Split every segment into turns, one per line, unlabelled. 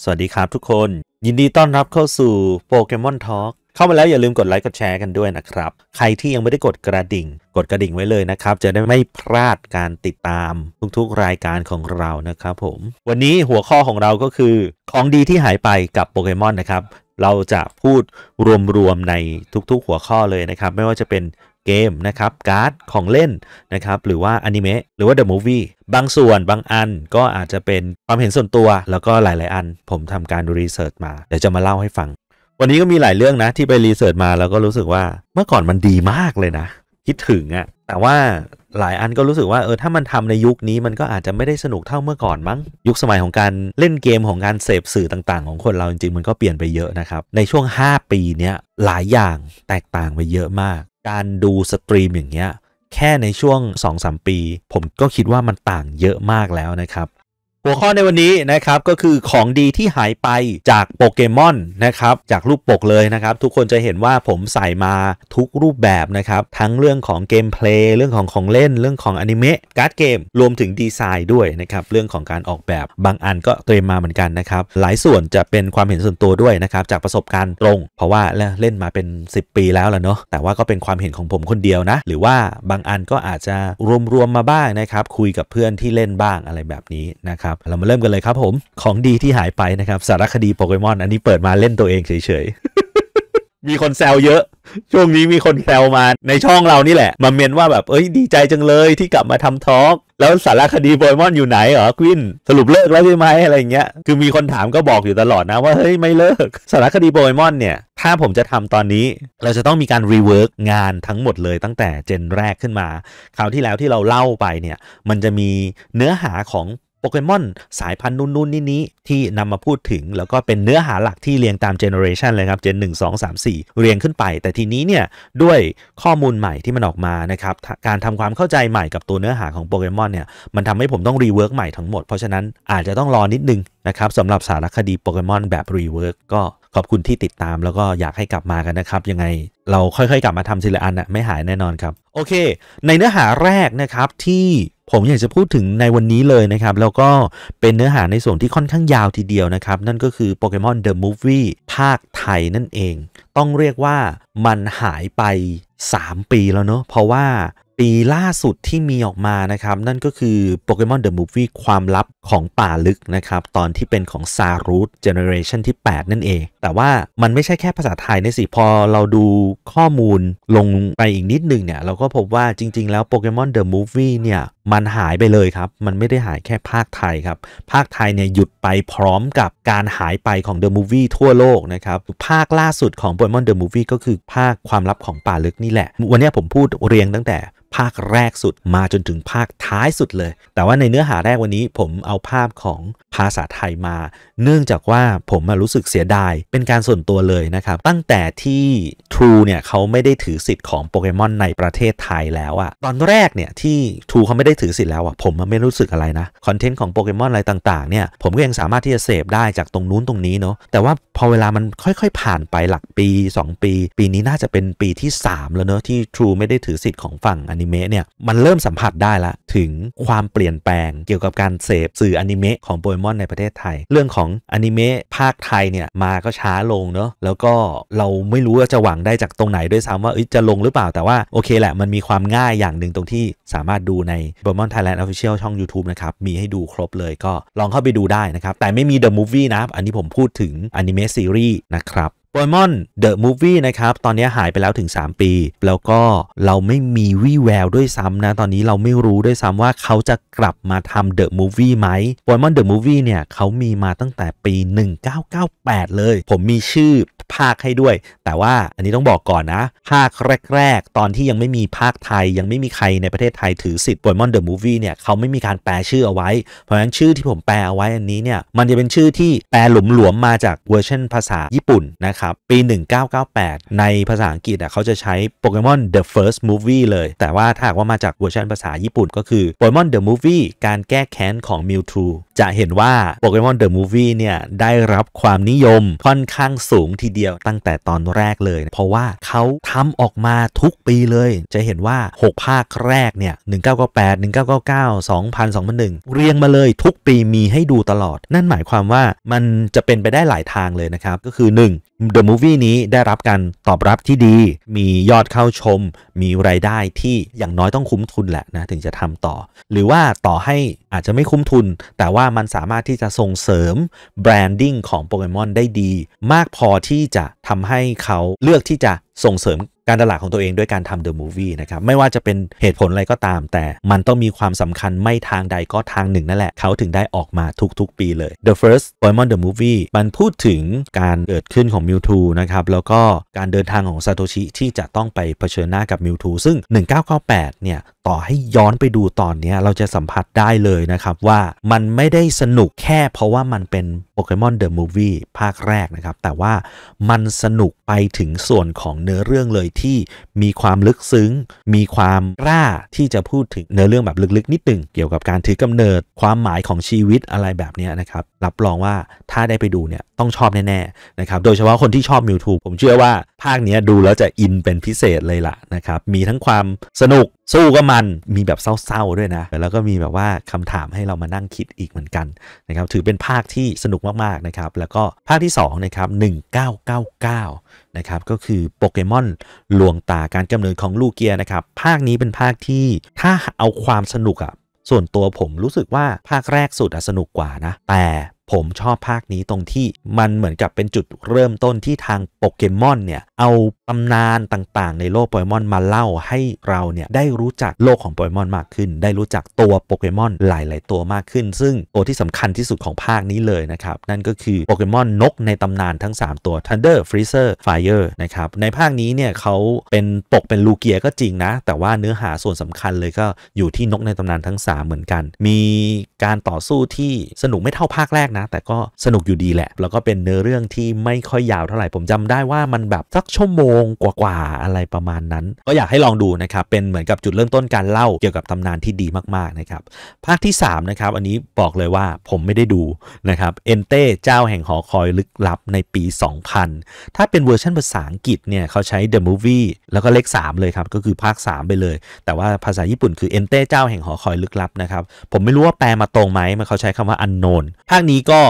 สวัสดีครับทุกคนยินดีต้อนรับเข้าสู่โปเกมอนทอล์กเข้ามาแล้วอย่าลืมกดไลค์กดแชร์กันด้วยนะครับ ใครที่ยังไม่ได้กดกระดิ่งกดกระดิ่งไว้เลยนะครับจะได้ไม่พลาดการติดตามทุกๆรายการของเรานะครับผม วันนี้หัวข้อของเราก็คือของดีที่หายไปกับโปเกมอนนะครับเราจะพูดรวมๆในทุกๆหัวข้อเลยนะครับไม่ว่าจะเป็นเกม นะครับ การ์ดของเล่นนะครับ หรือว่าอนิเมะหรือว่าเดอะมูฟวี่บางส่วนบางอันก็อาจจะเป็นความเห็นส่วนตัวแล้วก็หลายๆ อันผมทำการรีเสิร์ชมา เดี๋ยวจะมาเล่าให้ฟัง วันนี้ก็มีหลายเรื่องนะที่ไปรีเสิร์ชมาแล้วก็รู้สึกว่าเมื่อก่อนมันดีมากเลยนะ คิดถึงอะแต่ว่าหลายอันก็รู้สึกว่า เออ ถ้ามันทำในยุคนี้มันก็อาจจะไม่ได้สนุกเท่าเมื่อก่อนมั้ง ยุคสมัยของการเล่นเกมของการเสพสื่อต่างๆของคนเราจริงๆมันก็เปลี่ยนไปเยอะนะครับในช่วง 5 ปีเนี้ยหลายอย่างแตกต่างไปเยอะมากการดูสตรีมอย่างเงี้ยแค่ในช่วง 2-3 ปี ผมก็คิดว่ามันต่างเยอะมากแล้วนะครับหัวข้อในวันนี้นะครับก็คือของดีที่หายไปจากโปเกมอนนะครับ จากรูปปกเลยนะครับ ทุกคนจะเห็นว่าผมใส่มาทุกรูปแบบนะครับ ทั้งเรื่องของเกมเพลย์เรื่องของของเล่นเรื่องของอนิเมะการ์ดเกม รวมถึงดีไซน์ด้วยนะครับ เรื่องของการออกแบบบางอันก็เตรียมมาเหมือนกันนะครับ หลายส่วนจะเป็นความเห็นส่วนตัวด้วยนะครับ จากประสบการณ์ตรง เพราะว่าเล่นมาเป็น 10 ปีแล้วละเนาะแต่ว่าก็เป็นความเห็นของผมคนเดียวนะ หรือว่าบางอันก็อาจจะรวมๆมมาบ้างนะครับ คุยกับเพื่อนที่เล่นบ้างอะไรแบบนี้นะครับับเรามาเริ่มกันเลยครับผมของดีที่หายไปนะครับ สารคดีโปเกมอน อันนี้เปิดมาเล่นตัวเองเฉยๆมีคนแซวเยอะช่วงนี้มีคนแซวมาในช่องเรานี่แหละมาเมนว่าแบบเอ้ย ดีใจจังเลยที่กลับมาทำทอล์กแล้วสารคดีโปเกมอนอยู่ไหนเหรอกวินสรุปเลิกแล้วใช่ไหมอะไรเงี้ยคือมีคนถามก็บอกอยู่ตลอดนะ ว่าเฮ้ยไม่เลิก สารคดีโปเกมอนเนี่ย ถ้าผมจะทำตอนนี้ เราจะต้องมีการรีเวิร์กงานทั้งหมดเลยตั้งแต่เจนแรกขึ้นมาคราวที่แล้วที่เราเล่าไปเนี่ย มันจะมีเนื้อหาของโปเกมอนสายพันธุ์นู่นๆ นี้ที่นำมาพูดถึง แล้วก็เป็นเนื้อหาหลักที่เรียงตามเจเนอเรชันเลยครับเจน1 2 3 4 เรียงขึ้นไป แต่ทีนี้เนี่ย ด้วยข้อมูลใหม่ที่มันออกมานะครับ การทำความเข้าใจใหม่กับตัวเนื้อหาของโปเกมอนเนี่ย มันทำให้ผมต้องรีเวิร์กใหม่ทั้งหมด เพราะฉะนั้นอาจจะต้องรอนิดนึงนะครับสำหรับสารคดีโปเกมอนแบบรีเวิร์กก็ขอบคุณที่ติดตามแล้วก็อยากให้กลับมากันนะครับยังไงเราค่อยๆกลับมาทำทีละอันนะไม่หายแน่นอนครับโอเค ในเนื้อหาแรกนะครับที่ผมอยากจะพูดถึงในวันนี้เลยนะครับ แล้วก็เป็นเนื้อหาในส่วนที่ค่อนข้างยาวทีเดียวนะครับ นั่นก็คือโปเกมอนเดอะมูฟวี่ภาคไทยนั่นเอง ต้องเรียกว่ามันหายไป 3 ปีแล้วเนาะเพราะว่าปีล่าสุดที่มีออกมานะครับ นั่นก็คือ Pokemon The Movie ความลับของป่าลึกนะครับ ตอนที่เป็นของซารูตเจเนอเรชันที่ 8 นั่นเอง แต่ว่ามันไม่ใช่แค่ภาษาไทยนะสิพอเราดูข้อมูลลงไปอีกนิดนึงเนี่ย เราก็พบว่าจริงๆแล้ว Pokemon The Movie เนี่ย มันหายไปเลยครับ มันไม่ได้หายแค่ภาคไทยครับ ภาคไทยเนี่ยหยุดไปพร้อมกับการหายไปของ The Movie ทั่วโลกนะครับภาคล่าสุดของ Pokemon The Movie ก็คือภาคความลับของป่าลึกนี่แหละวันนี้ผมพูดเรียงตั้งแต่ภาคแรกสุดมาจนถึงภาคท้ายสุดเลย แต่ว่าในเนื้อหาแรกวันนี้ผมเอาภาพของภาษาไทยมาเนื่องจากว่าผมรู้สึกเสียดายเป็นการส่วนตัวเลยนะครับ ตั้งแต่ที่ True เนี่ยเขาไม่ได้ถือสิทธิ์ของโปเกมอนในประเทศไทยแล้วอะตอนแรกเนี่ยที่ True เขาไม่ได้ถือสิทธิ์แล้วอะผมมันไม่รู้สึกอะไรนะ คอนเทนต์ของโปเกมอนอะไรต่างๆเนี่ย ผมก็ยังสามารถที่จะเสพได้จากตรงนู้นตรงนี้เนาะแต่ว่าพอเวลามันค่อยๆผ่านไปหลักปี 2 ปี ปีนี้น่าจะเป็นปีที่ 3 แล้วเนาะที่ True ไม่ได้ถือสิทธิ์ของฝั่งอนิเมะเนี่ยมันเริ่มสัมผัสได้ละถึงความเปลี่ยนแปลงเกี่ยวกับการเสพสื่ออนิเมะของโปเกมอนในประเทศไทย เรื่องของอนิเมะภาคไทยเนี่ยมาก็ช้าลงเนาะแล้วก็เราไม่รู้ว่าจะหวังได้จากตรงไหนด้วยซ้ำว่าจะลงหรือเปล่าแต่ว่าโอเคแหละมันมีความง่ายอย่างหนึ่งตรงที่สามารถดูในบ o ม m o มอนไทยแลนด์ออฟฟิเช่อง YouTube นะครับ มีให้ดูครบเลยก็ลองเข้าไปดูได้นะครับ แต่ไม่มี The Movie นะอันนี้ผมพูดถึงอนิเมะซีรีส์นะครับโปเกมอนเดอะมูฟวี่นะครับ ตอนนี้หายไปแล้วถึง 3 ปี แล้วก็เราไม่มีวี่แววด้วยซ้ำนะ ตอนนี้เราไม่รู้ด้วยซ้ำว่า เขาจะกลับมาทำเดอะมูฟวี่ไหมโปเกมอนเดอะมูฟวี่เนี่ยเขามีมาตั้งแต่ปี 1998 เลย ผมมีชื่อภาคให้ด้วย แต่ว่าอันนี้ต้องบอกก่อนนะ ภาคแรกๆตอนที่ยังไม่มีภาคไทยยังไม่มีใครในประเทศไทย ถือสิทธิ์โปเกมอนเดอะมูฟวี่เนี่ยเขาไม่มีการแปลชื่อเอาไว้เพราะฉะนั้นชื่อที่ผมแปลเอาไว้อันนี้เนี่ยมันจะเป็นชื่อที่แปลหลวมๆมาจากเวอร์ชันภาษาญี่ปุ่นนะครับครับปี 1998 ในภาษาอังกฤษอ่ะเขาจะใช้โปเกมอน The First Movie เลย แต่ว่าถ้าหากว่ามาจากเวอร์ชันภาษาญี่ปุ่นก็คือโปเกมอน The Movie การแก้แค้นของมิวทูจะเห็นว่าโปเกมอน The Movie เนี่ยได้รับความนิยมค่อนข้างสูงทีเดียวตั้งแต่ตอนแรกเลย เพราะว่าเขาทำออกมาทุกปีเลย จะเห็นว่า 6 ภาคแรกเนี่ย 1998 1999 2000 2001 เรียงมาเลยทุกปีมีให้ดูตลอด นั่นหมายความว่ามันจะเป็นไปได้หลายทางเลยนะครับ ก็คือ 1 The Movie นี้ได้รับการตอบรับที่ดี มียอดเข้าชม มีไรายได้ที่อย่างน้อยต้องคุ้มทุนแหละนะถึงจะทำต่อ หรือว่าต่อใหอาจจะไม่คุ้มทุนแต่ว่ามันสามารถที่จะส่งเสริมแบรนดิ้งของโปเกมอนได้ดี มากพอที่จะทำให้เขาเลือกที่จะส่งเสริมการตลาดของตัวเองด้วยการทำเดอะมูฟวี่นะครับ ไม่ว่าจะเป็นเหตุผลอะไรก็ตาม แต่มันต้องมีความสำคัญไม่ทางใดก็ทางหนึ่งนั่นแหละเขาถึงได้ออกมาทุกๆ ปีเลย The First Pokemon the Movie มันพูดถึงการเกิดขึ้นของมิวทูนะครับแล้วก็การเดินทางของซาโตชิที่จะต้องไปเผชิญหน้ากับมิวทูซึ่ง 1998เนี่ยต่อให้ย้อนไปดูตอนนี้เราจะสัมผัสได้เลยยนะครับว่ามันไม่ได้สนุกแค่เพราะว่ามันเป็นโปเกมอนเดอะมูฟวี่ภาคแรกนะครับ แต่ว่ามันสนุกไปถึงส่วนของเนื้อเรื่องเลยที่มีความลึกซึ้ง มีความกล้าที่จะพูดถึงเนื้อเรื่องแบบลึกๆ นิดหนึ่งเกี่ยวกับการถือกำเนิดความหมายของชีวิตอะไรแบบนี้นะครับ รับรองว่าถ้าได้ไปดูเนี่ยต้องชอบแน่ๆนะครับโดยเฉพาะคนที่ชอบมิวทูผมเชื่อว่าภาคนี้ดูแล้วจะอินเป็นพิเศษเลยล่ะนะครับมีทั้งความสนุกสู้ก็มันมีแบบเศร้าๆ ด้วยนะ แล้วก็มีแบบว่าคำถามให้เรามานั่งคิดอีกเหมือนกันนะครับถือเป็นภาคที่สนุกมากๆนะครับแล้วก็ภาคที่2นะครับ1999นะครับก็คือโปเกมอนลวงตาการกำเนิดของลูเกียนะครับ ภาคนี้เป็นภาคที่ถ้าเอาความสนุกอะส่วนตัวผมรู้สึกว่าภาคแรกสุดสนุกกว่านะแต่ผมชอบภาคนี้ตรงที่มันเหมือนกับเป็นจุดเริ่มต้นที่ทางโปเกมอนเนี่ยเอาตำนานต่างๆในโลกโปเกมอนมาเล่าให้เราเนี่ยได้รู้จักโลกของโปเกมอนมากขึ้น ได้รู้จักตัวโปเกมอนหลายๆตัวมากขึ้น ซึ่งตัวที่สำคัญที่สุดของภาคนี้เลยนะครับ นั่นก็คือโปเกมอนนกในตำนานทั้ง 3 ตัว Thunder Freezer Fire นะครับในภาคนี้เนี่ยเขาเป็นปกเป็นลูเกียก็จริงนะ แต่ว่าเนื้อหาส่วนสำคัญเลยก็อยู่ที่นกในตำนานทั้ง3เหมือนกันมีการต่อสู้ที่สนุกไม่เท่าภาคแรกนะแต่ก็สนุกอยู่ดีแหละ แล้วก็เป็นเนื้อเรื่องที่ไม่ค่อยยาวเท่าไหร่ผมจำได้ว่ามันแบบสักชั่วโมงกว่าๆอะไรประมาณนั้น ก็อยากให้ลองดูนะครับ เป็นเหมือนกับจุดเริ่มต้นการเล่าเกี่ยวกับตำนานที่ดีมากๆนะครับภาคที่ 3 นะครับ อันนี้บอกเลยว่าผมไม่ได้ดูนะครับเอนเต้เจ้าแห่งหอคอยลึกลับในปี 2000 ถ้าเป็นเวอร์ชันภาษาอังกฤษเนี่ยเขาใช้ The Movie แล้วก็เลข3 เลยครับก็คือภาค 3 ไปเลย แต่ว่าภาษาญี่ปุ่นคือเอนเต้เจ้าแห่งหอคอยลึกลับนะครับผมไม่รู้ว่าแปลมาตรงไหมมันเขาใช้คำว่าอันโนนภาคนี้ก็็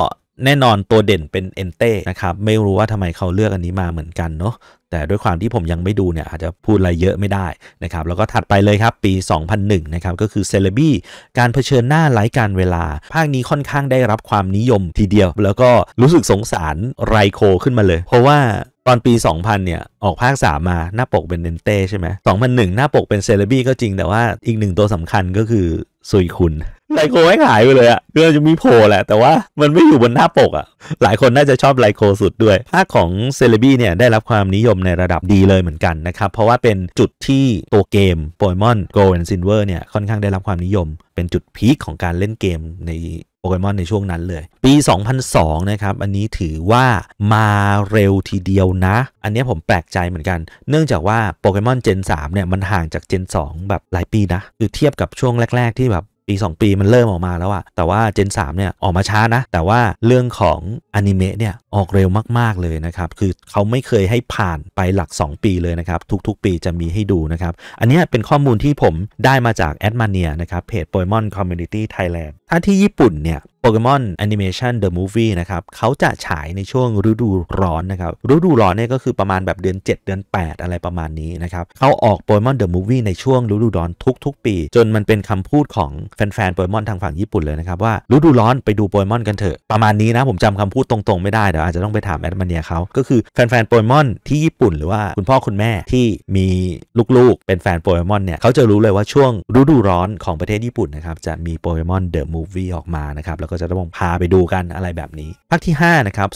แน่นอนตัวเด่นเป็นเอนเต้นะครับ ไม่รู้ว่าทำไมเขาเลือกอันนี้มาเหมือนกันเนาะแต่ด้วยความที่ผมยังไม่ดูเนี่ยอาจจะพูดอะไรเยอะไม่ได้นะครับ แล้วก็ถัดไปเลยครับ ปี 2001 นะครับ ก็คือเซเลบี้การเผชิญหน้าไร้การเวลา ภาคนี้ค่อนข้างได้รับความนิยมทีเดียว แล้วก็รู้สึกสงสารไรโค ขึ้นมาเลย เพราะว่าตอนปี 2000 เนี่ยออกภาค3มาหน้าปกเป็นเอนเต้ใช่ไหม2001 หน้าปกเป็นเซเลบี้ก็จริงแต่ว่าอีกหนึ่งตัวสำคัญก็คือซุยคุณไลโคไม่ขายไปเลยอะเื่องจะมีโผล่แหละ แต่ว่ามันไม่อยู่บนหน้าปกอะหลายคนน่าจะชอบไลโคสุดด้วยภาคของเซเลบี้เนี่ยได้รับความนิยมในระดับดีเลยเหมือนกันนะครับ เพราะว่าเป็นจุดที่ตัวเกมโปเกมอนโกลดอนซินเวอร์เนี่ยค่อนข้างได้รับความนิยม เป็นจุดพีคของการเล่นเกมในโปเกมอนในช่วงนั้นเลย ปี 2002 นะครับ อันนี้ถือว่ามาเร็วทีเดียวนะอันนี้ผมแปลกใจเหมือนกันเนื่องจากว่าโปเกมอนเจน3เนี่ยมันห่างจากเจน2แบบหลายปีนะคือเทียบกับช่วงแรก ๆที่แบบี2ปีมันเริ่มออกมาแล้วอะแต่ว่า Gen 3เนี่ยออกมาช้านะ แต่ว่าเรื่องของอนิเมะเนี่ยออกเร็วมาก ๆ เลยนะครับ คือเขาไม่เคยให้ผ่านไปหลัก 2 ปีเลยนะครับ ทุก ๆ ปีจะมีให้ดูนะครับ อันนี้เป็นข้อมูลที่ผมได้มาจากแอดมาเนียนะครับ เพจโปเกมอนคอมมูนิตี้ไทยแลนด์ถ้าที่ญี่ปุ่นเนี่ยโปเกมอนแอนิเมชันเดอะมูฟวี่นะครับเขาจะฉายในช่วงฤดูร้อนนะครับฤดูร้อนเนี่ยก็คือประมาณแบบเดือน 7 เดือน 8 อะไรประมาณนี้นะครับเขาออกโปเกมอนเดอะมูฟวี่ในช่วงฤดูร้อนทุก ๆ ปี จนมันเป็นคำพูดของแฟนๆโปเกมอนทางฝั่งญี่ปุ่นเลยนะครับ ว่าฤดูร้อนไปดูโปเกมอนกันเถอะ ประมาณนี้นะผมจำคำพูดตรงๆไม่ได้เดี๋ยวอาจจะต้องไปถามแอดมาเนียเขา ก็คือแฟนๆโปเกมอนที่ญี่ปุ่นหรือว่า คุณพ่อคุณแม่ที่มีลูกๆเป็นแฟนโปเกมอนเนี่ยเขาจะรู้เลยว่าช่วงฤดูร้อนของประเทศญี่ปุ่นนะครับจะมีโปเกมอนเดอะมูฟวี่ออกมานะครับแล้วก็จะต้องพาไปดูกันอะไรแบบนี้ ภาคที่ 5 นะครับ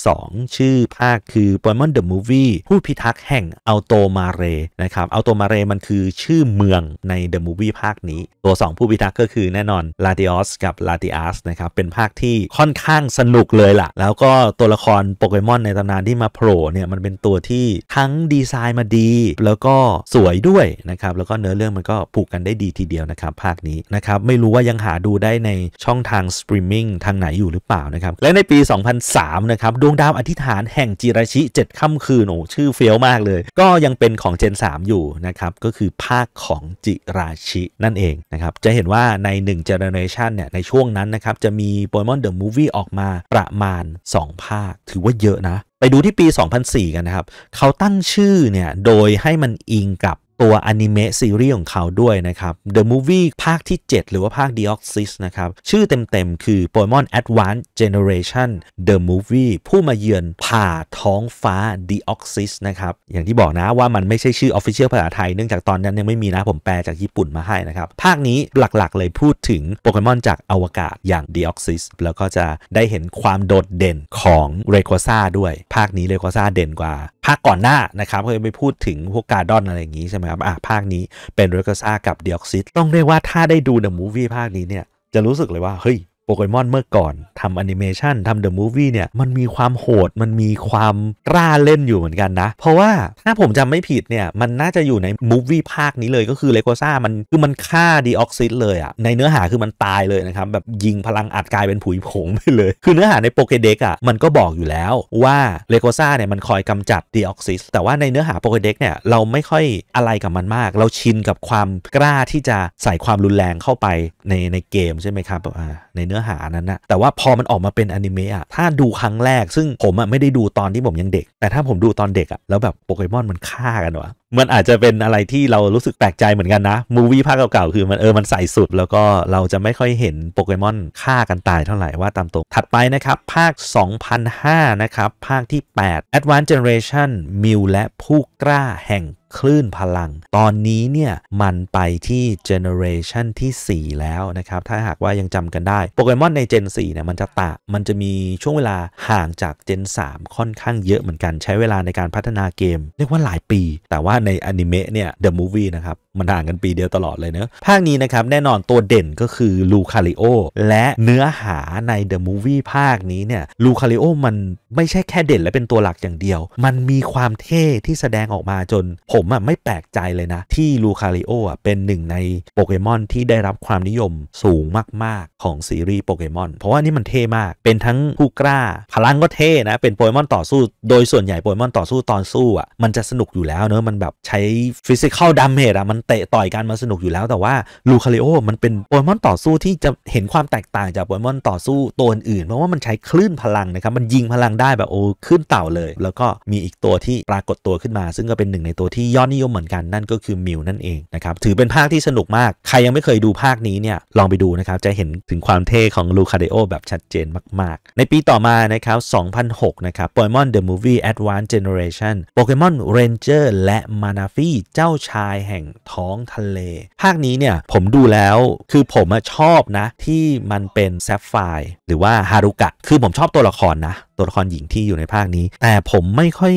2002 ชื่อภาคคือโปเกมอนเดอะมูฟวี่ผู้พิทักษ์แห่งอัลโตมาเรนะครับอัลโตมาเรมันคือชื่อเมืองในเดอะมูฟวี่ภาคนี้ ตัว 2 ผู้พิทักษ์ก็คือแน่นอน ลาติออสกับลาติอาสนะครับ เป็นภาคที่ค่อนข้างสนุกเลยล่ะ แล้วก็ตัวละครโปเกมอนในตำนานที่มาโผล่เนี่ย มันเป็นตัวที่ทั้งดีไซน์มาดี แล้วก็สวยด้วยนะครับ แล้วก็เนื้อเรื่องมันก็ผูกกันได้ดีทีเดียวนะครับภาคนี้นะครับ ไม่รู้ว่ายังหาดูได้ในช่องทางสตรีีมมิ่งทางไหนอยู่หรือเปล่า นะครับ และในปี 2003 นะครับ ดวง ดาว อธิษฐานแห่ง จิราชิ 7ค่ำคืน โอ้ ชื่อ เฟี้ยว มากเลย ก็ยังเป็นของ Gen 3อยู่ นะครับ ก็คือภาคของจิราชินั่นเอง นะครับ จะเห็นว่าใน1 Generation เนี่ย ในช่วงนั้น นะครับ จะมีโปเกมอนเดอะมูฟวี่ออกมาประมาณ 2 ภาค ถือว่าเยอะนะ ไปดูที่ปี 2004 กันนะครับเขาตั้งชื่อเนี่ย โดยให้มันอิงกับตัวอนิเมะซีรีส์ของเขาด้วยนะครับ The Movie ภาคที่ 7 หรือว่าภาค d e o x i s นะครับ ชื่อเต็ม ๆ คือ Pokemon Advanced Generation The Movie ผู้มาเยือนผ่าท้องฟ้า d e o x i s นะครับ อย่างที่บอกนะว่ามันไม่ใช่ชื่อ Official ภาษาไทยเนื่องจากตอนนั้นยังไม่มีนะ ผมแปลจากญี่ปุ่นมาให้นะครับ ภาคนี้หลักๆ เลยพูดถึงโปเกมอนจากอวกาศอย่าง d e o x i s แล้วก็จะได้เห็นความโดดเด่นของเรโกซาด้วย ภาคนี้เรโกซาเด่นกว่า ภาคก่อนหน้านะครับเคยไปพูดถึงพวกกาดอนอะไรอย่างนี้ใช่ไหมครับอ่ะภาคนี้ เป็นเรกซ่ากับเดียกซิตต้องเรียกว่าถ้าได้ดูเดอะมูฟวี่ภาคนี้เนี่ย จะรู้สึกเลยว่า เฮ้ยโปเกมอนเมื่อก่อนทำแอนิเมชันทำเดอะมูฟวี่เนี่ย มันมีความโหดมันมีความกล้าเล่นอยู่เหมือนกันนะ เพราะว่าถ้าผมจำไม่ผิดเนี่ย มันน่าจะอยู่ในมูฟวี่ภาคนี้เลยก็คือเลโกซ่ามันคือมันฆ่าดีออกซิดเลยอะในเนื้อหาคือมันตายเลยนะครับ แบบยิงพลังอัดกลายเป็นผุยผงไปเลย คือเนื้อหาในโปเกเด็กอะมันก็บอกอยู่แล้วว่าเลโกซ่าเนี่ยมันคอยกำจัดดีออกซิส แต่ว่าในเนื้อหาโปเกเด็กเนี่ยเราไม่ค่อยอะไรกับมันมากเราชินกับความกล้าที่จะใส่ความรุนแรงเข้าไปในในเกมใช่ไหมครับในเนื้อื้อหานั้นนะแต่ว่าพอมันออกมาเป็นอนิเมะอะถ้าดูครั้งแรก ซึ่งผมอะไม่ได้ดูตอนที่ผมยังเด็ก แต่ถ้าผมดูตอนเด็กอะแล้วแบบโปเกมอนมันฆ่ากันวะมันอาจจะเป็นอะไรที่เรารู้สึกแปลกใจเหมือนกันนะ มูวี่ภาคเก่าๆ คือมันเออ มันใส่สุด แล้วก็เราจะไม่ค่อยเห็นโปเกมอนฆ่ากันตายเท่าไหร่ว่าตามตรง ถัดไปนะครับ ภาค2005นะครับ ภาคที่ 8 Advanced Generation มิวและผู้กล้าแห่งคลื่นพลัง ตอนนี้เนี่ย มันไปที่เจเนอเรชันที่ 4 แล้วนะครับ ถ้าหากว่ายังจำกันได้ โปเกมอนในเจน4เนี่ยมันจะตะ มันจะมีช่วงเวลาห่างจากเจน3ค่อนข้างเยอะเหมือนกันใช้เวลาในการพัฒนาเกมเรียกว่าหลายปี แต่ว่าในอนิเมะเนี่ยเดอะมูฟวี่นะครับมันห่างกันปีเดียวตลอดเลยเนอะภาคนี้นะครับ แน่นอนตัวเด่นก็คือลูคาริโอและเนื้อหาใน The Movie ภาคนี้เนี่ยลูคาริโอมันไม่ใช่แค่เด่นและเป็นตัวหลักอย่างเดียว มันมีความเท่ที่แสดงออกมาจนผมอ่ะไม่แปลกใจเลยนะ ที่ลูคาริโออ่ะเป็นหนึ่งในโปเกมอนที่ได้รับความนิยมสูงมากๆของซีรีส์โปเกมอนเพราะว่านี่มันเท่มากเป็นทั้งผู้กล้าพลังก็เท่นะ เป็นโปเกมอนต่อสู้ โดยส่วนใหญ่โปเกมอนต่อสู้ตอนสู้อ่ะมันจะสนุกอยู่แล้วเนอะมันแบบใช้ฟิสิกอลดัมเมจอ่ะมันเตะต่อยกันมาสนุกอยู่แล้วแต่ว่าลูคาเลโอมันเป็นโปเกมอนต่อสู้ที่จะเห็นความแตกต่างจากโปเกมอนต่อสู้ตัวอื่นเพราะว่ามันใช้คลื่นพลังนะครับมันยิงพลังได้แบบโอ้ขึ้นเต่าเลย แล้วก็มีอีกตัวที่ปรากฏตัวขึ้นมาซึ่งก็เป็นหนึ่งในตัวที่ยอดนิยมเหมือนกัน นั่นก็คือมิวนั่นเองนะครับถือเป็นภาคที่สนุกมากใครยังไม่เคยดูภาคนี้เนี่ยลองไปดูนะครับจะเห็นถึงความเท่ของลูคาเดโอแบบชัดเจนมากๆ ในปีต่อมานะครับ 2006 นะครับโปเกมอนเดอะมูฟวี่แอดวานซ์เจเนอเรชันโปเกมอนเรนเจอร์และมานาฟี่เจ้าชายแห่งทท้องทะเล ภาคนี้เนี่ยผมดูแล้วคือผมชอบนะที่มันเป็นแซฟไฟหรือว่าฮารุกะคือผมชอบตัวละครนะ ตัวละครหญิงที่อยู่ในภาคนี้ แต่ผมไม่ค่อย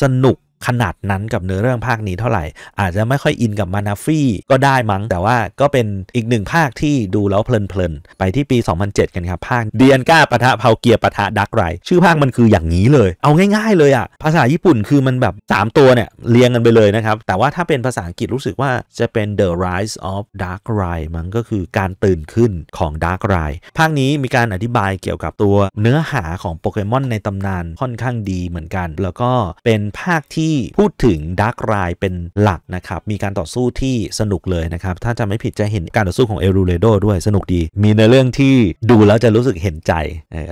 สนุกขนาดนั้นกับเนื้อเรื่องภาคนี้เท่าไหร่ อาจจะไม่ค่อยอินกับมานาฟี่ ก็ได้มั้งแต่ว่าก็เป็นอีกหนึ่งภาคที่ดูแล้วเพลินๆ ไปที่ปี 2007 กันครับ ภาคเดียนก้าปะทะเผาเกียร์ปะทะดักไรชื่อภาคมันคืออย่างนี้เลย เอาง่ายๆเลยอะ่ะภาษาญี่ปุ่นคือมันแบบ3ตัวเนี่ยเรียงกันไปเลยนะครับ แต่ว่าถ้าเป็นภาษาอังกฤษรู้สึกว่าจะเป็น The Rise of Dark Ride มันก็คือการตื่นขึ้นของาร์กไร d ์ภาคนี้มีการอธิบายเกี่ยวกับตัวเนื้อหาของโปเกมอนในตำนานค่อนข้างดีเหมือนกัน แล้วก็เป็นภาคที่ที่พูดถึงดาร์กไรเป็นหลักนะครับ มีการต่อสู้ที่สนุกเลยนะครับถ้าจะไม่ผิดจะเห็นการต่อสู้ของเอรูเรโดด้วยสนุกดี มีในเรื่องที่ดูแล้วจะรู้สึกเห็นใจ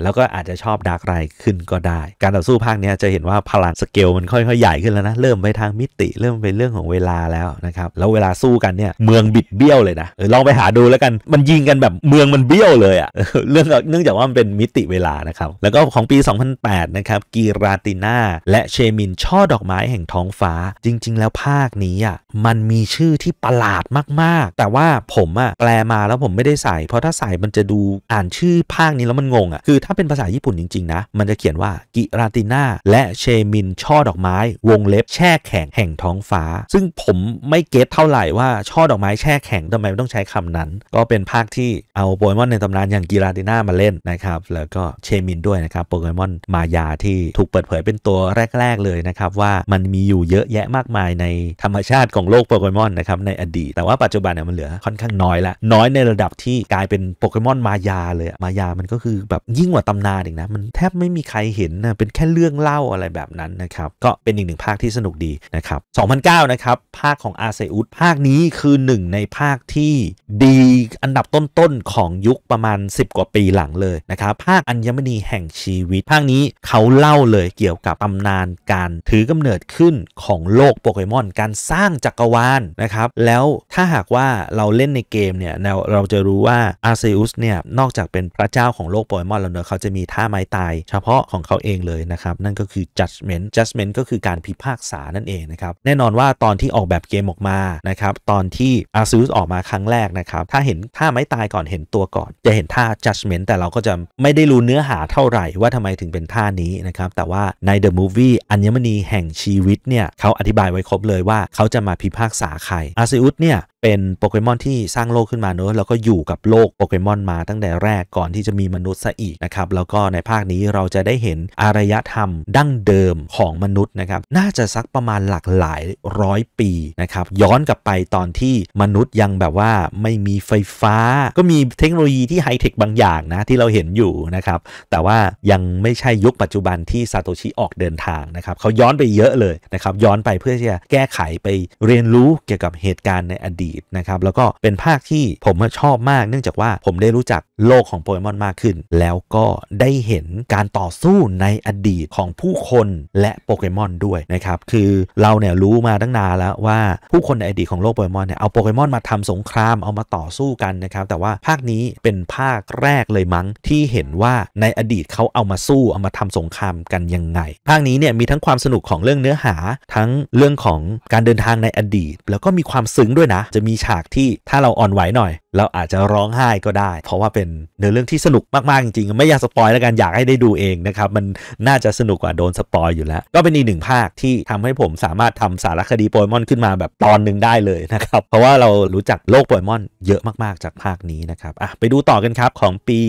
แล้วก็อาจจะชอบดาร์กไรขึ้นก็ได้ การต่อสู้ภาคนี้จะเห็นว่าพลังสเกลมันค่อยๆ ใหญ่ขึ้นแล้วนะ เริ่มไปทางมิติ เริ่มไปเรื่องของเวลาแล้วนะครับ แล้วเวลาสู้กันเนี่ย เมืองบิดเบี้ยวเลยนะอลองไปหาดูแล้วกัน มันยิงกันแบบเมืองมันเบี้ยวเลยอะเรื่องเนื่องจากว่ามันเป็นมิติเวลานะครับ แล้วก็ของปี 2008นะครับกีราตินาและเชมินช่อดอกไแห่งท้องฟ้าจริง ๆ แล้วภาคนี้อ่ะมันมีชื่อที่ประหลาดมาก ๆ แต่ว่าผมอ่ะแปลมาแล้วผมไม่ได้ใส่ เพราะถ้าใส่มันจะดูอ่านชื่อภาคนี้แล้วมันงงอ่ะคือถ้าเป็นภาษาญี่ปุ่นจริง ๆ นะ มันจะเขียนว่ากิราติน่า และเชมิน ช่อดอกไม้ วงเล็บ แช่แข็งแห่งท้องฟ้า ซึ่งผมไม่เก็ตเท่าไหร่ว่าช่อดอกไม้แช่แข็งทำไมต้องใช้คำนั้น ก็เป็นภาคที่เอาโปเกมอนในตำนานอย่างกิราติน่ามาเล่นนะครับแล้วก็เชมินด้วยนะครับโปเกมอนมายาที่ถูกเปิดเผยเป็นตัวแรกๆเลยนะครับว่ามันมีอยู่เยอะแยะมากมายในธรรมชาติของโลกโปเกมอนนะครับในอดีตแต่ว่าปัจจุบันเนี่ยมันเหลือค่อนข้างน้อยละน้อยในระดับที่กลายเป็นโปเกมอนมายาเลยมายามันก็คือแบบยิ่งกว่าตำนานอีกนะมันแทบไม่มีใครเห็นนะเป็นแค่เรื่องเล่าอะไรแบบนั้นนะครับก็เป็นอีกหนึ่งภาคที่สนุกดีนะครับ 2009 นะครับ ภาคของอาเซอุสภาคนี้คือหนึ่งในภาคที่ดีอันดับต้นๆของยุคประมาณ 10 กว่าปีหลังเลยนะครับภาคอัญมณีแห่งชีวิต ภาคนี้เขาเล่าเลยเกี่ยวกับตำนานการถือกำเนิดขึ้นของโลกโปเกมอนการสร้างจักรวาลนะครับ แล้วถ้าหากว่าเราเล่นในเกมเนี่ยเราเราจะรู้ว่าอาร์เซอุสเนี่ยนอกจากเป็นพระเจ้าของโลกโปเกมอนแล้วเนอะเขาจะมีท่าไม้ตาย เฉพาะของเขาเองเลยนะครับ นั่นก็คือ judgment judgment ก็คือการพิพากษานั่นเองนะครับ แน่นอนว่าตอนที่ออกแบบเกมออกมานะครับ ตอนที่อาร์เซอุสออกมาครั้งแรกนะครับ ถ้าเห็นท่าไม้ตายก่อนเห็นตัวก่อน จะเห็นท่า judgment แต่เราก็จะไม่ได้รู้เนื้อหาเท่าไหร่ว่าทำไมถึงเป็นท่านี้นะครับแต่ว่าใน The Movie อัญมณีแห่งชีชีวิตเนี่ยเขาอธิบายไว้ครบเลยว่าเขาจะมาพิพากษาใครอาซิอุสเนี่ยเป็นโปเกมอนที่สร้างโลกขึ้นมาเนอะแล้วก็อยู่กับโลกโปเกมอนมาตั้งแต่แรกก่อนที่จะมีมนุษย์ซะอีกนะครับ แล้วก็ในภาคนี้เราจะได้เห็นอารยธรรมดั้งเดิมของมนุษย์นะครับน่าจะสักประมาณหลักหลายร้อยปีนะครับ ย้อนกลับไปตอนที่มนุษย์ยังแบบว่าไม่มีไฟฟ้าก็มีเทคโนโลยีที่ไฮเทคบางอย่างนะที่เราเห็นอยู่นะครับแต่ว่ายังไม่ใช่ยุคปัจจุบันที่ซาโตชิออกเดินทางนะครับเขาย้อนไปเยอะเลยนะครับย้อนไปเพื่อที่จะแก้ไขไปเรียนรู้เกี่ยวกับเหตุการณ์ในอดีตนะครับแล้วก็เป็นภาคที่ผมชอบมากเนื่องจากว่าผมได้รู้จักโลกของโปเกมอนมากขึ้นแล้วก็ได้เห็นการต่อสู้ในอดีตของผู้คนและโปเกมอนด้วยนะครับ คือเราเนี่ย รู้มาตั้งนานแล้วว่าผู้คนในอดีตของโลกโปเกมอนเนี่ยเอาโปเกมอนมาทำสงครามเอามาต่อสู้กันนะครับ แต่ว่าภาคนี้เป็นภาคแรกเลยมั้งที่เห็นว่าในอดีตเขาเอามาสู้เอามาทำสงครามกันยังไง ภาคนี้เนี่ยมีทั้งความสนุกของเรื่องเนื้อหาทั้งเรื่องของการเดินทางในอดีต แล้วก็มีความซึ้งด้วยนะ จะมีฉากที่ถ้าเราอ่อนไหวหน่อยเราอาจจะร้องไห้ก็ได้ เพราะว่าเป็นเนื้อเรื่องที่สนุกมากๆจริงๆไม่อยากสปอยแล้วกันอยากให้ได้ดูเองนะครับมันน่าจะสนุกกว่าโดนสปอยอยู่แล้ว ก็เป็นอีกหนึ่งภาคที่ทำให้ผมสามารถทำสารคดีโปเกมอน ขึ้นมาแบบตอนหนึ่งได้เลยนะครับเพราะว่าเรารู้จักโลกโปเกมอน เยอะมากๆจากภาคนี้นะครับอ่ะไปดูต่อกันครับของปี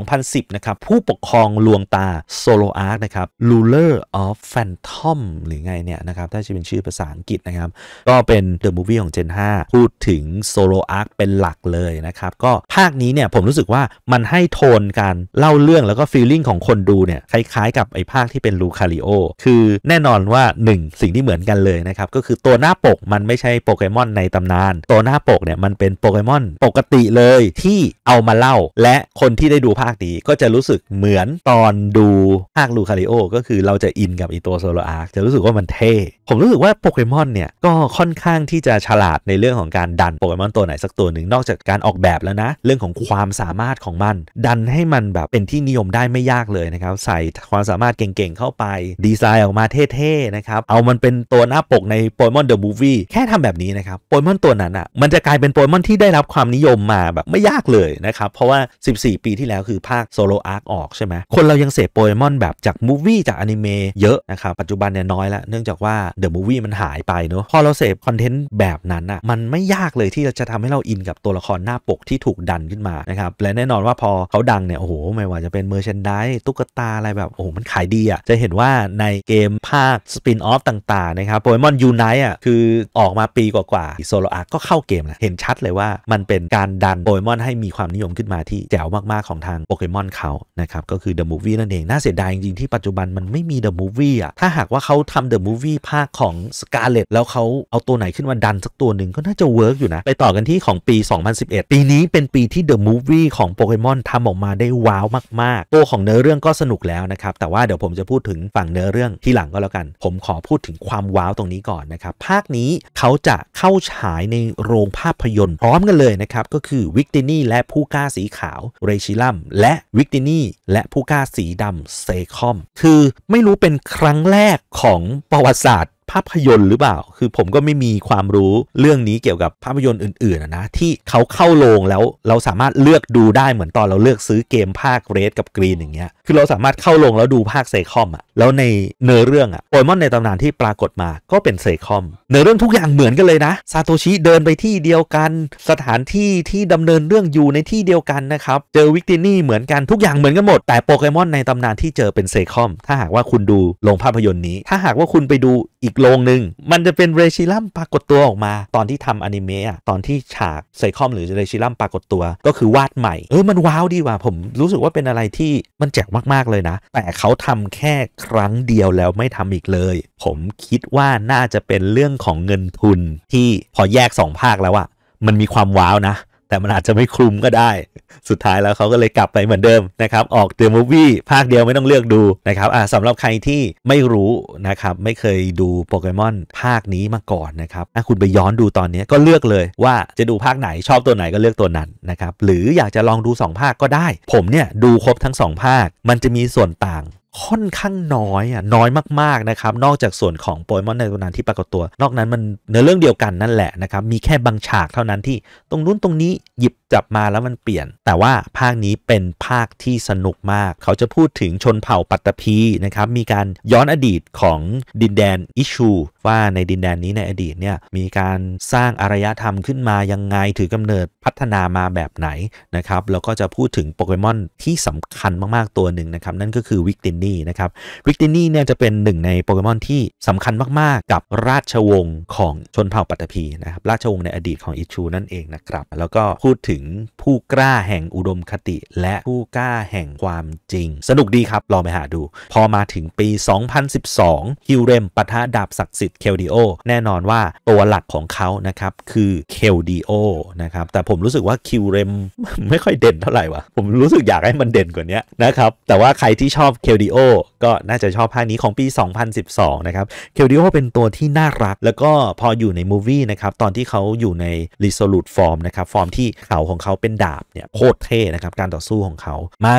2010 นะครับผู้ปกครองลวงตาโซโลอาร์คนะครับ Ruler of Phantom หรือไงเนี่ยนะครับถ้าจะเป็นชื่อภาษาอังกฤษนะครับก็เป็นเดอะมูฟวี่ของ Gen 5 พูดถึงโซโลอาร์คเป็นหลักเลยยนะครับก็ภาคนี้เนี่ยผมรู้สึกว่ามันให้โทนการเล่าเรื่องแล้วก็ฟีลลิ่งของคนดูเนี่ยคล้ายๆ กับไอภาคที่เป็นลูคาริโอคือแน่นอนว่า1สิ่งที่เหมือนกันเลยนะครับก็คือตัวหน้าปกมันไม่ใช่โปเกมอนในตำนาน ตัวหน้าปกเนี่ยมันเป็นโปเกมอนปกติเลยที่เอามาเล่า และคนที่ได้ดูภาคนี้ก็จะรู้สึกเหมือนตอนดูภาคลูคาริโอก็คือเราจะอินกับอีตัวโซโลอาร์จะรู้สึกว่ามันเท่ผมรู้สึกว่าโปเกมอนเนี่ยก็ค่อนข้างที่จะฉลาดในเรื่องของการดันโปเกมอนตัวไหนสักตัวหนึ่งนอกจากการการออกแบบแล้วนะเรื่องของความสามารถของมัน ดันให้มันแบบเป็นที่นิยมได้ไม่ยากเลยนะครับใส่ความสามารถเก่งๆเข้าไปดีไซน์ออกมาเท่ๆนะครับ เอามันเป็นตัวหน้าปกในโปเกมอนเดอะมูฟวี่แค่ทำแบบนี้นะครับโปเกมอนตัวนั้นอะ่ะมันจะกลายเป็นโปเกมอน ที่ได้รับความนิยมมาแบบไม่ยากเลยนะครับเพราะว่า 14 ปีที่แล้ว คือภาคโซโลอาร์คออกใช่ไหมคนเรายังเสพโปเกมอนแบบจากมูฟวี่จากอนิเมะเยอะนะครับปัจจุบันเนี่ยน้อยละเนื่องจากว่าเดอะมูฟวี่มันหายไปเนอะพอเราเสพคอนเทนต์แบบนั้นอะ่ะมันไม่ยากเลยที่จะทำให้เราอินกับตัวละครหน้าปกที่ถูกดันขึ้นมานะครับ และแน่นอนว่าพอเขาดังเนี่ย โอ้โห ไม่ว่าจะเป็นเมอร์เชนดายตุ๊กตาอะไรแบบ โอ้โห มันขายดีอะ่ะ จะเห็นว่าในเกมภาคสปินออฟต่าง ๆ นะครับโปเกมอนยูไนต์อ่ะคือออกมาปีกว่าๆโซโลอาร์ก็เข้าเกมนะเห็นชัดเลยว่ามันเป็นการดันโปเกมอนให้มีความนิยมขึ้นมาที่แจ๋วมากๆของทางโปเกมอนเขานะครับก็คือเดอะมูฟวี่นั่นเองน่าเสียดายจริงๆที่ปัจจุบันมันไม่มีเดอะมูฟวี่อ่ะถ้าหากว่าเขาทำเดอะมูฟวี่ภาคของสกาเลตแล้วเขาเอาตัวไหนขึ้นมาดันสักตัวหนึ่งก็น่าจะเวิร์กอยู่นะไปต่อกันที่ของปี 2 0 1 2021ปีนี้เป็นปีที่ The Movie ของโปเกมอนทำออกมาได้ว้าวมากๆ ตัวของเนื้อเรื่องก็สนุกแล้วนะครับ แต่ว่าเดี๋ยวผมจะพูดถึงฝั่งเนื้อเรื่องที่หลังก็แล้วกัน ผมขอพูดถึงความว้าวตรงนี้ก่อนนะครับ ภาคนี้เขาจะเข้าฉายในโรงภาพยนตร์พร้อมกันเลยนะครับ ก็คือวิกตินี่และผู้กล้าสีขาวเรชิลัมและวิกตินี่และผู้กล้าสีดำเซคอมคือไม่รู้เป็นครั้งแรกของประวัติศาสตร์ภาพยนตร์หรือเปล่า คือผมก็ไม่มีความรู้เรื่องนี้เกี่ยวกับภาพยนตร์อื่นๆนะที่เขาเข้าโรงแล้วเราสามารถเลือกดูได้เหมือนตอนเราเลือกซื้อเกมภาคเรดกับกรีนอย่างเงี้ยคือเราสามารถเข้าลง แล้วดูภาคเซคอมอ่ะแล้วในเนื้อเรื่องอ่ะโปเกมอนในตำนานที่ปรากฏมาก็เป็นเซคอมเนื้อเรื่องทุกอย่างเหมือนกันเลยนะซาโตชิเดินไปที่เดียวกัน สถานที่ที่ดำเนินเรื่องอยู่ในที่เดียวกัน นะครับเจอวิกตินี่เหมือนกันทุกอย่างเหมือนกันหมดแต่โปเกมอนในตำนานที่เจอเป็นเซคอม ถ้าหากว่าคุณดูลงภาพยนตร์นี้ ถ้าหากว่าคุณไปดูอีกโรงหนึ่งมันจะเป็นเรชิลัมปรากฏตัวออกมา ตอนที่ทำอนิเมะตอนที่ฉากเซคอม หรือเรชิลัมปรากฏตัว ก็คือวาดใหม่เออมันว้าวดีว่ะผม รู้สึกว่าเป็นอะไรที่มันแจ๋วมากๆ เลยนะ แต่เขาทำแค่ครั้งเดียวแล้วไม่ทำอีกเลย ผมคิดว่าน่าจะเป็นเรื่องของเงินทุน ที่พอแยก 2 ภาคแล้วอะมันมีความ ว้าวนะแต่มันอาจจะไม่คลุมก็ได้ สุดท้ายแล้วเขาก็เลยกลับไปเหมือนเดิมนะครับ ออกเดอะมูฟวี่ภาคเดียวไม่ต้องเลือกดูนะครับอ่าสำหรับใครที่ไม่รู้นะครับไม่เคยดูโปเกมอนภาคนี้มาก่อนนะครับ ถ้าคุณไปย้อนดูตอนนี้ก็เลือกเลย ว่าจะดูภาคไหนชอบตัวไหนก็เลือกตัวนั้นนะครับ หรืออยากจะลองดู 2 ภาคก็ได้ ผมเนี่ยดูครบทั้ง 2 ภาค มันจะมีส่วนต่างค่อนข้างน้อยอ่ะน้อยมาก ๆ นะครับ นอกจากส่วนของโปเกมอนในตวนั้นที่ปรากฏตัว นอกนั้นมันเนื้อเรื่องเดียวกันนั่นแหละนะครับ มีแค่บางฉากเท่านั้นที่ ตรงนู้นตรงนี้หยิบจับมาแล้วมันเปลี่ยน แต่ว่าภาคนี้เป็นภาคที่สนุกมาก เขาจะพูดถึงชนเผ่าปัตตภีนะครับ มีการย้อนอดีตของดินแดนอิชูว่าในดินแดนนี้ในอดีตเนี่ยมีการสร้างอารยธรรมขึ้นมายังไง ถือกำเนิดพัฒนามาแบบไหนนะครับแล้วก็จะพูดถึงโปเกมอนที่สำคัญมากๆตัวหนึ่งนะครับ นั่นก็คือวิกตินนี่นะครับวิกตินนี่เนี่ยจะเป็นหนึ่งในโปเกมอนที่สำคัญมากๆ กับราชวงศ์ของชนเผ่าปัตตภีนะครับราชวงศ์ในอดีตของอิชู นั่นเองนะครับ แล้วก็พูดถึงผู้กล้าแห่งอุดมคติและผู้กล้าแห่งความจริง สนุกดีครับลองไปหาดู พอมาถึงปี 2012ฮิวเรมปะทะดาบศักดิ์สิทธิเคลดิโอแน่นอนว่าตัวหลักของเขานะครับ คือเคลดิโอนะครับ แต่ผมรู้สึกว่าคิวเรมไม่ค่อยเด่นเท่าไหร่วะผมรู้สึกอยากให้มันเด่นกว่านี้นะครับ แต่ว่าใครที่ชอบเคลดิโอก็น่าจะชอบภาคนี้ของปี 2012 นะครับ เคลดิโอเป็นตัวที่น่ารัก แล้วก็พออยู่ในมูวี่นะครับ ตอนที่เขาอยู่ในรีโซลู t ฟอร์มนะครับ ฟอร์มที่เขาของเขาเป็นดาบเนี่ยโคตรเท่ นะครับ การต่อสู้ของเขา มา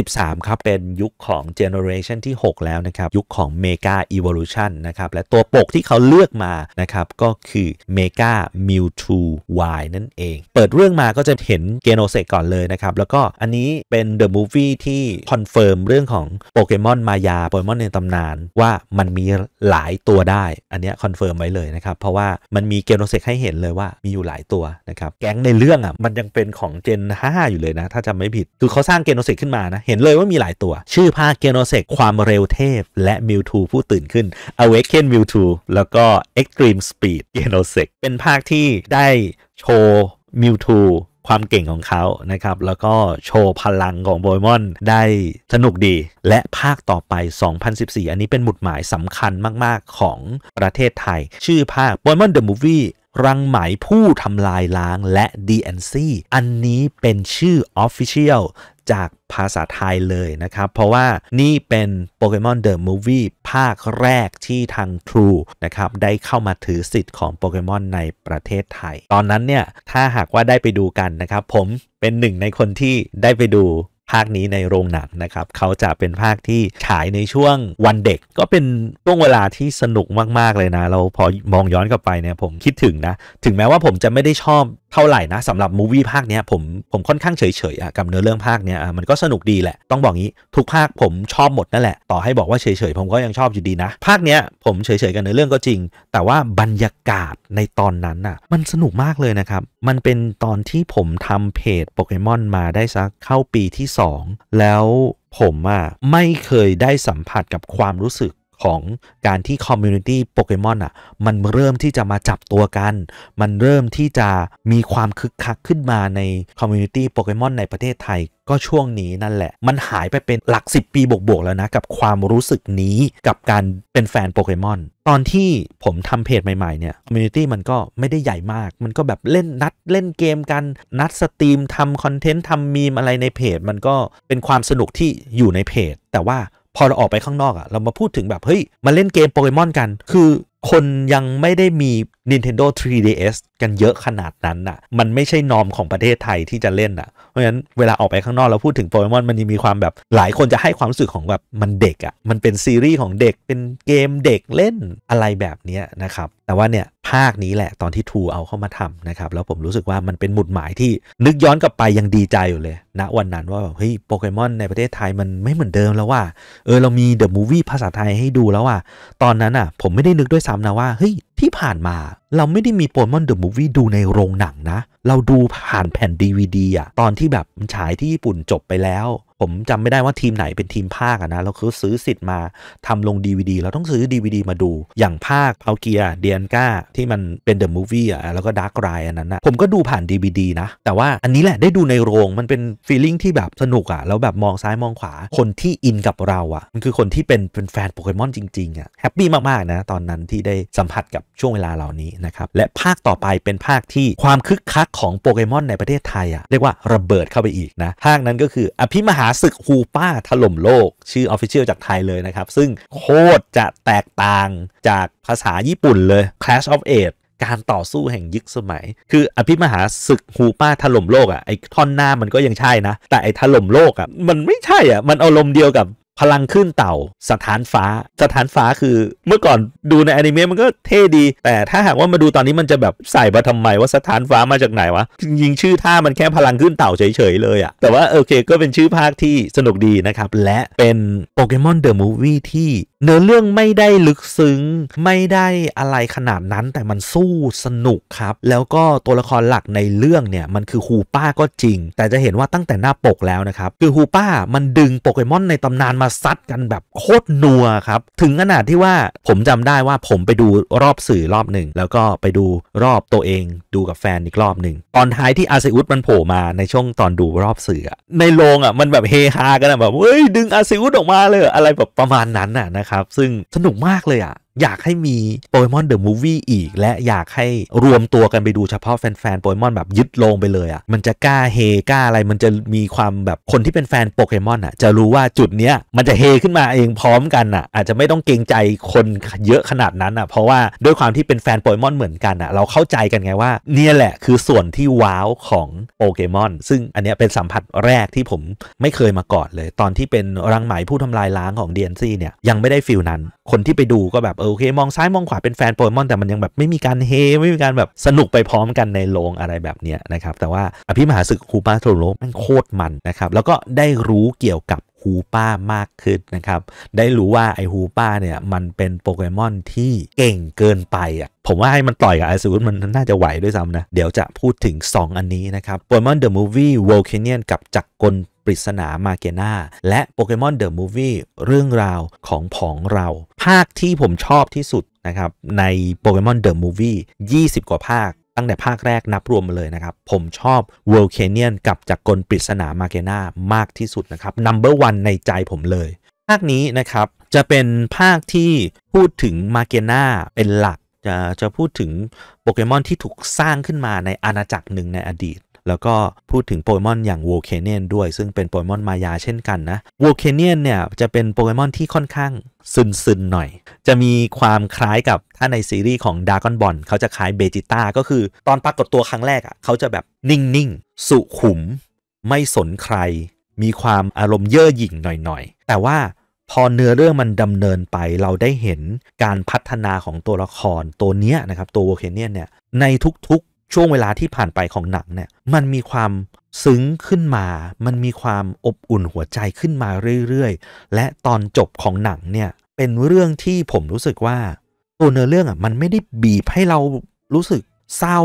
2013 ครับ เป็นยุคของเจเนอเรชันที่ 6 แล้วนะครับ ยุคของเมกาอีวอลูชันนะครับ และตัวปกที่เขาเลือกมานะครับ ก็คือมกามิ e ทู w ว Y นั่นเอง เปิดเรื่องมาก็จะเห็นเกโนเซก่อนเลยนะครับ แล้วก็อันนี้เป็นเดอะมูวี่ที่คอนเฟิร์มเรื่องของโปเกมอนมายยาโปเกมอนในตำนานว่ามันมีหลายตัวได้ อันนี้คอนเฟิร์มไว้เลยนะครับเพราะว่ามันมีเกมโนเซกให้เห็นเลยว่ามีอยู่หลายตัวนะครับ แก๊งในเรื่องอ่ะมันยังเป็นของเจน5อยู่เลยนะถ้าจำไม่ผิดคือเขาสร้างเกมโนเซกขึ้นมานะเห็นเลยว่ามีหลายตัว ชื่อภาคเกมโนเซกความเร็วเทพ และมิวทูผู้ตื่นขึ้น Awaken Mewtwo แล้วก็ Extreme Speed เกมโนเซกเป็นภาคที่ได้โชว์มิวทูความเก่งของเขา นะครับ แล้วก็โชว์พลังของโบยมอนได้สนุกดี และภาคต่อไป 2014 อันนี้เป็นหมุดหมายสำคัญมากๆของประเทศไทย ชื่อภาคบยมอนเดอะมูฟวี่รังไหมผู้ทำลายล้างและ DNC อันนี้เป็นชื่อ Official จากภาษาไทยเลยนะครับ เพราะว่านี่เป็นโปเกมอนเดอะมูฟวี่ภาคแรกที่ทาง True นะครับได้เข้ามาถือสิทธิ์ของโปเกมอนในประเทศไทย ตอนนั้นเนี่ยถ้าหากว่าได้ไปดูกันนะครับ ผมเป็นหนึ่งในคนที่ได้ไปดูภาคนี้ในโรงหนังนะครับเขาจะเป็นภาคที่ ฉายในช่วงวันเด็กก็เป็นช่วงเวลาที่สนุกมากๆเลยนะ เราพอมองย้อนกลับไปเนี่ยผมคิดถึงนะ ถึงแม้ว่าผมจะไม่ได้ชอบเท่าไหร่นะสำหรับมูวี่ภาคเนี้ยผมผมค่อนข้างเฉยๆกับเนื้อเรื่องภาคเนี้ยมันก็สนุกดีแหละต้องบอกงี้ ทุกภาคผมชอบหมดนั่นแหละต่อให้บอกว่าเฉยๆผมก็ยังชอบอยู่ดีนะภาคเนี้ยผมเฉยๆกับเนื้อเรื่องก็จริง แต่ว่าบรรยากาศในตอนนั้นน่ะมันสนุกมากเลยนะครับมันเป็นตอนที่ผมทำเพจโปเกมอนมาได้สักเข้าปีที่2แล้วผมอะไม่เคยได้สัมผัสกับความรู้สึกของการที่คอมมูนิตี้โปเกมอนอ่ะมันเริ่มที่จะมาจับตัวกัน มันเริ่มที่จะมีความคึกคักขึ้นมาในคอมมูนิตี้โปเกมอนในประเทศไทยก็ช่วงนี้นั่นแหละ มันหายไปเป็นหลัก 10 ปีบวกๆ แล้วนะ กับความรู้สึกนี้กับการเป็นแฟนโปเกมอนตอนที่ผมทำเพจใหม่ๆเนี่ยคอมมูนิตี้มันก็ไม่ได้ใหญ่มาก มันก็แบบเล่นนัดเล่นเกมกัน นัดสตรีมทำคอนเทนต์ทำมีมอะไรในเพจ มันก็เป็นความสนุกที่อยู่ในเพจ แต่ว่าพอเราออกไปข้างนอกอะเรามาพูดถึงแบบเฮ้ย มาเล่นเกมโปเกมอนกัน คือ คนยังไม่ได้มี Nintendo 3DS กันเยอะขนาดนั้นน่ะ มันไม่ใช่นอมของประเทศไทยที่จะเล่นน่ะ เพราะฉะนั้นเวลาออกไปข้างนอกเราพูดถึงโปเกมอนมันยังมีความแบบหลายคนจะให้ความรู้สึกของแบบมันเด็กอ่ะ มันเป็นซีรีส์ของเด็ก เป็นเกมเด็กเล่นอะไรแบบนี้นะครับแต่ว่าเนี่ยภาคนี้แหละตอนที่ทูเอาเข้ามาทำนะครับ แล้วผมรู้สึกว่ามันเป็นหมุดหมายที่นึกย้อนกลับไปยังดีใจอยู่เลยณนะวันนั้นว่าเฮ้ยโปเกมอนในประเทศไทยมันไม่เหมือนเดิมแล้วว่าเออเรามีเดอะมูฟวี่ภาษาไทยให้ดูแล้วว่าตอนนั้นอ่ะผมไม่ได้นึกด้วยซ้ำนะว่าเฮ้ยที่ผ่านมาเราไม่ได้มีโปเกมอนเดอะมูฟวี่ดูในโรงหนังนะ เราดูผ่านแผ่นดีวดีอ่ะตอนที่แบบมันฉายที่ญี่ปุ่นจบไปแล้วผมจำไม่ได้ว่าทีมไหนเป็นทีมภาคนะเราคือซื้อสิทธิ์มาทำลง DVD เราต้องซื้อ DVD มาดู อย่างภาคเพาเกียเดียนก้า ที่มันเป็นเดอะมูฟวี่อ่ะแล้วก็ดาร์กไรอันนั้นนะผมก็ดูผ่าน DVD นะ แต่ว่าอันนี้แหละได้ดูในโรงมันเป็นฟีลลิ่งที่แบบสนุกอ่ะแล้วแบบมองซ้ายมองขวา คนที่อินกับเราอ่ะมันคือคนที่เป็นเป็นแฟนโปเกมอนจริงๆอ่ะแฮปปี้มากๆนะ ตอนนั้นที่ได้สัมผัสกับช่วงเวลาเหล่านี้นะครับและภาคต่อไปเป็นภาคที่ความคึกคักของโปเกมอนในประเทศไทยอ่ะเรียกว่าระเบิดเข้าไปอีกนะภาคนั้นก็คืออภิมหาาศึกฮูป้าถล่มโลก ชื่อออฟฟิเชียลจากไทยเลยนะครับ ซึ่งโคตรจะแตกต่างจากภาษาญี่ปุ่นเลย Clash of Age การต่อสู้แห่งยุคสมัย คืออภิมหาศึกฮูป้าถล่มโลกอะ่ะไอ้ท่อนหน้ามันก็ยังใช่นะ แต่ไอ้ถล่มโลกอะ่ะมันไม่ใช่อะ่ะมันอารมณ์เดียวกับพลังขึ้นเต่า สถานฟ้า สถานฟ้าคือเมื่อก่อนดูในอนิเมะมันก็เท่ดี แต่ถ้าหากว่ามาดูตอนนี้มันจะแบบใส่มาทำไมว่าสถานฟ้ามาจากไหนวะยิงชื่อท่ามันแค่พลังขึ้นเต่าเฉยๆเลยอะแต่ว่าโอเคก็เป็นชื่อภาคที่สนุกดีนะครับ และเป็นโปเกมอนเดอะมูฟวี่ที่เนื้อเรื่องไม่ได้ลึกซึ้งไม่ได้อะไรขนาดนั้นแต่มันสู้สนุกครับแล้วก็ตัวละครหลักในเรื่องเนี่ยมันคือฮูป้าก็จริง แต่จะเห็นว่าตั้งแต่หน้าปกแล้วนะครับคือฮูป้ามันดึงโปเกมอนในตำนานมาซัดกันแบบโคตรนัวครับ ถึงขนาดที่ว่าผมจำได้ว่าผมไปดูรอบสื่อรอบหนึ่ง แล้วก็ไปดูรอบตัวเองดูกับแฟนอีกรอบหนึ่งตอนท้ายที่อาเซอุสมันโผล่มาในช่วงตอนดูรอบสื่อในโรงอ่ะมันแบบเฮฮากันแบบเฮ้ยดึงอาเซอุสออกมาเลยอะไรแบบประมาณนั้นอ่ะนะครับซึ่งสนุกมากเลยอะ่ะอยากให้มีโปเกมอนเดอะมูฟวี่อีก และอยากให้รวมตัวกันไปดูเฉพาะแฟนๆโปเกมอนแบบยึดลงไปเลยอะ่ะมันจะกล้าเฮกล้าอะไรมันจะมีความแบบคนที่เป็นแฟนโปเกมอนอ่ะจะรู้ว่าจุดเนี้ยมันจะเฮขึ้นมาเองพร้อมกันอ่ะ อาจจะไม่ต้องเกรงใจคนเยอะขนาดนั้นอ่ะเพราะว่าด้วยความที่เป็นแฟนโปเกมอนเหมือนกันอ่ะ เราเข้าใจกันไงว่าเนี่ยแหละคือส่วนที่ว้าวของโปเกมอนซึ่งอันเนี้ยเป็นสัมผัสแรกที่ผมไม่เคยมาก่อนเลย ตอนที่เป็นรังไหมผู้ทำลายล้างของ DNC เนี่ยยังไม่ได้ฟิลนั้น คนที่ไปดูก็แบบโอเคมองซ้ายมองขวาเป็นแฟนโปเกมอน แต่มันยังแบบไม่มีการเฮไม่มีการแบบสนุกไปพร้อมกันในโรงอะไรแบบเนี้ยนะครับ แต่ว่าอภิมหาศึกคูปาโทโรมันโคตรมันนะครับ แล้วก็ได้รู้เกี่ยวกับฮูป้ามากขึ้นนะครับ ได้รู้ว่าไอฮูป้าเนี่ย มันเป็นโปเกมอนที่เก่งเกินไปอ่ะ ผมว่าให้มันต่อยกับไอซูมันน่าจะไหวด้วยซ้ำนะ เดี๋ยวจะพูดถึง 2 อันนี้นะครับ โปเกมอนเดอะมูฟวี่โวลเคนเนียนกับจักรกลปริศนามาเกนาและโปเกมอนเดอะมูฟวี่เรื่องราวของผองเราภาคที่ผมชอบที่สุดนะครับในโปเกมอนเดอะมูฟวี่20 กว่าภาคตั้งแต่ภาคแรกนับรวมมาเลยนะครับ ผมชอบ w o r l d c a n y o n กับจากกลปริศนามาเกนามากที่สุดนะครับ Number one ในใจผมเลย ภาคนี้นะครับ จะเป็นภาคที่พูดถึงมาเกนาเป็นหลัก จะจะพูดถึงโปเกมอนที่ถูกสร้างขึ้นมาในอาณาจักรหนึ่งในอดีตแล้วก็พูดถึงโปเกมอนอย่างโวเคเนียนด้วยซึ่งเป็นโปเกมอนมายาเช่นกันนะโวเคเนียนเนี่ย จะเป็นโปเกมอนที่ค่อนข้าง ซึนซึนหน่อย จะมีความคล้ายกับถ้าในซีรีส์ของดากอนบอลเขาจะคล้ายเบจิต้าก็คือตอนปรากฏตัวครั้งแรกอะ่ะเขาจะแบบนิ่ง ๆ สุขุม ไม่สนใคร มีความอารมณ์เย่อหยิ่งหน่อยๆแต่ว่าพอเนื้อเรื่องมันดำเนินไปเราได้เห็นการพัฒนาของตัวละครตัวเนี้ยนะครับตัวโวเคเนียนเนี่ยในทุกช่วงเวลาที่ผ่านไปของหนังเนี่ยมันมีความซึ้งขึ้นมา มันมีความอบอุ่นหัวใจขึ้นมาเรื่อยๆ และตอนจบของหนังเนี่ย เป็นเรื่องที่ผมรู้สึกว่า ตัวเนื้อเรื่องอ่ะมันไม่ได้บีบให้เรารู้สึกเศร้า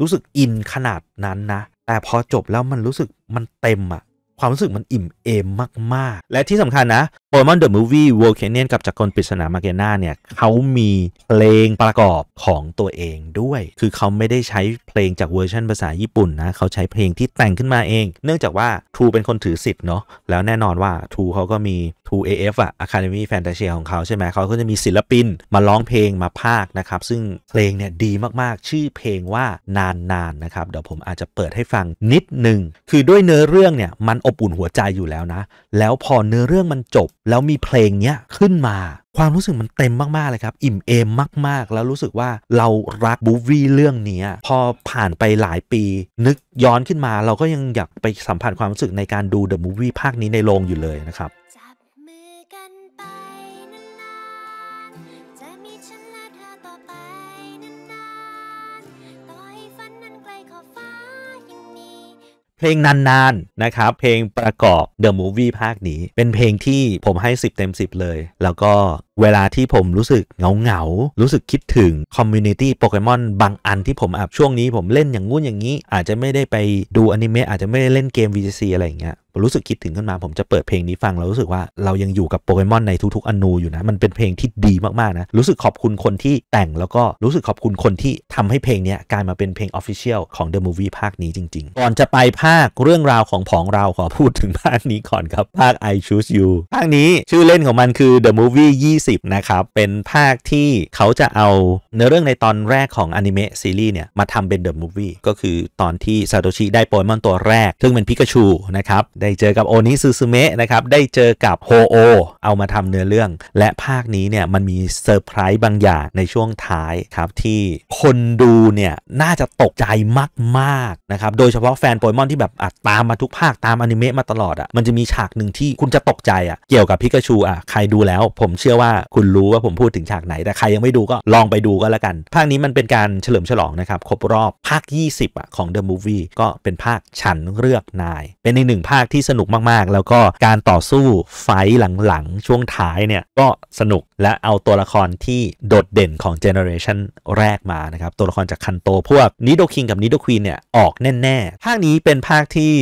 รู้สึกอินขนาดนั้นนะ แต่พอจบแล้วมันรู้สึกมันเต็มอ่ะ ความรู้สึกมันอิ่มเอมมากๆ และที่สำคัญนะโปเกมอนเดอะมูฟวี่วอลเคนเนียนกับจักรปริศนามาเกน่าเนี่ยเขามีเพลงประกอบของตัวเองด้วย คือเขาไม่ได้ใช้เพลงจากเวอร์ชันภาษาญี่ปุ่นนะเขาใช้เพลงที่แต่งขึ้นมาเอง เนื่องจากว่า ทูเป็นคนถือสิทธิ์เนาะแล้วแน่นอนว่าทูเขาก็มีทูเอฟอะอะคาเดมี่แฟนตาเชียของเขาใช่ไหมเขาก็จะมีศิลปินมาร้องเพลงมาพากนะครับซึ่งเพลงเนี่ยดีมากๆชื่อเพลงว่านานๆนนนะครับเดี๋ยวผมอาจจะเปิดให้ฟังนิดนึงคือด้วยเนื้อเรื่องเนี่ยมันอบอุ่นหัวใจอยู่แล้วนะ แล้วพอเนื้อเรื่องมันจบแล้วมีเพลงเนี้ยขึ้นมาความรู้สึกมันเต็มมาก ๆ เลยครับ อิ่มเอมมาก ๆ แล้วรู้สึกว่าเรารักบูวี่เรื่องนี้ พอผ่านไปหลายปีนึกย้อนขึ้นมาเราก็ยังอยากไปสัมผัสความรู้สึกในการดูเดอะมูวี่ภาคนี้ในโรงอยู่เลยนะครับเพลงนานๆ นะครับเพลงประกอบ The Movie ภาคนี้ เป็นเพลงที่ผมให้ 10 เต็ม 10 เลย แล้วก็เวลาที่ผมรู้สึกเหงาเหงารู้สึกคิดถึงคอมมูนิตี้โปเกมอนบางอันที่ผมอับช่วงนี้ผมเล่นอย่างงู้นอย่างนี้ อาจจะไม่ได้ไปดูอนิเมะอาจจะไม่ได้เล่นเกม VGC อะไรอย่างเงี้ยรู้สึกคิดถึงขึ้นมาผมจะเปิดเพลงนี้ฟัง แล้วรู้สึกว่าเรายังอยู่กับโปเกมอนในทุกๆอนูอยู่นะมันเป็นเพลงที่ดีมากๆนะรู้สึกขอบคุณคนที่แต่งแล้วก็รู้สึกขอบคุณคนที่ทำให้เพลงนี้กลายมาเป็นเพลงออฟฟิเชียลของ The Movie ภาคนี้จริงๆก่อนจะไปภาคเรื่องราวของผองเราขอพูดถึงภาคนี้ก่อนครับ ภาค I Choose You ภาคนี้ชื่อเล่นของมันคือ The Movie 20 นะครับเป็นภาคที่เขาจะเอาเนื้อเรื่องในตอนแรกของอนิเมะซีรีส์เนี่ยมาทำเป็น The Movie ก็คือตอนที่ซาโตชิได้โปเกมอนตัวแรกซึ่งเป็นพิกาชูนะครับได้เจอกับโอนิซูซูเมะนะครับ ได้เจอกับโฮโอเอามาทำเนื้อเรื่อง และภาคนี้เนี่ยมันมีเซอร์ไพรส์บางอย่างในช่วงท้ายครับ ที่คนดูเนี่ยน่าจะตกใจมาก ๆ นะครับ โดยเฉพาะแฟนโปเกมอนที่แบบตามมาทุกภาคตามอนิเมะมาตลอดอะ่ะมันจะมีฉากหนึ่งที่คุณจะตกใจอะ่ะเกี่ยวกับพิกาชูอ่ะใครดูแล้ว ผมเชื่อว่าคุณรู้ว่าผมพูดถึงฉากไหน แต่ใครยังไม่ดูก็ลองไปดูก็แล้วกัน ภาคนี้มันเป็นการเฉลิมฉลองนะครับครบรอบภาค 20อ่ะของ The Movie ก็เป็นภาคฉันเลือกนาย เป็นในหนึ่งภาคที่สนุกมากๆ แล้วก็การต่อสู้ไฟหลัง ๆ ช่วงท้ายเนี่ยก็สนุกและเอาตัวละครที่โดดเด่นของเจเนอเรชันแรกมานะครับตัวละครจากคันโตพวกนิโดคิงกับนิโดควีนเนี่ยออกแน่ๆภาคนี้เป็นภาคที่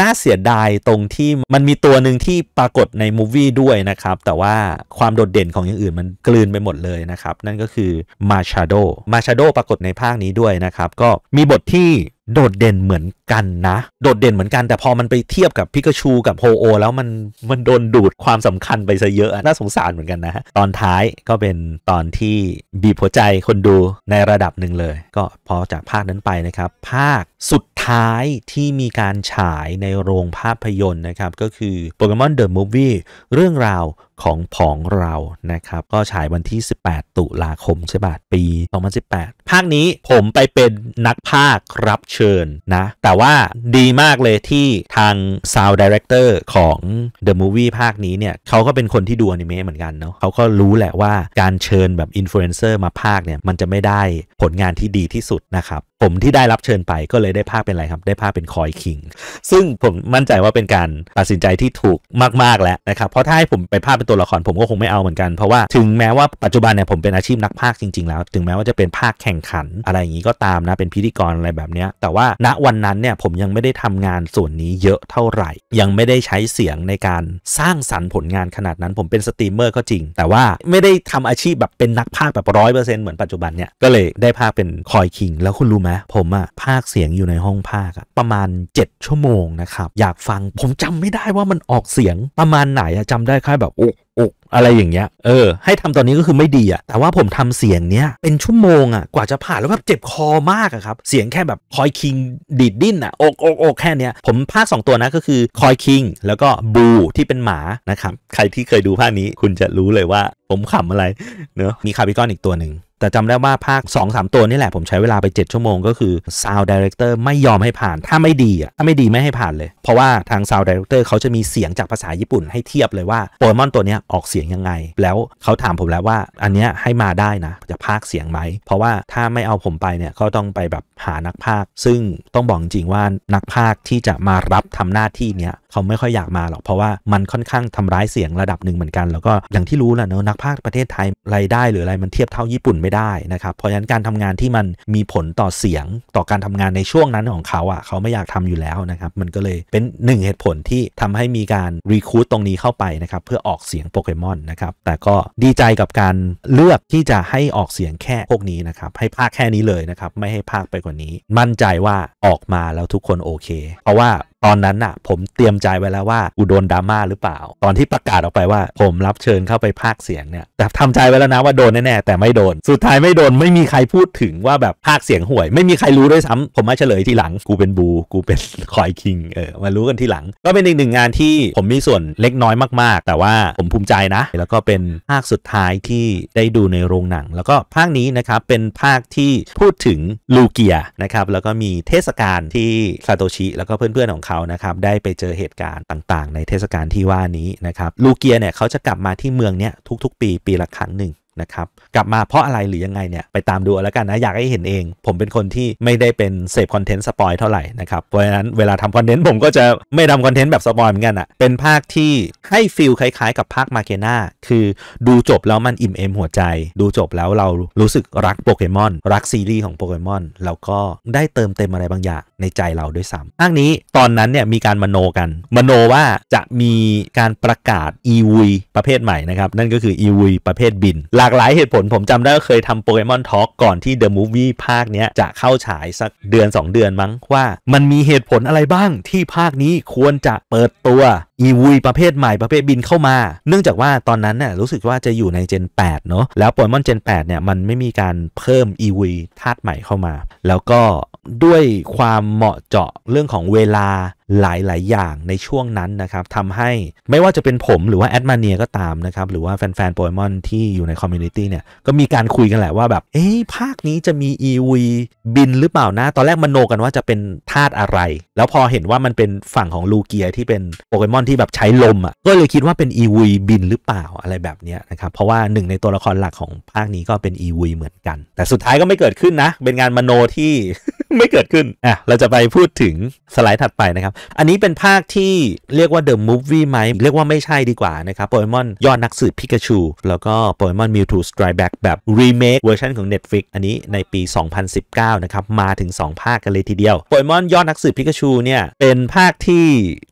น่าเสียดายตรงที่มันมีตัวหนึ่งที่ปรากฏในมูฟวี่ด้วยนะครับแต่ว่าความโดดเด่นของอย่างอื่นมันกลืนไปหมดเลยนะครับนั่นก็คือมาชาโดมาชาโดปรากฏในภาคนี้ด้วยนะครับก็มีบทที่โดดเด่นเหมือนกันนะ โดดเด่นเหมือนกันแต่พอมันไปเทียบกับพิกาชูกับโฮโอแล้วมันมันโดนดูดความสำคัญไปซะเยอะน่าสงสารเหมือนกันนะตอนท้ายก็เป็นตอนที่บีบหัวใจคนดูในระดับหนึ่งเลย ก็พอจากภาคนั้นไปนะครับ ภาคสุดท้ายที่มีการฉายในโรงภาพยนตร์นะครับ ก็คือโปเกมอนเดอะมูฟวี่เรื่องราวของผองเรานะครับ ก็ฉายวันที่ 18 ตุลาคมใช่ป่ะปี 2018 ภาคนี้ผมไปเป็นนักภาครับเชิญนะ แต่ว่าดีมากเลยที่ทาง Sound Director ของ The Movie ภาคนี้เนี่ยเขาก็เป็นคนที่ดูอนิเมะเหมือนกันเนาะเขาก็รู้แหละว่าการเชิญแบบอินฟลูเอนเซอร์มาภาคเนี่ย มันจะไม่ได้ผลงานที่ดีที่สุดนะครับ ผมที่ได้รับเชิญไปก็เลยได้ภาคเป็นอะไรครับ ได้ภาคเป็นคอยคิง ซึ่งผมมั่นใจว่าเป็นการตัดสินใจที่ถูกมาก ๆ แล้วนะครับเพราะถ้าให้ผมไปภาคเป็นตัวละครผมก็คงไม่เอาเหมือนกันเพราะว่าถึงแม้ว่าปัจจุบันเนี่ยผมเป็นอาชีพนักพากจริงๆ แล้ว ถึงแม้ว่าจะเป็นภาคแข่งขันอะไรอย่างนี้ก็ตามนะเป็นพิธีกรอะไรแบบนี้แต่ว่าณวันนั้นเนี่ยผมยังไม่ได้ทำงานส่วนนี้เยอะเท่าไหร่ ยังไม่ได้ใช้เสียงในการสร้างสรรค์ผลงานขนาดนั้นผมเป็นสตรีมเมอร์ก็จริง แต่ว่าไม่ได้ทำอาชีพแบบเป็นนักพากแบบร้อยเปอร์เซ็นต์เหมือนปัจจุบันเนี่ยก็เลยได้พากเป็นคอยคิง แล้วคุณรู้ไหมผมอะพากเสียงอยู่ในห้องพากประมาณ 7 ชั่วโมงนะครับอยากฟังผมจำไม่ได้ว่ามันออกเสียงประมาณไหนอะจำได้แค่แบบโอ้โอกอะไรอย่างเงี้ย เออ ให้ทำตอนนี้ก็คือไม่ดีอะแต่ว่าผมทำเสียงเนี้ยเป็นชั่วโมงอะกว่าจะผ่าน แล้วแบบเจ็บคอมากอะครับ เสียงแค่แบบคอยคิงดีดดิ้นอะอกอกอกแค่เนี้ย ผมภาค2ตัวนะก็คือคอยคิงแล้วก็บูที่เป็นหมานะครับ ใครที่เคยดูภาคนี้คุณจะรู้เลยว่า ผมขำอะไรเนอะมีคาบิคอนอีกตัวหนึ่งแต่จำได้ว่าภาค2สตัวนี่แหละผมใช้เวลาไป 7 ชั่วโมงก็คือ Sound Director ไม่ยอมให้ผ่าน ถ้าไม่ดีอ่ะถ้าไม่ดีไม่ให้ผ่านเลย เพราะว่าทาง Sound Director เขาจะมีเสียงจากภาษาญี่ปุ่นให้เทียบเลยว่าโปเกมอนตัวนี้ออกเสียงยังไง แล้วเขาถามผมแล้วว่าอันเนี้ยให้มาได้นะ จะพากเสียงไหม เพราะว่าถ้าไม่เอาผมไปเนี่ยก็ต้องไปแบบหานักพากซึ่งต้องบอกจริงว่านักพากที่จะมารับทำหน้าที่เนี้ยเขาไม่ค่อยอยากมาหรอกเพราะว่ามันค่อนข้างทำร้ายเสียงระดับหนึ่งเหมือนกันแล้วก็อย่างที่รู้แหละเนาะนักพา์ประเทศไทยรายได้หรืออะไรมันเทียบเท่าญี่ปุ่นไม่ได้นะครับเพราะฉะนั้นการทำงานที่มันมีผลต่อเสียงต่อการทำงานในช่วงนั้นของเขาอะ่ะเขาไม่อยากทำอยู่แล้วนะครับมันก็เลยเป็นหนึ่งเหตุผลที่ทำให้มีการรีคูดตรงนี้เข้าไปนะครับเพื่อออกเสียงโปเกมอนนะครับแต่ก็ดีใจกับการเลือกที่จะให้ออกเสียงแค่พวกนี้นะครับให้ภาคแค่นี้เลยนะครับไม่ให้ภาคไปกว่านี้ มั่นใจว่าออกมาแล้วทุกคนโอเค เพราะว่าตอนนั้นน่ะผมเตรียมใจไว้แล้วว่ากูโดนดราม่าหรือเปล่า ตอนที่ประกาศออกไปว่า ผมรับเชิญเข้าไปภาคเสียงเนี่ยแต่ทำใจไว้แล้วนะว่าโดนแน่แต่ไม่โดน สุดท้ายไม่โดนไม่มีใครพูดถึงว่าแบบภาคเสียงห่วย ไม่มีใครรู้ด้วยซ้ำ ผมมาเฉลยทีหลัง กูเป็นบู กูเป็นคอยคิงเออมารู้กันทีหลัง ก็เป็นอีกหนึ่งงานที่ผมมีส่วนเล็กน้อยมากๆ แต่ว่าผมภูมิใจนะ แล้วก็เป็นภาคสุดท้ายที่ได้ดูในโรงหนัง แล้วก็ภาคนี้นะครับเป็นภาคที่พูดถึงลูเกียนะครับแล้วก็มีเทศกาลที่ซาโตชิแล้วก็เพื่อนๆของขานะครับ ได้ไปเจอเหตุการณ์ต่างๆ ในเทศกาลที่ว่านี้นะครับ ลูเกียเนี่ย เขาจะกลับมาที่เมืองเนี้ยทุกๆ ปี ปีละครั้งหนึ่งนะครับกลับมาเพราะอะไรหรือยังไงเนี่ยไปตามดูแล้วกันนะอยากให้เห็นเอง ผมเป็นคนที่ไม่ได้เป็นเสพคอนเทนต์สปอยเท่าไหร่นะครับเพราะฉะนั้นเวลาทำคอนเทนต์ผมก็จะไม่ทำคอนเทนต์แบบสปอยเหมือนกันอะ่ะเป็นภาคที่ให้ฟิลคล้ายๆ กับภาคมาเกน่าคือดูจบแล้วมันอิ่มเอมหัวใจ ดูจบแล้วเรารู้สึกรักโปเกมอนรักซีรีส์ของโปเกมอนแล้วก็ได้เติมเต็มอะไรบางอย่างในใจเราด้วยซ้ำภาคนี้ตอนนั้นเนี่ยมีการมโนกัน มโนว่าจะมีการประกาศ EV ประเภทใหม่นะครับนั่นก็คือ EV ประเภทบินหลากหลายเหตุผลผมจำได้ว่าเคยทำโปเกมอนทอล์กก่อนที่เดอะมูฟวี่ภาคเนี้ย จะเข้าฉายสักเดือน 2 เดือนมั้งว่ามันมีเหตุผลอะไรบ้างที่ภาคนี้ควรจะเปิดตัวอีวีประเภทใหม่ประเภทบินเข้ามา เนื่องจากว่าตอนนั้นน่ยรู้สึกว่าจะอยู่ในเจน8เนาะแล้วโปเกมอนเจน8เนี่ยมันไม่มีการเพิ่ม e ีธาตุใหม่เข้ามา แล้วก็ด้วยความเหมาะเจาะเรื่องของเวลาหลาย ๆ อย่างในช่วงนั้นนะครับทำให้ไม่ว่าจะเป็นผมหรือว่าแอดมาเนียก็ตามนะครับ หรือว่าแฟน ๆ โปเกมอนที่อยู่ในคอมมูนิตี้เนี่ยก็มีการคุยกันแหละว่าแบบ เอ้ภาคนี้จะมี EV บินหรือเปล่านะ ตอนแรกมันโนกันว่าจะเป็นธาตุอะไร แล้วพอเห็นว่ามันเป็นฝั่งของลูเกียที่เป็นโปเกมอนที่แบบใช้ลมอ่ะก็เลยคิดว่าเป็น EV บินหรือเปล่าอะไรแบบนี้นะครับเพราะว่าหนึ่งในตัวละครหลักของภาคนี้ก็เป็น EV เหมือนกัน แต่สุดท้ายก็ไม่เกิดขึ้นนะ เป็นงานมโนที่ไม่เกิดขึ้นอ่ะเราจะไปพูดถึงสไลด์ถัดไปนะครับอันนี้เป็นภาคที่เรียกว่าเดอะมูฟวี่ไหมเรียกว่าไม่ใช่ดีกว่านะครับโปเกมอนยอดนักสืบพิกาชูแล้วก็โปเกมอนมิวทูสไตรแบ็กแบบรีเมคเวอร์ชันของ Netflix อันนี้ในปี 2019 นะครับ มาถึง 2 ภาคกันเลยทีเดียวโปเกมอนยอดนักสืบพิกาชูเนี่ย เป็นภาคที่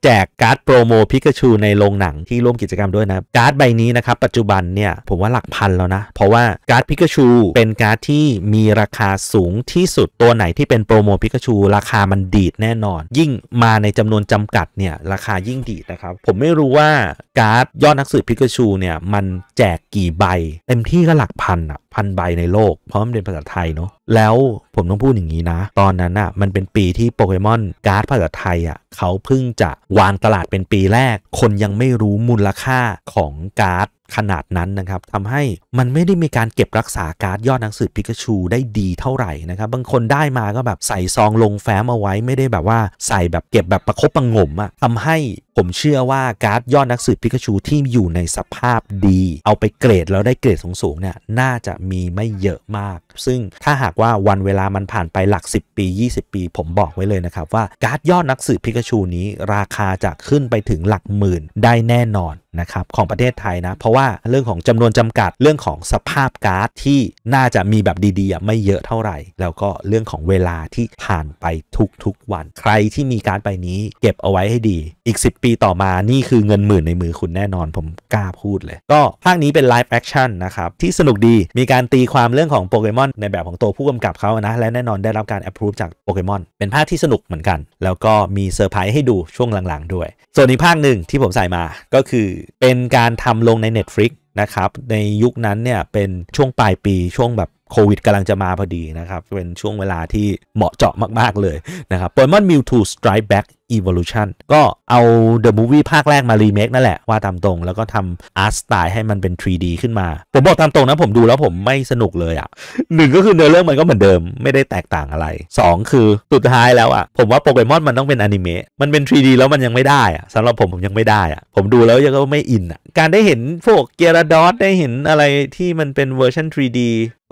แจกการ์ดโปรโมพิกาชูในโรงหนังที่ร่วมกิจกรรมด้วยนะการ์ดใบนี้นะครับ ปัจจุบันเนี่ยผมว่าหลักพันแล้วนะเพราะว่าการ์ดพิกาชูเป็นการ์ดที่มีราคาสูงที่สุดตัวไหนที่เป็นโปรโมพิกาชูราคามันดีดแน่นอน ยิ่งมาในจำนวนจำกัดเนี่ยราคายิ่งดีนะครับ ผมไม่รู้ว่าการ์ดยอดนักสืบพิกาชูเนี่ย มันแจกกี่ใบ เต็มที่ก็หลักพันอะพันใบในโลกเพราะมันเป็นภาษาไทยเนาะแล้วผมต้องพูดอย่างนี้นะ ตอนนั้นอะ่ะมันเป็นปีที่โปเกมอนการ์ดภาษาไทยอะ่ะเขาเพิ่งจะวางตลาดเป็นปีแรก คนยังไม่รู้มูลค่าของการ์ดขนาดนั้นนะครับทำให้มันไม่ได้มีการเก็บรักษาการ์ดยอดหนังสือพิกาชูได้ดีเท่าไหร่นะครับ บางคนได้มาก็แบบใส่ซองลงแฟ้มเอาไว้ไม่ได้แบบว่าใส่แบบเก็บแบบประคบประงมอะทำให้ผมเชื่อว่าการ์ดยอดนักสืบพิกาชูที่อยู่ในสภาพดี เอาไปเกรดแล้วได้เกรดสูงๆเนี่ยน่าจะมีไม่เยอะมาก ซึ่งถ้าหากว่าวันเวลามันผ่านไปหลัก 10 ปี 20 ปี ผมบอกไว้เลยนะครับว่าการ์ดยอดนักสืบพิกาชูนี้ราคาจะขึ้นไปถึงหลักหมื่นได้แน่นอนนะครับของประเทศไทยนะ เพราะว่าเรื่องของจำนวนจำกัดเรื่องของสภาพการ์ดที่น่าจะมีแบบดีๆไม่เยอะเท่าไหร่ แล้วก็เรื่องของเวลาที่ผ่านไปทุก ๆ วัน ใครที่มีการ์ดใบนี้เก็บเอาไว้ให้ดีอีก 10 ปีต่อมานี่คือเงินหมื่นในมือคุณแน่นอนผมกล้าพูดเลย ก็ภาคนี้เป็นไลฟ์แอคชั่นนะครับ ที่สนุกดีมีการตีความเรื่องของโปเกมอนในแบบของตัวผู้กำกับเขานะ และแน่นอนได้รับการแอปพรูฟจากโปเกมอนเป็นภาคที่สนุกเหมือนกัน แล้วก็มีเซอร์ไพรส์ให้ดูช่วงหลังๆ ด้วย ส่วนอีกภาคหนึ่งที่ผมใส่มาก็คือเป็นการทำลงใน Netflix นะครับ ในยุคนั้น เนี่ย เป็นช่วงปลายปีช่วงแบบโควิดกำลังจะมาพอดีนะครับ เป็นช่วงเวลาที่เหมาะเจาะมากๆเลยนะครับ Pokemon Mewtwo Strike Back Evolution ก็เอา The Movie ภาคแรกมารีเมคนั่นแหละ ว่าตามตรงแล้วก็ทำอาร์ตสไตล์ให้มันเป็น 3D ขึ้นมา ผมบอกตามตรงนะผมดูแล้วผมไม่สนุกเลยอะ่ะหนึ่งก็คือเนื้อเรื่องมันก็เหมือนเดิม ไม่ได้แตกต่างอะไร 2 คือ สุดท้ายแล้วอะ่ะ ผมว่าโปเกมอนมันต้องเป็นอนิเมะ มันเป็น 3D แล้วมันยังไม่ได้อะ่ะสำหรับผมผมยังไม่ได้อะ่ะ ผมดูแล้วยังก็ไม่อินอะ่ะ การได้เห็นพวกเกียร์ดอสได้เห็นอะไรที่มันเป็นเวอร์ชัน 3D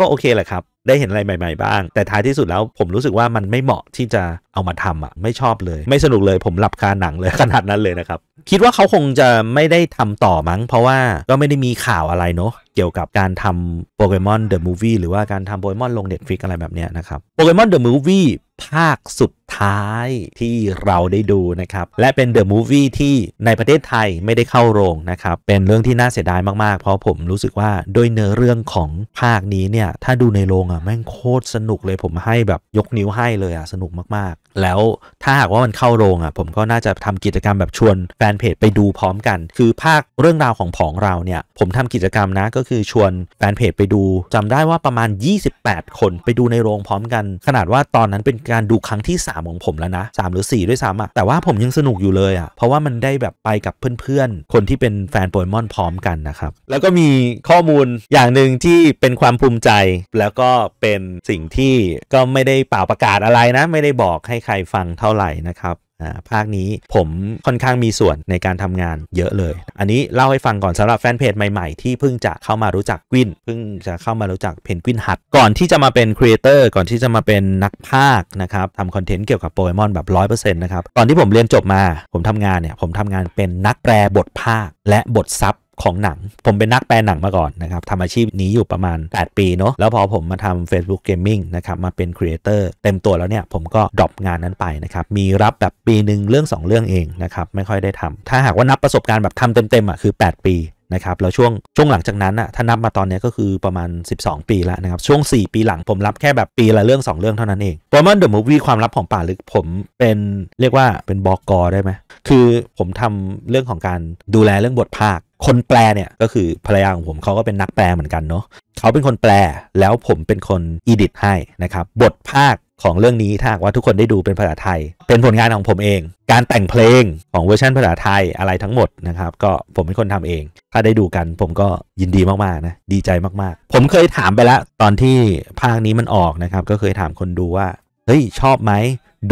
ก็โอเคแหละครับ ได้เห็นอะไรใหม่ๆบ้าง แต่ท้ายที่สุดแล้วผมรู้สึกว่ามันไม่เหมาะที่จะเอามาทำอ่ะ ไม่ชอบเลย ไม่สนุกเลย ผมหลับคาหนังเลย ขนาดนั้นเลยนะครับ คิดว่าเขาคงจะไม่ได้ทำต่อมั้ง เพราะว่าก็ไม่ได้มีข่าวอะไรเนาะเกี่ยวกับการทำโปเกมอนเดอะมูฟวี่หรือว่าการทำโปเกมอนลงเน็ตฟลิกอะไรแบบนี้นะครับโปเกมอนเดอะมูฟวี่ภาคสุดท้ายที่เราได้ดูนะครับ และเป็นเดอะมูฟวี่ที่ในประเทศไทยไม่ได้เข้าโรงนะครับเป็นเรื่องที่น่าเสียดายมากๆ เพราะผมรู้สึกว่าด้วยเนื้อเรื่องของภาคนี้เนี่ยถ้าดูในโรงอ่ะแม่งโคตรสนุกเลยผมให้แบบยกนิ้วให้เลยอ่ะสนุกมากๆ แล้วถ้าหากว่ามันเข้าโรงอ่ะผมก็น่าจะทำกิจกรรมแบบชวนแฟนเพจไปดูพร้อมกัน คือภาคเรื่องราวของผองเราเนี่ยผมทำกิจกรรมนะก็คือชวนแฟนเพจไปดูจำได้ว่าประมาณ 28 คนไปดูในโรงพร้อมกัน ขนาดว่าตอนนั้นเป็นการดูครั้งที่ 3 ของผมแล้วนะ 3 หรือ 4 ด้วยซ้ำอะแต่ว่าผมยังสนุกอยู่เลยอะเพราะว่ามันได้แบบไปกับเพื่อนๆ คนที่เป็นแฟนโปเกมอนพร้อมกันนะครับ แล้วก็มีข้อมูลอย่างหนึ่งที่เป็นความภูมิใจ แล้วก็เป็นสิ่งที่ก็ไม่ได้เป่าประกาศอะไรนะ ไม่ได้บอกให้ใครฟังเท่าไหร่นะครับภาคนี้ผมค่อนข้างมีส่วนในการทำงานเยอะเลย อันนี้เล่าให้ฟังก่อนสำหรับแฟนเพจใหม่ๆที่เพิ่งจะเข้ามารู้จักกวินเพิ่งจะเข้ามารู้จักเพนกวินหัดก่อนที่จะมาเป็นครีเอเตอร์ก่อนที่จะมาเป็นนักภาคนะครับทำคอนเทนต์เกี่ยวกับโปเกมอนแบบร้อยเปอร์เซ็นต์นะครับตอนที่ผมเรียนจบมา ผมทำงานเนี่ย ผมทำงานเป็นนักแปลบทภาคและบทซับของหนัง ผมเป็นนักแปลหนังมาก่อนนะครับทำอาชีพนี้อยู่ประมาณ 8 ปีเนาะแล้วพอผมมาทำ Facebook Gaming นะครับมาเป็นครีเอเตอร์เต็มตัวแล้วเนี่ยผมก็ดรอปงานนั้นไปนะครับมีรับแบบปีหนึ่งเรื่อง 2 เรื่องเองนะครับไม่ค่อยได้ทำถ้าหากว่านับประสบการณ์แบบทำเต็มๆอ่ะคือ 8 ปีนะครับแล้วช่วงช่วงหลังจากนั้นอ่ะถ้านับมาตอนนี้ก็คือประมาณ 12 ปีแล้วนะครับช่วง 4 ปีหลัง ผมรับแค่แบบปีละเรื่อง2เรื่องเท่านั้นเองโปรโมทเดอะมูฟวี่ความลับของป่าลึกผมเป็นเรียกว่าเป็นบอกอได้ไหมคือผมทำเรื่องของการดูแลเรื่องบทภาคคนแปลเนี่ยก็คือภรรยาของผมเขาก็เป็นนักแปลเหมือนกันเนาะเขาเป็นคนแปลแล้วผมเป็นคนอีดิทให้นะครับ บทภาคของเรื่องนี้ถ้าว่าทุกคนได้ดูเป็นภาษาไทย เป็นผลงานของผมเอง การแต่งเพลงของเวอร์ชันภาษาไทยอะไรทั้งหมดนะครับก็ผมเป็นคนทำเอง ถ้าได้ดูกันผมก็ยินดีมากๆนะดีใจมากๆ ผมเคยถามไปแล้วตอนที่ภาคนี้มันออกนะครับก็เคยถามคนดูว่าเฮ้ยชอบไหม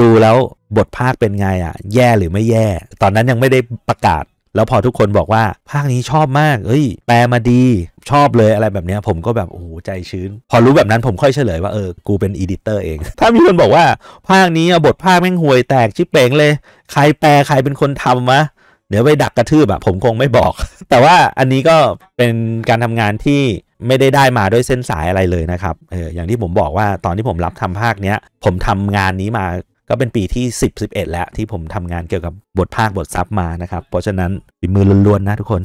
ดูแล้วบทภาคเป็นไงอะ่ะแย่หรือไม่แย่ ตอนนั้นยังไม่ได้ประกาศแล้วพอทุกคนบอกว่าภาคนี้ชอบมากเอ้ย แปลมาดีชอบเลยอะไรแบบนี้ผมก็แบบโอ้โหใจชื้น พอรู้แบบนั้นผมค่อยเฉลยว่าเออกูเป็นอีดิเตอร์เอง ถ้ามีคนบอกว่าภาคนี้บทภาคแม่งห่วยแตกชิปเปงเลย ใครแปลใครเป็นคนทำวะเดี๋ยวไปดักกระทืบอะผมคงไม่บอกแต่ว่าอันนี้ก็เป็นการทำงานที่ไม่ได้ได้มาด้วยเส้นสายอะไรเลยนะครับเอออย่างที่ผมบอกว่าตอนที่ผมรับทำภาคเนี้ยผมทำงานนี้มาก็เป็นปีที่ 10 11แล้วที่ผมทำงานเกี่ยวกับบทภาคบทซับมานะครับ เพราะฉะนั้นฝีมือล้วนๆ นะทุกคน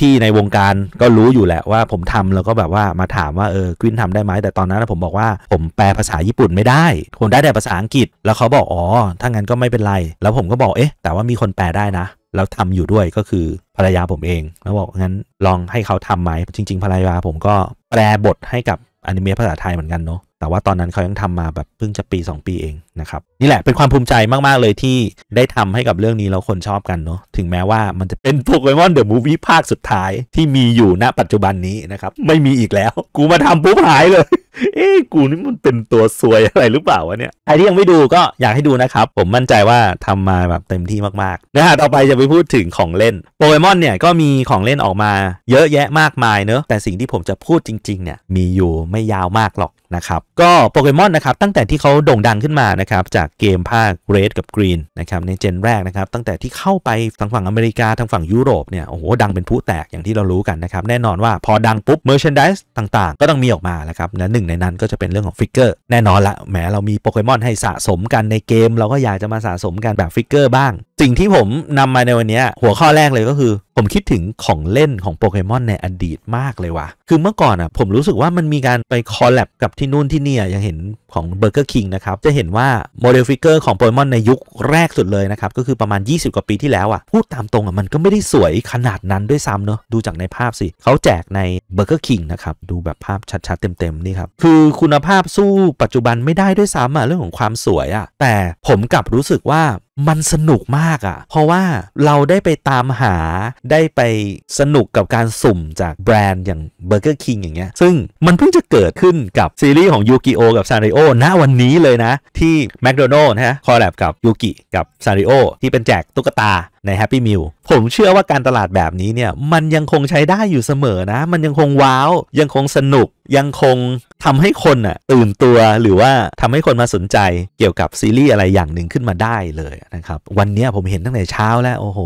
พี่ๆ ในวงการก็รู้อยู่แหละว่าผมทำแล้วก็แบบว่ามาถามว่า เออกวินทำได้ไหมแต่ตอนนั้นผมบอกว่าผมแปลภาษาญี่ปุ่นไม่ได้ผมได้แต่ภาษาอังกฤษแล้วเขาบอก อ๋อ ถ้างั้นก็ไม่เป็นไร แล้วผมก็บอกเอ๊ะแต่ว่ามีคนแปลได้นะ แล้วทำอยู่ด้วยก็คือภรรยาผมเอง แล้วบอกงั้นลองให้เขาทำไหมจริง ๆ ภรรยาผมก็แปลบทให้กับอนิเมะภาษาไทยเหมือนกันเนาะแต่ว่าตอนนั้นเขายังทำมาแบบเพิ่งจะปี 2 ปีเองนะครับ นี่แหละเป็นความภูมิใจมาก ๆ เลยที่ได้ทำให้กับเรื่องนี้แล้วคนชอบกันเนาะถึงแม้ว่ามันจะเป็นโปเกมอนเดอะมูฟวี่ภาคสุดท้าย ที่มีอยู่ณปัจจุบันนี้นะครับ ไม่มีอีกแล้ว กูมาทำปุ๊บหายเลยเอ้กูนี่มันเป็นตัวซวยอะไรหรือเปล่าวะเนี่ย ใครที่ยังไม่ดูก็อยากให้ดูนะครับ ผมมั่นใจว่าทำมาแบบเต็มที่มากๆ นะฮะ ต่อไปจะไปพูดถึงของเล่น โปเกมอนเนี่ยก็มีของเล่นออกมาเยอะแยะมากมายเนอะแต่สิ่งที่ผมจะพูดจริงๆ เนี่ย มีอยู่ไม่ยาวมากหรอกนะครับ ก็โปเกมอนนะครับ ตั้งแต่ที่เขาโด่งดังขึ้นมานะครับ จากเกมภาคเรดกับกรีนนะครับในเจนแรกนะครับ ตั้งแต่ที่เข้าไปทางฝั่งอเมริกาทางฝั่งยุโรปเนี่ย โอ้โหดังเป็นผู้แตกอย่างที่เรารู้กันนะครับ แน่นอนว่าพอดังปุ๊บเมอร์ชนดิสต่างๆก็ต้องมีออกมาแล้วครับนะหงในนั้นก็จะเป็นเรื่องของฟิกเกอร์แน่นอนละแหมเรามีโปเกมอนให้สะสมกันในเกม เราก็อยากจะมาสะสมกันแบบฟิกเกอร์บ้าง สิ่งที่ผมนำมาในวันนี้ หัวข้อแรกเลยก็คือผมคิดถึงของเล่นของโปเกมอนในอดีตมากเลยว่ะ คือเมื่อก่อนอ่ะผมรู้สึกว่ามันมีการไปคอลแลบกับที่นู่นที่นี่อย่างเห็นของเบอร์เกอร์คิงนะครับ จะเห็นว่าโมเดลฟิกเกอร์ของโปเกมอนในยุคแรกสุดเลยนะครับ ก็คือประมาณ 20 กว่าปีที่แล้วอ่ะพูดตามตรงอ่ะมันก็ไม่ได้สวยขนาดนั้นด้วยซ้ำเนอะดูจากในภาพสิ เขาแจกในเบอร์เกอร์คิงนะครับ ดูแบบภาพชัดๆเต็มๆนี่ครับคือคุณภาพสู้ปัจจุบันไม่ได้ด้วยซ้ำอ่ะเรื่องของความสวยอ่ะแต่ผมกลับรู้สึกว่ามันสนุกมากอะ่ะ เพราะว่าเราได้ไปตามหาได้ไปสนุกกับการสุ่มจากแบรนด์อย่างเบอร์เกอร์คิงอย่างเงี้ย ซึ่งมันเพิ่งจะเกิดขึ้นกับซีรีส์ของยูกิโอกับซานริโอณวันนี้เลยนะ ที่แมคโดนัลล์นะฮะคอลแลบกับยูกิกับซานริโอที่เป็นแจกตุ๊กตาใน Happy m e ิ l ผมเชื่อว่าการตลาดแบบนี้เนี่ย มันยังคงใช้ได้อยู่เสมอนะ มันยังคงว้าว ยังคงสนุก ยังคงทำให้คนอ่ะตื่นตัวหรือว่าทำให้คนมาสนใจเกี่ยวกับซีรีส์อะไรอย่างหนึ่งขึ้นมาได้เลยนะครับวันนี้ผมเห็นตั้งแต่เช้าแล้ว โอ้โห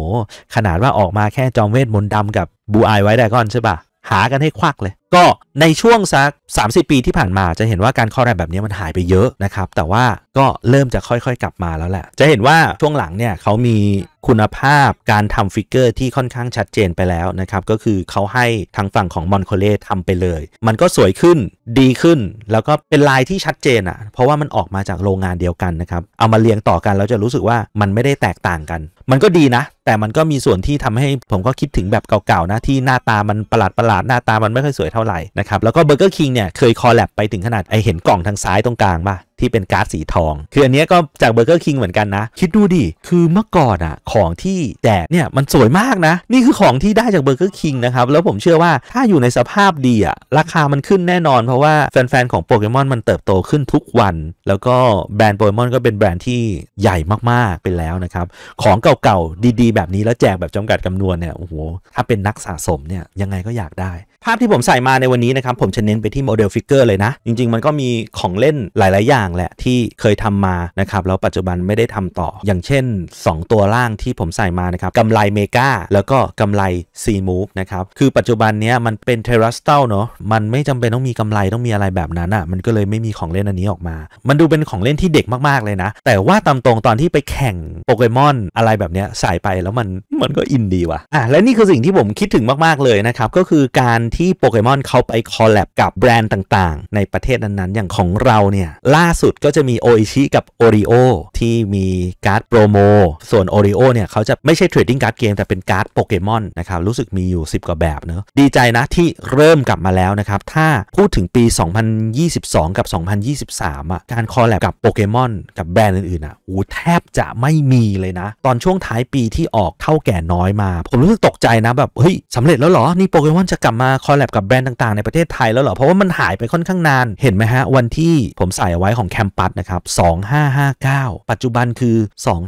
ขนาดว่าออกมาแค่จอมเวท มนต์ดำกับบูอายไว้ไดก่อนใช่ปะหากันให้ควักเลยก็ในช่วงสัก 30 ปีที่ผ่านมา จะเห็นว่าการข้อแรมแบบนี้มันหายไปเยอะนะครับ แต่ว่าก็เริ่มจะค่อยๆกลับมาแล้วแหละจะเห็นว่าช่วงหลังเนี่ยเขามีคุณภาพการทำฟิกเกอร์ ที่ค่อนข้างชัดเจนไปแล้วนะครับ ก็คือเขาให้ทางฝั่งของมอนโคเลทำไปเลย มันก็สวยขึ้นดีขึ้นแล้วก็เป็นลายที่ชัดเจนอะ่ะเพราะว่ามันออกมาจากโรงงานเดียวกันนะครับเอามาเรียงต่อกันแล้วจะรู้สึกว่ามันไม่ได้แตกต่างกัน มันก็ดีนะ แต่มันก็มีส่วนที่ทำให้ผมก็คิดถึงแบบเก่าๆนะที่หน้าตามันประหลาดประหลาดหน้าตามันไม่ค่อยสวยเท่าไหร่นะครับแล้วก็เบอร์เกอร์คิงเนี่ยเคยคอลแลบไปถึงขนาด ไอเห็นกล่องทางซ้ายตรงกลางป่ะที่เป็นการ์ดสีทอง คืออันนี้ก็จากเบอร์เกอร์คิงเหมือนกันนะ คิดดูดิคือเมื่อก่อนอะของที่แจกเนี่ยมันสวยมากนะ นี่คือของที่ได้จากเบอร์เกอร์คิงนะครับ แล้วผมเชื่อว่าถ้าอยู่ในสภาพดีอะราคามันขึ้นแน่นอนเพราะว่าแฟน ๆ ของโปเกมอนมันเติบโตขึ้นทุกวัน แล้วก็แบรนด์โปเกมอนก็เป็นแบรนด์ที่ใหญ่มากๆไปแล้วนะครับของเก่าๆดี ๆ แบบนี้แล้วแจกแบบจำกัดจำานวนเนี่ยโอ้โหถ้าเป็นนักสะสมเนี่ยยังไงก็อยากได้ภาพที่ผมใส่มาในวันนี้นะครับผมจะเน้นไปที่โมเดลฟิกเกอร์เลยนะ จริง ๆมันก็มีของเล่นหลาย ๆ อย่างแหละที่เคยทำมานะครับ แล้วปัจจุบันไม่ได้ทำต่อ อย่างเช่น 2 ตัวล่างที่ผมใส่มานะครับกำไรเมกาแล้วก็กำไรซีมูฟนะครับคือปัจจุบันเนี้ยมันเป็นเทรัสเตลเนาะมันไม่จำเป็นต้องมีกำไรต้องมีอะไรแบบนั้นอะ่ะมันก็เลยไม่มีของเล่นอันนี้ออกมา มันดูเป็นของเล่นที่เด็กมากๆเลยนะ แต่ว่าตามตรงตอนที่ไปแข่งโปเกมอนอะไรแบบเนี้ยใส่ไปแล้วมันมันก็อินดีว่ะอ่ะและนี่คือสิ่งที่ผมคิดถึงมากๆเลยนะครับก็คือการที่โปเกมอนเขาไปคอลแลบกับแบรนด์ต่างๆ ในประเทศนั้นๆ อย่างของเราเนี่ยล่าสุดก็จะมีโออิชิกับโอริโอที่มีการ์ดโปรโม ส่วนโอริโอเนี่ยเขาจะไม่ใช่เทรดดิ้งการ์ดเกมแต่เป็นการ์ดโปเกมอนนะครับรู้สึกมีอยู่ 10กว่าแบบเนอะดีใจนะที่เริ่มกลับมาแล้วนะครับถ้าพูดถึงปี 2022 กับ 2023 อ่ะการคอลแลบกับโปเกมอนกับแบรนด์อื่นๆอ่ะโอ้แทบจะไม่มีเลยนะ ตอนช่วงท้ายปีที่ออกเท่าแก่น้อยมา ผมรู้สึกตกใจนะแบบเฮ้ยสำเร็จแล้วเหรอ นี่โปเกมอนจะกลับมาคอลแลบกับแบรนด์ต่างๆในประเทศไทยแล้วเหรอ เพราะว่ามันหายไปค่อนข้างนานเห็นไหมฮะ วันที่ผมใส่ไว้ของแคมปัสนะครับ2559 ปัจจุบันคือ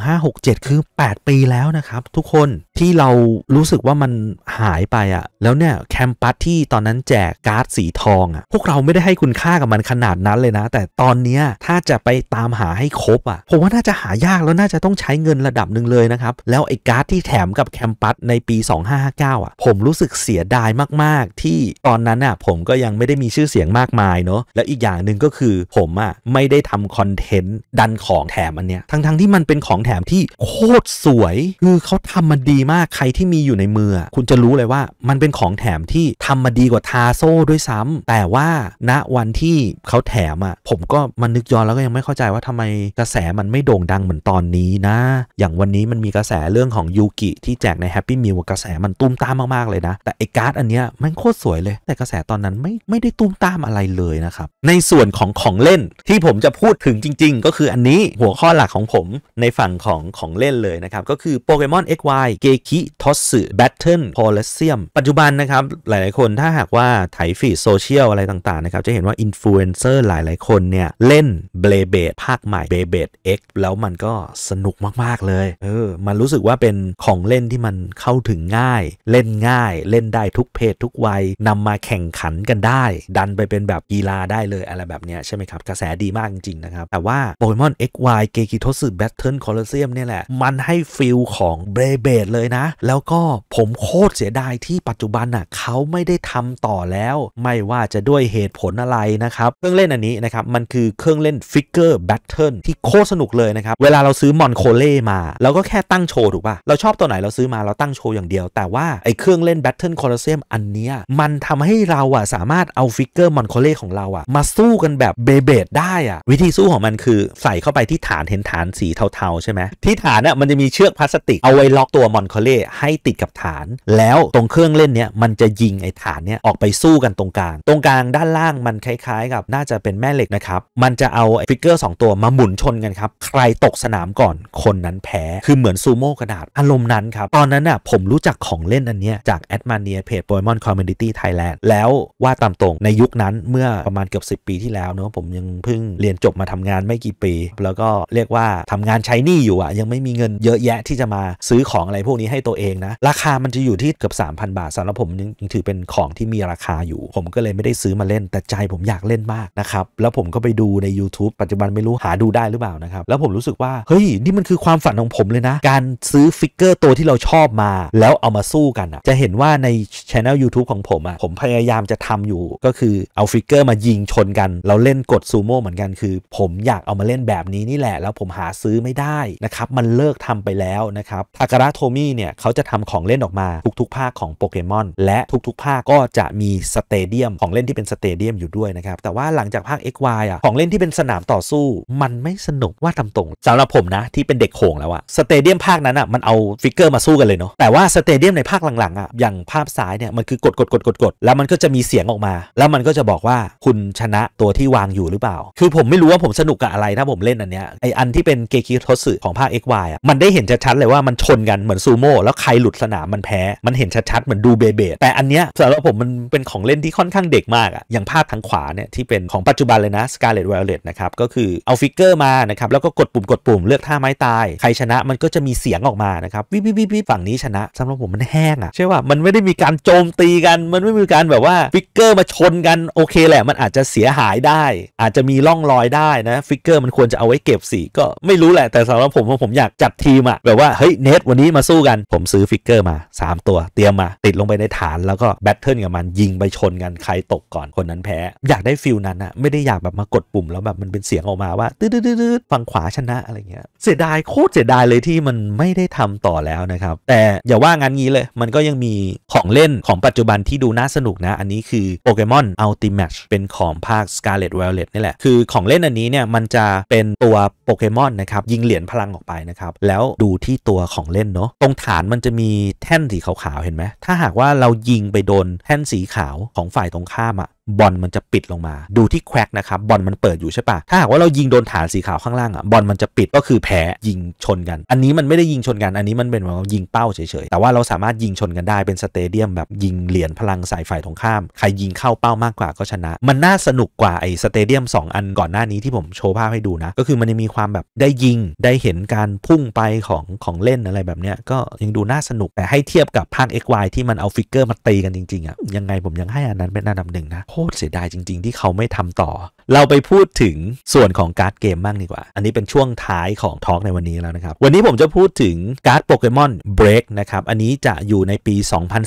2567 คือ 8 ปีแล้วนะครับ ทุกคนที่เรารู้สึกว่ามันหายไปอะ่ะแล้วเนี่ยแคมปัสที่ตอนนั้นแจกการ์ดสีทองอะ่ะพวกเราไม่ได้ให้คุณค่ากับมันขนาดนั้นเลยนะ แต่ตอนนี้ถ้าจะไปตามหาให้ครบอะ่ะผมว่าน่าจะหายากแล้วน่าจะต้องใช้เงินระดับหนึ่งเลยนะครับแล้วไอ้การ์ดที่แถมกับแคมปัสในปี 2559อะ่ะ ผมรู้สึกเสียดายมากที่ตอนนั้นอ่ะผมก็ยังไม่ได้มีชื่อเสียงมากมายเนาะแล้วอีกอย่างหนึ่งก็คือผมอ่ะไม่ได้ทำคอนเทนต์ดันของแถมอันเนี้ยทั้งๆทที่มันเป็นของแถมที่โคตรสวย คือเขาทำมาดีมากใครที่มีอยู่ในมือคุณจะรู้เลยว่ามันเป็นของแถมที่ทำมาดีกว่าทาโซ่ด้วยซ้ำ แต่ว่าณวันที่เขาแถมอ่ะผมก็มันนึกย้อนแล้วก็ยังไม่เข้าใจว่าทำไมกระแสมันไม่โด่งดังเหมือนตอนนี้นะ อย่างวันนี้มันมีกระแสเรื่องของยูกิ ที่แจกในแฮปปี้มิวกระแสมันตุ้มตามมากๆเลยนะ แต่ไอการ์ดอันเนี้ยมันโคตรสวยเลย แต่กระแสตอนนั้นไม่ไม่ได้ตุ้มตามอะไรเลยนะครับ ในส่วนของของเล่นที่ผมจะพูดถึงจริงๆ ก็คืออันนี้หัวข้อหลักของผมในฝั่งของของเล่นเลยนะครับ ก็คือโปเกมอน XY เกคิทอสสึแบทเทิลโพลเซียมปัจจุบันนะครับหลายๆคนถ้าหากว่าไถฟีดโซเชียลอะไรต่างๆนะครับจะเห็นว่าอินฟลูเอนเซอร์หลายๆคนเนี่ย เล่นเบลเบดภาคใหม่เบลเบด X แล้วมันก็สนุกมากๆเลยเออมันรู้สึกว่าเป็นของเล่นที่มันเข้าถึงง่ายเล่นง่ายเล่นได้ทุกเพศ ทุกวัยนำมาแข่งขันกันได้ ดันไปเป็นแบบกีฬาได้เลยอะไรแบบเนี้ยใช่ไหมครับ กระแสดีมากจริงๆนะครับ แต่ว่าโปเกมอน XY เกกิโทสึแบทเทิลคอลเลเซียมเนี่ยแหละ มันให้ฟิลของเบรเบดเลยนะ แล้วก็ผมโคตรเสียดายที่ปัจจุบันน่ะเขาไม่ได้ทำต่อแล้ว ไม่ว่าจะด้วยเหตุผลอะไรนะครับ เครื่องเล่นอันนี้นะครับ มันคือเครื่องเล่นฟิกเกอร์แบทเทิลที่โคตรสนุกเลยนะครับเวลาเราซื้อมอนโคเล่มาเราก็แค่ตั้งโชว์ถูกปะ่ะเราชอบตัวไหนเราซื้อมาเราตั้งโชว์อย่างเดียว แต่ว่าไอ้เครื่องเล่นแบทเทิลคอลเลเซียมอันเนี้ยมันทำให้เราอ่ะสามารถเอาฟิกเกอร์มอนโคเล่ของเราอ่ะ มาสู้กันแบบเบเบดได้อ่ะวิธีสู้ของมันคือใส่เข้าไปที่ฐานเห็นฐานสีเทาๆใช่ไหม ที่ฐานอ่ะมันจะมีเชือกพลาสติกเอาไว้ล็อกตัวมอนโคเล่ให้ติดกับฐาน แล้วตรงเครื่องเล่นเนี้ยมันจะยิงไอ้ฐานเนี้ยออกไปสู้กันตรงกลางตรงกลางด้านล่างมันคล้ายๆกับน่าจะเป็นแม่เหล็กนะครับมันจะเอาฟิกเกอร์ 2 ตัวมาหมุนชนกันครับใครตกสนามก่อนคนนั้นแพ้คือเหมือนซูโม่กระดาษอารมณ์นั้นครับตอนนั้นอ่ะผมรู้จักของเล่นอันเนี้ยจากแอดมาเนียเพจโปเกมอนคอมมูิ City Thailand แล้วว่าตามตรงในยุคนั้นเมื่อประมาณเกือบ10ปีที่แล้วเนอะผมยังเพิ่งเรียนจบมาทำงานไม่กี่ปี แล้วก็เรียกว่าทำงานใช้หนี้อยู่อะยังไม่มีเงินเยอะแยะที่จะมาซื้อของอะไรพวกนี้ให้ตัวเองนะราคามันจะอยู่ที่เกือบ3,000 บาทสำหรับผมยังถือเป็นของที่มีราคาอยู่ผมก็เลยไม่ได้ซื้อมาเล่นแต่ใจผมอยากเล่นมากนะครับ แล้วผมก็ไปดูใน YouTube ปัจจุบันไม่รู้หาดูได้หรือเปล่านะครับแล้วผมรู้สึกว่าเฮ้ยนี่มันคือความฝันของผมเลยนะ การซื้อฟิกเกอร์ตัวที่เราชอบมาแล้วเอามาสู้กันอะจะเห็นว่าในช anel YouTube ของผมอะผมพยายามจะทำอยู่ก็คือเอาฟิกเกอร์มายิงชนกัน เราเล่นกดซูโม่เหมือนกันคือ ผมอยากเอามาเล่นแบบนี้นี่แหละ แล้วผมหาซื้อไม่ได้นะครับ มันเลิกทำไปแล้วนะครับทาการะโทมี่เนี่ย เขาจะทำของเล่นออกมาทุกๆภาค ของโปเกมอนและทุกๆ ภาคก็จะมีสเตเดียมของเล่นที่เป็นสเตเดียมอยู่ด้วยนะครับ แต่ว่าหลังจากภาค XY อ่ะของเล่นที่เป็นสนามต่อสู้ มันไม่สนุกว่าทำตรงสำหรับผมนะที่เป็นเด็กโขงแล้วอะสเตเดียมภาคนั้นอะมันเอาฟิกเกอร์มาสู้กันเลยเนาะแต่ว่าสเตเดียมในภาคหลังๆอะอย่างภาพซ้ายเนี่ยมันคือกดกดกดกดกดแล้วมันก็จะมีเสียงออกมา แล้วมันก็จะบอกว่าคุณชนะตัวที่วางอยู่หรือเปล่า คือผมไม่รู้ว่าผมสนุกกับอะไร ถ้าผมเล่นอันเนี้ยไออันที่เป็นเกคิทสึของภาค XY อ่ะมันได้เห็นชัดๆเลยว่ามันชนกันเหมือนซูโม่ แล้วใครหลุดสนาม มันแพ้ มันเห็นชัดๆเหมือนดูเบเบดแต่อันเนี้ยสำหรับผมมันเป็นของเล่นที่ค่อนข้างเด็กมากอ่ะอย่างภาพทางขวาเนี่ยที่เป็นของปัจจุบันเลยนะ Scarlet Violet นะครับก็คือเอาฟิกเกอร์มานะครับแล้วก็กดปุ่มกดปุ่มเลือกท่าไม้ตายใครชนะมันก็จะมีเสียงออกมานะครับวิบวิบวิบฝั่งนี้ชนะสำหรับผมมันแห้งอ่ะใช่ว่ามันไม่ได้มีการโจมตีกันมันไม่มีการแบบว่าฟิกเกอร์มาชนกัน โอเคแหละมันอาจจะเสียหายได้ อาจจะมีร่องรอยได้นะฟิกเกอร์มันควรจะเอาไว้เก็บสีก็ไม่รู้แหละ แต่สำหรับผมผมอยากจัดทีมอะแบบว่า เฮ้ย เนทวันนี้มาสู้กัน ผมซื้อฟิกเกอร์มา 3 ตัว เตรียมมาติดลงไปในฐานแล้วก็แบทเทิลกับมัน ยิงไปชนกัน ใครตกก่อนคนนั้นแพ้ อยากได้ฟิลนั้นอะไม่ได้อยากแบบมากดปุ่มแล้วแบบมันเป็นเสียงออกมาว่าตืดตืดฝั่งขวาชนะอะไรเงี้ยเสียดายโคตรเสียดายเลยที่มันไม่ได้ทำต่อแล้วนะครับแต่อย่าว่างั้นงี้เลย มันก็ยังมีของเล่นของปัจจุบันที่ดูน่าสนุกนะอันนี้คือโปเกมอนอัลติแมชเป็นของภาค Scarlet Violet นี่แหละ คือของเล่นอันนี้เนี่ย มันจะเป็นตัวโปเกมอนนะครับ ยิงเหรียญพลังออกไปนะครับ แล้วดูที่ตัวของเล่นเนาะตรงฐานมันจะมีแท่นสีขาวๆ เห็นไหมถ้าหากว่าเรายิงไปโดนแท่นสีขาวของฝ่ายตรงข้ามอะบอลมันจะปิดลงมา ดูที่แควกนะครับ บอลมันเปิดอยู่ใช่ปะถ้าหากว่าเรายิงโดนฐานสีขาวข้างล่างอ่ะบอลมันจะปิดก็คือแพ้ยิงชนกัน อันนี้มันไม่ได้ยิงชนกันอันนี้มันเป็นว่ายิงเป้าเฉยๆแต่ว่าเราสามารถยิงชนกันได้เป็นสเตเดียม แบบยิงเหรียญพลังสายฝ่ายตรงข้าม ใครยิงเข้าเป้ามากกว่าก็ชนะ มันน่าสนุกกว่าไอ้สเตเดียม2 อันก่อนหน้านี้ที่ผมโชว์ภาพให้ดูนะ ก็คือมันมีความแบบได้ยิงได้เห็นการพุ่งไปของของเล่นอะไรแบบเนี้ยก็ยังดูน่าสนุกแต่ให้เทียบกับภาค XY ที่มันเอาฟิกเกอร์มาตีกันจริงๆอ่ะยังไงผมยังให้อันนั้นเป็นอันดับหนึ่งนะโหตรเสียดายจริง ๆ ที่เขาไม่ทำต่อ เราไปพูดถึงส่วนของการ์ดเกมบ้างดีกว่า อันนี้เป็นช่วงท้ายของทอล์กในวันนี้แล้วนะครับ วันนี้ผมจะพูดถึงการ์ดโปเกมอนเบรกนะครับ อันนี้จะอยู่ในปี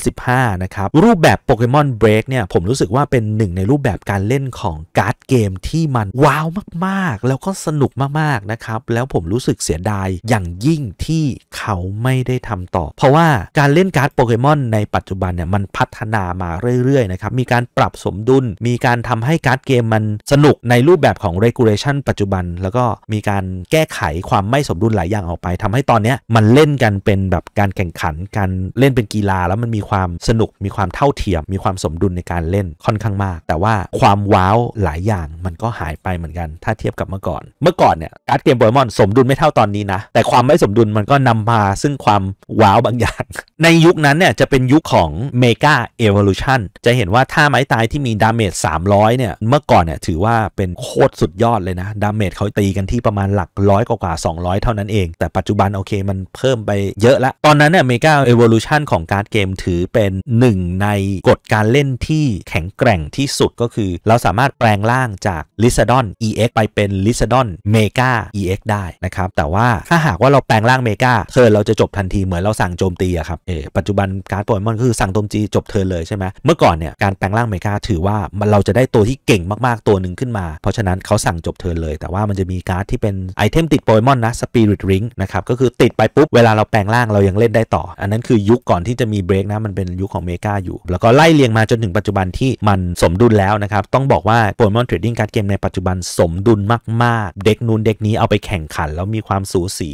2015 นะครับ รูปแบบโปเกมอนเบรกเนี่ยผมรู้สึกว่าเป็นหนึ่งในรูปแบบการเล่นของการ์ดเกมที่มันว้าวมากๆ แล้วก็สนุกมาก ๆ นะครับ แล้วผมรู้สึกเสียดายอย่างยิ่งที่เขาไม่ได้ทำต่อ เพราะว่าการเล่นการ์ดโปเกมอน ในปัจจุบันเนี่ยมันพัฒนามาเรื่อย ๆ นะครับ มีการปรับสมดุลนมีการทำให้การ์ดเกมมันสนุกในรูปแบบของ regulation ปัจจุบัน แล้วก็มีการแก้ไขความไม่สมดุลหลายอย่างออกไปทำให้ตอนนี้มันเล่นกันเป็นแบบการแข่งขัน การเล่นเป็นกีฬาแล้วมันมีความสนุก มีความเท่าเทียม มีความสมดุลในการเล่นค่อนข้างมาก แต่ว่าความว้าวหลายอย่างมันก็หายไปเหมือนกัน ถ้าเทียบกับเมื่อก่อน เมื่อก่อนเนี่ยการ์ดเกมโปเกมอนสมดุลไม่เท่าตอนนี้นะแต่ความไม่สมดุลมันก็นำมาซึ่งความว้าวบางอย่างในยุคนั้นเนี่ยจะเป็นยุคของมกาเอเวอเรชันจะเห็นว่าท่าไม้ตายที่มีดาเมจ300 เนี่ย เมื่อก่อนเนี่ยถือว่าเป็นโคตรสุดยอดเลยนะ ดาเมจเขาตีกันที่ประมาณหลักร้อยกว่า200 เท่านั้นเอง แต่ปัจจุบันโอเคมันเพิ่มไปเยอะละตอนนั้นเนี่ยมกาเอเวอเรชันของการ์ดเกมถือเป็นหนึ่งในกฎการเล่นที่แข็งแกร่งที่สุดก็คือเราสามารถแปลงร่างจากลิซาดอน EX ไปเป็นลิซาดอนเมกา EX ได้นะครับแต่ว่าถ้าหากว่าเราแปลงร่างเมกาเธอเราจะจบทันทีเหมือนเราสั่งโจมตีอะครับปัจจุบันการ์ดโปเกมอนคือสั่งโจมจี จบเธอเลยใช่ไหม เมื่อก่อนเนี่ยการแปลงร่างเมกาถือว่าเราจะได้ตัวที่เก่งมากๆตัวหนึ่งขึ้นมา เพราะฉะนั้นเขาสั่งจบเธอเลย แต่ว่ามันจะมีการ์ดที่เป็นไอเทมติดโปเกมอนนะสปิริตริงนะครับก็คือติดไป ปุ๊บ เวลาเราแปลงร่างเรายังเล่นได้ต่อ อันนั้นคือยุคก่อนที่จะมีเบรกนะมันเป็นยุคของเมกาอยู่แล้วก็ไล่เลียงมาจนถึงปัจจุบันที่มันสมดุลแล้วนะครับต้องบอกว่าโปเกมอนเทรดดิ้งการ์ดเกมในปัจจุบันสมดุลมากๆ เด็กนู้นเด็กนี้เอาไปแข่งขันแล้วมีความสูสี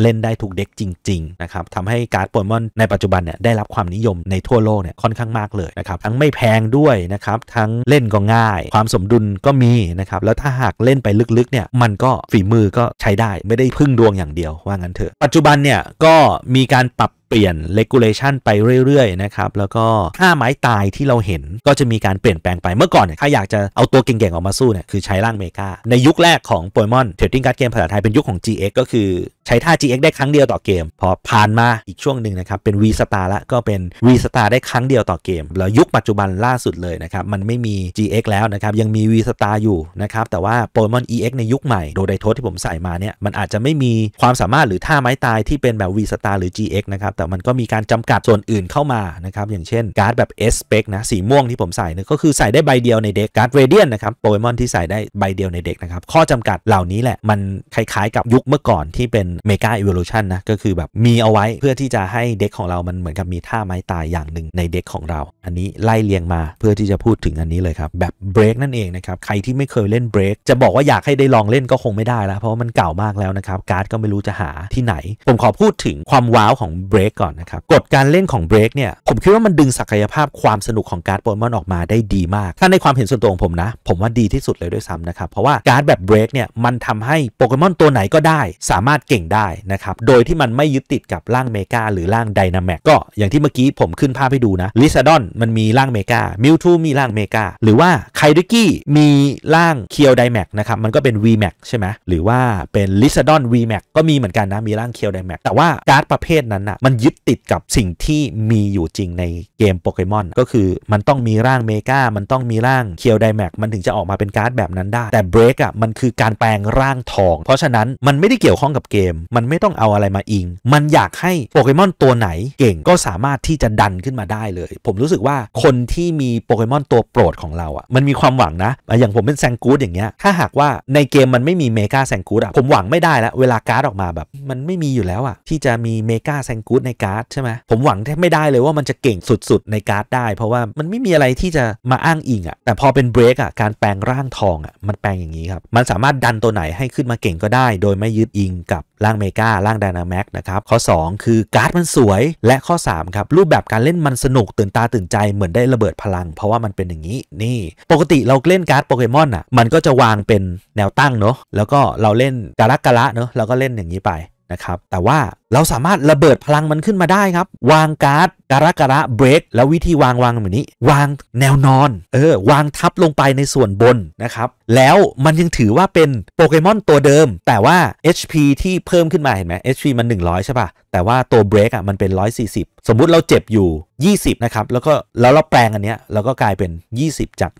เล่นได้ทุกเด็กจริงๆนะครับทำให้การ์ดโปเกมอนในปัจจจุบันเนี่ยได้รับความนิยมในทั่วโลกเนี่ยค่อนข้างมากเลยนะครับทั้งไม่แพงด้วยนะครับทั้งเล่นก็ง่าย ความสมดุลก็มีนะครับแล้วถ้าหากเล่นไปลึกๆเนี่ยมันก็ฝีมือก็ใช้ได้ไม่ได้พึ่งดวงอย่างเดียวว่างั้นเถอะปัจจุบันเนี่ยก็มีการปรับเปลี่ยนเลกูเลชันไปเรื่อย ๆ นะครับ แล้วก็ค่าไม้ตายที่เราเห็นก็จะมีการเปลี่ยนแปลงไปเมื่อก่อนเนี่ยถ้าอยากจะเอาตัวเก่ง ๆ ออกมาสู้เนี่ยคือใช้ร่างเมกาในยุคแรกของโปเกมอนเทรดดิ้งการ์ดเกมภาษาไทยเป็นยุคของ GX ก็คือใช้ท่า GX ได้ครั้งเดียวต่อเกม พอผ่านมาอีกช่วงหนึ่งนะครับ เป็น V Star ละก็เป็น V Star ได้ครั้งเดียวต่อเกมแล้วยุคปัจจุบันล่าสุดเลยนะครับมันไม่มี GX แล้วนะครับยังมี V Star อยู่นะครับแต่ว่าโปเกมอน EX ในยุคใหม่โดไดโทสที่ผมใส่มาเนี่ยมันอาจจะไม่มีความสามารถหรือท่าไม้ตายที่เป็นแบบ V Star หรือ GX นะครับแต่มันก็มีการจำกัดส่วนอื่นเข้ามานะครับ อย่างเช่นการ์ดแบบ S สเปกนะสีม่วงที่ผมใส่เนี่ยก็คือใส่ได้ใบเดียวในเด็กการ์ดเรเดียนนะครับโปเกมอนที่ใส่ได้ใบเดียวในเด็กนะครับข้อจำกัดเหล่านี้แหละมันคล้ายๆกับยุคเมื่อก่อนที่เป็นเมกาอีเวลูชันนะก็คือแบบมีเอาไว้เพื่อที่จะให้เด็กของเรามันเหมือนกับมีท่าไม้ตายอย่างหนึ่งในเด็กของเรา อันนี้ไล่เรียงมาเพื่อที่จะพูดถึงอันนี้เลยครับแบบเบรกนั่นเองนะครับใครที่ไม่เคยเล่นเบรก จะบอกว่าอยากให้ได้ลองเล่นก็คงไม่ได้แล้ว เพราะว่ามันเก่ามากแล้วนะครับการ์ดก็ไม่รู้จะหาที่ไหน ผมขอพูดถึงความว้าวของเบรกก่อนนะครับกฎการเล่นของเบรกเนี่ย ผมคิดว่ามันดึงศักยภาพความสนุกของการ์ดโปเกมอนออกมาได้ดีมาก ถ้าในความเห็นส่วนตัวของผมนะ ผมว่าดีที่สุดเลยด้วยซ้ำนะครับ เพราะว่าการ์ดแบบเบรกเนี่ย มันทำให้โปเกมอนตัวไหนก็ได้ สามารถเก่งได้นะครับ โดยที่มันไม่ยึดติดกับร่างเมกาหรือร่างไดนาแมกก็อย่างที่เมื่อกี้ผมขึ้นภาพให้ดูนะลิซาดอนมันมีร่างเมกามิวทูมีร่างเมกาหรือว่าไคดิกี้มีร่างเคียวไดแมกนะครับมันก็เป็น V Max ใช่ไหมหรือว่าเป็นลิซาดอน V แม็กก็มีเหมือนกันนะมีร่างเคียวไดแมกแต่ว่าการ์ดประเภทนั้นอ่ะมันยึดติดกับสิ่งที่มีอยู่จริงในเกมโปเกมอนก็คือ มันต้องมีร่างเมกามันต้องมีร่างเคียวไดแม็กมันถึงจะออกมาเป็นการ์ดแบบนั้นได้ แต่เบรกอ่ะมันคือการแปลงร่างทอง เพราะฉะนั้นมันไม่ได้เกี่ยวข้องกับเกมมันไม่ต้องเอาอะไรมาอิง มันอยากให้โปเกมอนตัวไหนเก่งก็สามารถที่จะดันขึ้นมาได้เลย ผมรู้สึกว่าคนที่มีโปเกมอนตัวโปรดของเราอ่ะมันมีความหวังนะอย่างผมเป็นแซงกูดอย่างเงี้ยถ้าหากว่าในเกมมันไม่มีเมกาแซงกูดอ่ะผมหวังไม่ได้แล้วเวลาการ์ดออกมาแบบ มันไม่มีอยู่แล้วอ่ะที่จะมีเมกาแซงกูดในในการ์ดใช่ไหมผมหวังแทบไม่ได้เลยว่ามันจะเก่งสุดๆในการ์ดได้เพราะว่ามันไม่มีอะไรที่จะมาอ้างอิงอะ่ะแต่พอเป็นเบรกอ่ะการแปลงร่างทองอ่ะมันแปลงอย่างนี้ครับ มันสามารถดันตัวไหนให้ขึ้นมาเก่งก็ได้โดยไม่ยึดอิงกับร่างเมการ่างดานาแม็กนะครับ ข้อ 2 คือการ์ดมันสวยและข้อ 3 ครับรูปแบบการเล่นมันสนุกตื่นตาตื่นใจเหมือนได้ระเบิดพลัง เพราะว่ามันเป็นอย่างนี้นี่ปกติเราเล่นการ์ดโปเกมอนอ่ะมันก็จะวางเป็นแนวตั้งเนาะแล้วก็เราเล่นกาละกะละเนาะแล้วก็เล่นอย่างนี้ไปนะครับ แต่ว่าเราสามารถระเบิดพลังมันขึ้นมาได้ครับ วางการ์ดการะกระ เบรกแล้ววิธีวางวางแบบนี้ วางแนวนอน เออ วางทับลงไปในส่วนบนนะครับ แล้วมันยังถือว่าเป็นโปเกมอนตัวเดิม แต่ว่า HP ที่เพิ่มขึ้นมาเห็นไหม HP มัน 100 ใช่ปะ่ะ แต่ว่าตัวเบรกอ่ะมันเป็น 140 สมมุติเราเจ็บอยู่ 20 นะครับ แล้วก็แล้วเราแปลงอันเนี้ยเราก็กลายเป็น 20 จาก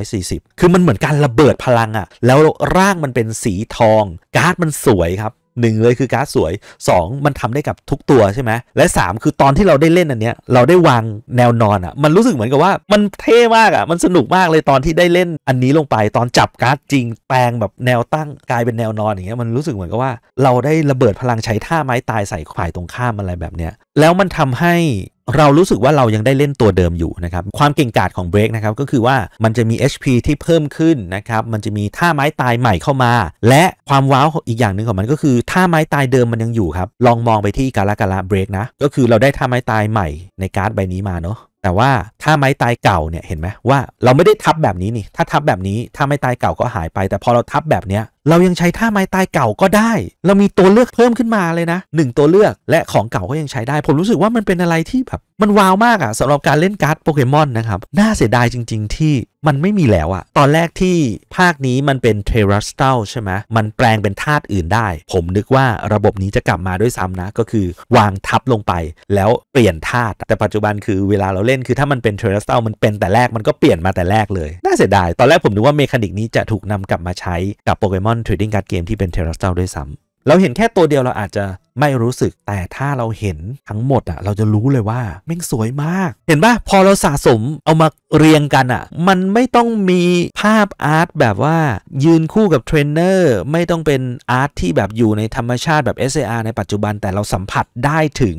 140 คือมันเหมือนการระเบิดพลังอ่ะ แล้วร่างมันเป็นสีทอง การ์ดมันสวยครับหนึ่งเลยคือ การ์ดสวย 2 มันทำได้กับทุกตัวใช่ไหมและ 3 คือตอนที่เราได้เล่นอันเนี้ยเราได้วางแนวนอนอะ่ะมันรู้สึกเหมือนกับว่า มันเท่มากอะ่ะมันสนุกมากเลยตอนที่ได้เล่น อันนี้ลงไปตอนจับการ์ดจริงแปลงแบบแนวตั้งกลายเป็นแนวนอนอย่างเงี้ยมันรู้สึกเหมือนกับว่าเราได้ระเบิดพลังใช้ท่าไม้ตายใส่ฝ่ายตรงข้ามอะไรแบบเนี้ยแล้วมันทำให้เรารู้สึกว่าเรายังได้เล่นตัวเดิมอยู่นะครับความเก่งกาจของเบรกนะครับก็คือว่ามันจะมี HP ที่เพิ่มขึ้นนะครับมันจะมีท่าไม้ตายใหม่เข้ามา และความว้าวอีกอย่างหนึ่งของมันก็คือท่าไม้ตายเดิมมันยังอยู่ครับลองมองไปที่กาลกาลาเบรกนะก็คือเราได้ท่าไม้ตายใหม่ในการ์ดใบนี้มาเนาะแต่ว่าถ้าไม้ตายเก่าเนี่ยเห็นไหมว่า เราไม่ได้ทับแบบนี้นี่ถ้าทับแบบนี้ถ้าไม้ตายเก่าก็หายไป แต่พอเราทับแบบเนี้ยเรายังใช้ท่าไม้ตายเก่าก็ได้ เรามีตัวเลือกเพิ่มขึ้นมาเลยนะ 1 ตัวเลือกและของเก่าก็ยังใช้ได้ ผมรู้สึกว่ามันเป็นอะไรที่แบบมันว้าวมากอะ่ะสำหรับการเล่นการ์ดโปเกมอนนะครับ น่าเสียดายจริงๆที่มันไม่มีแล้วอะตอนแรกที่ภาคนี้มันเป็นเทรัสตลใช่ไหมมันแปลงเป็นธาตุอื่นได้ ผมนึกว่าระบบนี้จะกลับมาด้วยซ้ำนะ ก็คือ วางทับลงไปแล้วเปลี่ยนธาตุแต่ปัจจุบันคือเวลาเราเล่นคือถ้ามันเป็นเทรัสตลมันเป็นแต่แรกมันก็เปลี่ยนมาแต่แรกเลยน่าเสียดายตอนแรกผมนึกว่าเมคานิกนี้จะถูกนำกลับมาใช้กับโปเกมอน Trading Card Game ที่เป็น Terra s t a l ด้วยซ้ำเราเห็นแค่ตัวเดียวเราอาจจะไม่รู้สึก แต่ถ้าเราเห็นทั้งหมดอะ่ะ เราจะรู้เลยว่าแม่งสวยมาก เห็นปะพอเราสะสมเอามาเรียงกันอะ่ะ มันไม่ต้องมีภาพอาร์ตแบบว่ายืนคู่กับเทรนเนอร์ ไม่ต้องเป็นอาร์ตที่แบบอยู่ในธรรมชาติแบบ SAR ในปัจจุบัน แต่เราสัมผัสได้ถึง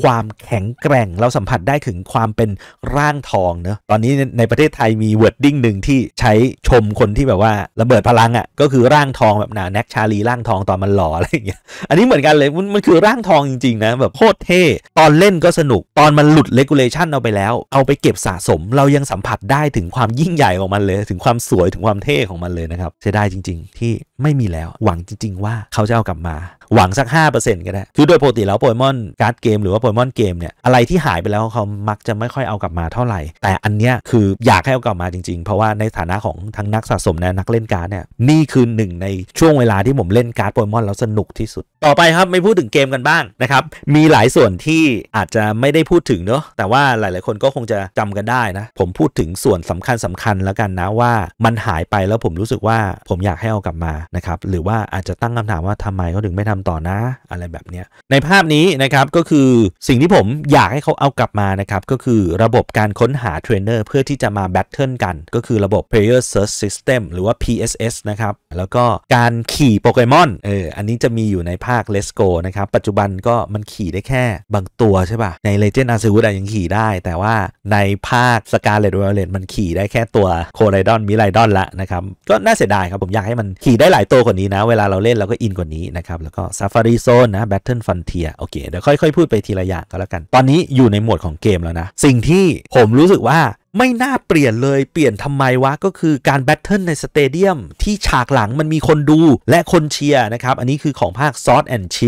ความแข็งแกร่ง เราสัมผัสได้ถึงความเป็นร่างทองเนอะตอนนี้ในประเทศไทยมีเวิร์ดดิ้งหนึ่งที่ใช้ชมคนที่แบบว่า ระเบิดพลังอะ่ะ ก็คือร่างทองแบบหนาแน็กชาลีร่างทองตอนมันหล่ออะไรอย่างเงี้ย อันนี้เหมือนกันเลย มันมันคือร่างทองจริง ๆ นะ แบบโคตรเท่ ตอนเล่นก็สนุก ตอนมันหลุดเลกูเลชันเอาไปแล้ว เอาไปเก็บสะสม เรายังสัมผัสได้ถึงความยิ่งใหญ่ของมันเลย ถึงความสวยถึงความเท่ของมันเลยนะครับเสียดายจริงๆที่ไม่มีแล้ว หวังจริง ๆ ว่าเขาจะเอากลับมาหวังสัก5%ก็ได้ คือโดยปกติแล้วโปเกมอนการ์ดเกมหรือว่าโปเกมอนเกมเนี่ยอะไรที่หายไปแล้วเขามักจะไม่ค่อยเอากลับมาเท่าไหร่ แต่อันเนี้ยคืออยากให้เอากลับมาจริงๆ เพราะว่าในฐานะของทั้งนักสะสมและนักเล่นการ์ดเนี่ยนี่คือหนึ่งในช่วงเวลาที่ผมเล่นการ์ดโปเกมอนแล้วสนุกที่สุด ต่อไปครับไม่พูดถึงเกมกันบ้างนะครับมีหลายส่วนที่อาจจะไม่ได้พูดถึงเนาะแต่ว่าหลาย ๆคนก็คงจะจำกันได้นะผมพูดถึงส่วนสำคัญสำคัญแล้วกันนะว่ามันหายไปแล้วผมรู้สึกว่าผมอยากให้เอากลับมานะครับหรือว่าอาจจะตั้งคำถามว่าทำไมเขาถึงไม่ทำต่อนะอะไรแบบเนี้ยในภาพนี้นะครับก็คือสิ่งที่ผมอยากให้เขาเอากลับมานะครับ ก็คือระบบการค้นหาเทรนเนอร์เพื่อที่จะมาแบทเทิลกัน ก็คือระบบ Player Search System หรือว่า PSS นะครับ แล้วก็การขี่โปเกมอนเอออันนี้จะมีอยู่ในภาค Let's Go นะครับ ปัจจุบันก็มันขี่ได้แค่บางตัวใช่ป่ะ ใน Legend a r c e u s ยังขี่ได้ แต่ว่าในภาค Scarlet Violet มันขี่ได้แค่ตัวโคไรดอนมิไรดอนละนะครับก็น่าเสียดายครับผมอยากให้มันขี่ได้หลายตัวกว่านี้นะ เวลาเราเล่นเราก็อินกว่านี้นะครับแล้วก็ Safari Zone นะ Battle Frontier โอเค เดี๋ยวค่อยๆพูดไปทีละอย่างก็แล้วกัน ตอนนี้อยู่ในหมวดของเกมแล้วนะ สิ่งที่ผมรู้สึกว่าไม่น่าเปลี่ยนเลย เปลี่ยนทำไมวะก็คือการแบทเทิลในสเตเดียมที่ฉากหลังมันมีคนดูและคนเชียร์นะครับ อันนี้คือของภาค s o ร์ a แอนด์ช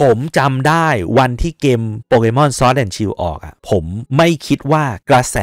ผมจำได้วันที่เกมโปเกมอน s o ร์ a แอนด์ชออกอะผมไม่คิดว่ากระแส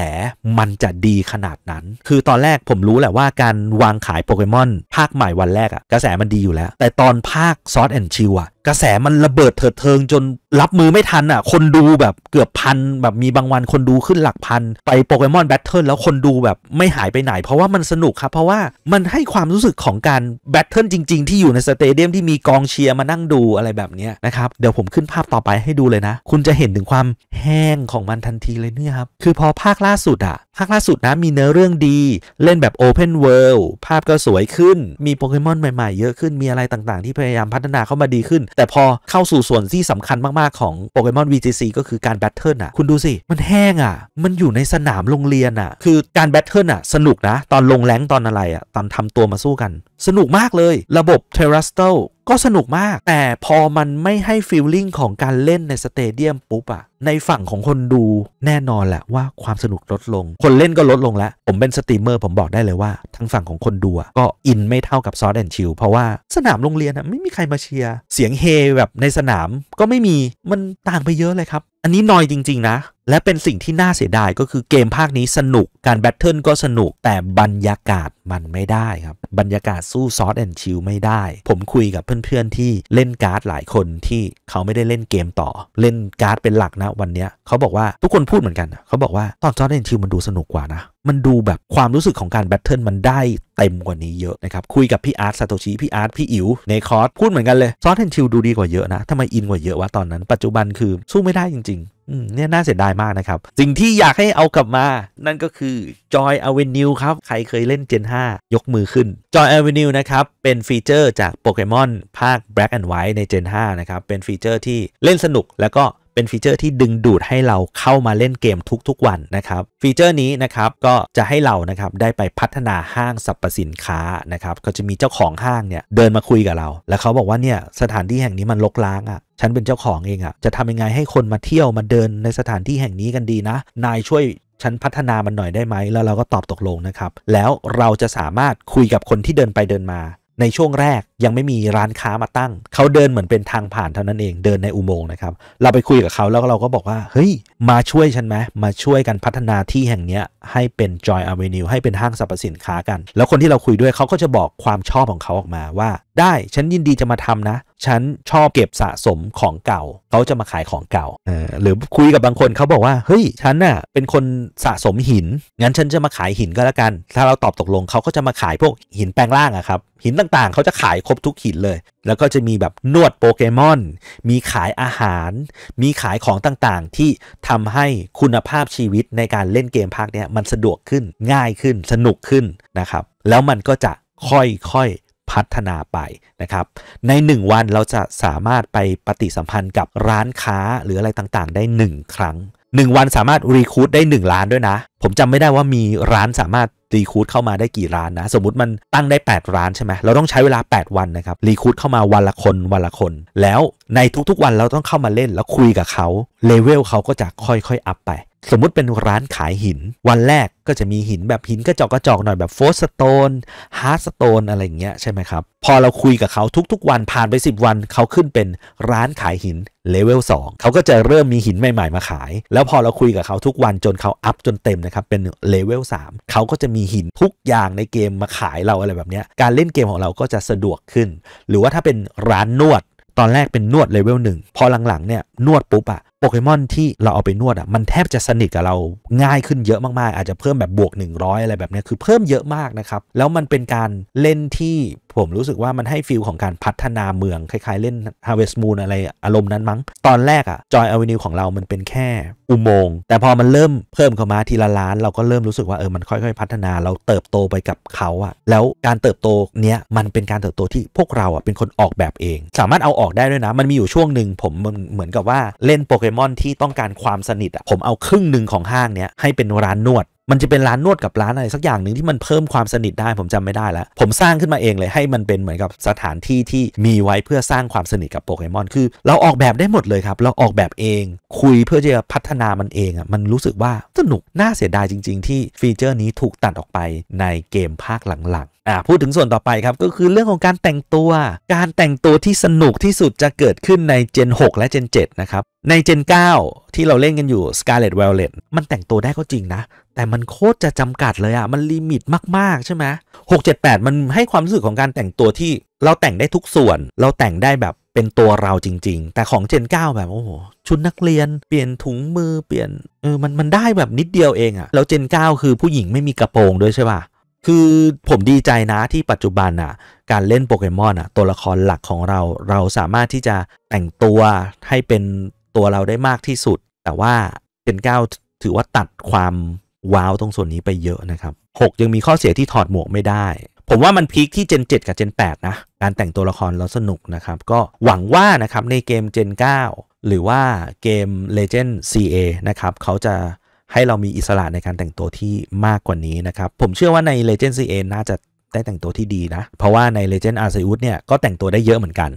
มันจะดีขนาดนั้น คือตอนแรกผมรู้แหละว่าการวางขายโปเกมอนภาคใหม่วันแรกอะกระแสมันดีอยู่แล้ว แต่ตอนภาค s o ร์ a แอนด์ช l d อะกระแสมันระเบิดเถิดเทิงจนรับมือไม่ทันอ่ะคนดูแบบเกือบพันแบบมีบางวันคนดูขึ้นหลักพันไปโปเกมอนแบทเทิลแล้วคนดูแบบไม่หายไปไหน เพราะว่ามันสนุกครับ เพราะว่ามันให้ความรู้สึกของการแบทเทิลจริงๆ ที่อยู่ในสเตเดียม ที่มีกองเชียร์มานั่งดูอะไรแบบนี้นะครับเดี๋ยวผมขึ้นภาพต่อไปให้ดูเลยนะ คุณจะเห็นถึงความแห้งของมันทันทีเลยเนี่ยครับ คือพอภาคล่าสุดอ่ะ ภาคล่าสุดนะมีเนื้อเรื่องดี เล่นแบบโอเพนเวิลด์ภาพก็สวยขึ้นมีโปเกมอน ใหม่ ๆเยอะขึ้นมีอะไรต่าง ๆที่พยายามพัฒนาเข้ามาดีขึ้น แต่พอเข้าสู่ส่วนที่สำคัญมากาของโปเกมอน VGC ก็คือการแบทเทิลอ่ะคุณดูสิ มันแห้งอ่ะมันอยู่ในสนามโรงเรียนอ่ะคือการแบทเทิลอ่ะสนุกนะ ตอนลงแรงตอนอะไรอ่ะตอนทำตัวมาสู้กัน สนุกมากเลยระบบเทรัสเตลก็สนุกมาก แต่พอมันไม่ให้ฟีลลิ่งของการเล่นในสเตเดียมปุ๊บอะในฝั่งของคนดูแน่นอนแหละว่าความสนุกลดลง คนเล่นก็ลดลงแล้วผมเป็นสตรีมเมอร์ผมบอกได้เลยว่าทางฝั่งของคนดูก็อินไม่เท่ากับซอสแอนชิลเพราะว่าสนามโรงเรียนไม่มีใครมาเชียร์เสียงเฮแบบในสนามก็ไม่มีมันต่างไปเยอะเลยครับ อันนี้นอยจริงๆนะและเป็นสิ่งที่น่าเสียดายก็คือเกมภาคนี้สนุกการแบทเทิลก็สนุกแต่บรรยากาศมันไม่ได้ครับบรรยากาศสู้ซอสแอนชิลไม่ได้ ผมคุยกับเพื่อนๆที่เล่นการ์ดหลายคนที่เขาไม่ได้เล่นเกมต่อเล่นการ์ดเป็นหลักนะวันเนี้ยเขาบอกว่าทุกคนพูดเหมือนกัน เขาบอกว่าตอนซอสแอนชิลมันดูสนุกกว่านะมันดูแบบความรู้สึกของการแบทเทิลมันได้เต็มกว่านี้เยอะนะครับ คุยกับพี่อาร์ตซาโตชิพี่อาร์ตพี่อิ๋วในคอร์สพูดเหมือนกันเลยซอสแทนชิลดูดีกว่าเยอะนะทำไมอินกว่าเยอะวะตอนนั้นปัจจุบันคือ สู้ไม่ได้จริงๆเนี่ยน่าเสียดายมากนะครับ สิ่งที่อยากให้เอากลับมา นั่นก็คือ Joy Avenue ครับใครเคยเล่น Gen 5 ยกมือขึ้น Joy Avenue นะครับเป็นฟีเจอร์จากโปเกมอนภาค Black and White ใน Gen 5นะครับเป็นฟีเจอร์ที่เล่นสนุกแล้วก็เป็นฟีเจอร์ที่ดึงดูดให้เราเข้ามาเล่นเกมทุกๆวันนะครับ ฟีเจอร์นี้นะครับก็จะให้เรานะครับได้ไปพัฒนาห้างสรรพสินค้านะครับก็จะมีเจ้าของห้างเนี่ยเดินมาคุยกับเรา แล้วเขาบอกว่าเนี่ยสถานที่แห่งนี้มันลกล้างอะ่ะฉันเป็นเจ้าของเองอะ่ะจะทำยังไงให้คนมาเที่ยวมาเดินในสถานที่แห่งนี้กันดีนะ นายช่วยฉันพัฒนามันหน่อยได้ไหมแล้วเราก็ตอบตกลงนะครับแล้วเราจะสามารถคุยกับคนที่เดินไปเดินมา ในช่วงแรกยังไม่มีร้านค้ามาตั้ง เขาเดินเหมือนเป็นทางผ่านเท่านั้นเอง เดินในอุโมงค์นะครับ เราไปคุยกับเขาแล้วเราก็บอกว่า เฮ้ย มาช่วยฉันไหมมาช่วยกันพัฒนาที่แห่งนี้ ให้เป็น Joy Avenue ให้เป็นห้างสรรพสินค้ากัน แล้วคนที่เราคุยด้วยเขาก็จะบอกความชอบของเขาออกมาว่า ได้ ฉันยินดีจะมาทำนะ ฉันชอบเก็บสะสมของเก่า เขาจะมาขายของเก่าออหรือคุยกับบางคนเขาบอกว่า เฮ้ย ฉันน่ะ เป็นคนสะสมหิน งั้นฉันจะมาขายหินก็แล้วกัน ถ้าเราตอบตกลงเขาก็จะมาขายพวกหินแปลงร่างอะครับ หินต่างๆ เขาจะขายคบทุกหินเลย แล้วก็จะมีแบบนวดโปเกมอน มีขายอาหาร มีขายของต่างๆ ที่ทำให้คุณภาพชีวิตในการเล่นเกมภาคเนี้ยมันสะดวกขึ้นง่ายขึ้นสนุกขึ้นนะครับ แล้วมันก็จะค่อยๆพัฒนาไปนะครับ ใน 1 วันเราจะสามารถไปปฏิสัมพันธ์กับร้านค้าหรืออะไรต่างๆ ได้ 1 ครั้ง 1 วันสามารถรีคูดได้ 1 ล้านด้วยนะ ผมจำไม่ได้ว่ามีร้านสามารถรีคูดเข้ามาได้กี่ร้านนะ สมมติมันตั้งได้ 8 ร้านใช่ไหมเราต้องใช้เวลา 8 วันนะครับ รีคูดเข้ามาวันละคน วันละคน แล้วในทุกๆ วันเราต้องเข้ามาเล่นแล้วคุยกับเขาเลเวลเขาก็จะค่อยๆ อัพไปสมมุติเป็นร้านขายหิน วันแรกก็จะมีหินแบบหินกระจอกกระจอกหน่อยแบบโฟสโตนฮาร์ดสโตนอะไรอย่างเงี้ยใช่ไหมครับพอเราคุยกับเขาทุกๆ วันผ่านไป 10 วันเขาขึ้นเป็นร้านขายหินเลเวล2เขาก็จะเริ่มมีหินใหม่ๆมาขาย แล้วพอเราคุยกับเขาทุกวันจนเขาอัพจนเต็มนะครับเป็นเลเวล3เขาก็จะมีหินทุกอย่างในเกมมาขายเราอะไรแบบเนี้ยการเล่นเกมของเราก็จะสะดวกขึ้น หรือว่าถ้าเป็นร้านนวด ตอนแรกเป็นนวดเลเวลหนึ่งพอหลังๆเนี่ยนวดปุ๊บอะโปเกมอนที่เราเอาไปนวดอ่ะมันแทบจะสนิทกับเราง่ายขึ้นเยอะมากๆ อาจจะเพิ่มแบบบวก 100 อะไรแบบนี้คือเพิ่มเยอะมากนะครับ แล้วมันเป็นการเล่นที่ผมรู้สึกว่ามันให้ฟิลของการพัฒนาเมืองคล้ายๆเล่น Harvest Moon อะไรอารมณ์นั้นมั้ง ตอนแรกอ่ะ Joy Avenue ของเรามันเป็นแค่อุโมงค์แต่พอมันเริ่มเพิ่มเข้ามาทีละล้าน เราก็เริ่มรู้สึกว่าเออมันค่อยๆ พัฒนาเราเติบโตไปกับเขาอ่ะแล้วการเติบโตเนี้ยมันเป็นการเติบโตที่พวกเราอ่ะเป็นคนออกแบบเอง สามารถเอาออกได้ด้วยนะมันมีอยู่ช่วงหนึ่งผมเหมือนกับว่าเล่นโปเกมอนที่ต้องการความสนิทอ่ะผมเอาครึ่งหนึ่งของห้างเนี้ยให้เป็นร้านนวด มันจะเป็นร้านนวดกับร้านอะไรสักอย่างหนึ่งที่มันเพิ่มความสนิทได้ผมจำไม่ได้แล้วผมสร้างขึ้นมาเองเลยให้มันเป็นเหมือนกับสถานที่ที่มีไว้เพื่อสร้างความสนิทกับโปเกมอนคือเราออกแบบได้หมดเลยครับ เราออกแบบเอง คุยเพื่อจะพัฒนามันเองอ่ะมันรู้สึกว่าสนุกน่าเสียดายจริง ๆ ที่ฟีเจอร์นี้ถูกตัดออกไปในเกมภาคหลังอ่าพูดถึงส่วนต่อไปครับก็คือเรื่องของการแต่งตัวการแต่งตัวที่สนุกที่สุดจะเกิดขึ้นใน Gen 6และ Gen 7นะครับ ใน Gen 9ที่เราเล่นกันอยู่ Scarlet Violet มันแต่งตัวได้ก็จริงนะ แต่มันโคตรจะจำกัดเลยอะ่ะ มันลิมิตมาก ๆ ใช่ไหมหกเจ็ดแปดมันให้ความรู้สึกของการแต่งตัวที่ เราแต่งได้ทุกส่วน เราแต่งได้แบบเป็นตัวเราจริง ๆ แต่ของเจนเก้าแบบโอ้โหชุดนักเรียนเปลี่ยนถุงมือเปลี่ยนเออมันมันได้แบบนิดเดียวเองอะ่ะแล้วเจนเก้าคือผู้หญิงไม่มีกระโปรงด้วยใช่ป่ะคือผมดีใจนะที่ปัจจุบันอ่ะการเล่นโปเกมอนอ่ะตัวละครหลักของเราเราสามารถที่จะแต่งตัวให้เป็นตัวเราได้มากที่สุด แต่ว่าเจนเก้าถือว่าตัดความว้าวตรงส่วนนี้ไปเยอะนะครับ 6 ยังมีข้อเสียที่ถอดหมวกไม่ได้ ผมว่ามันพีคที่เจน7 กับเจน8นะการแต่งตัวละครเราสนุกนะครับก็หวังว่านะครับในเกมเจน9 หรือว่าเกม Legend CA นะครับเขาจะให้เรามีอิสระในการแต่งตัวที่มากกว่านี้นะครับ ผมเชื่อว่าใน Legend CA น่าจะได้แต่งตัวที่ดีนะ เพราะว่าใน Legend a r c e u s เนี่ยก็แต่งตัวได้เยอะเหมือนกัน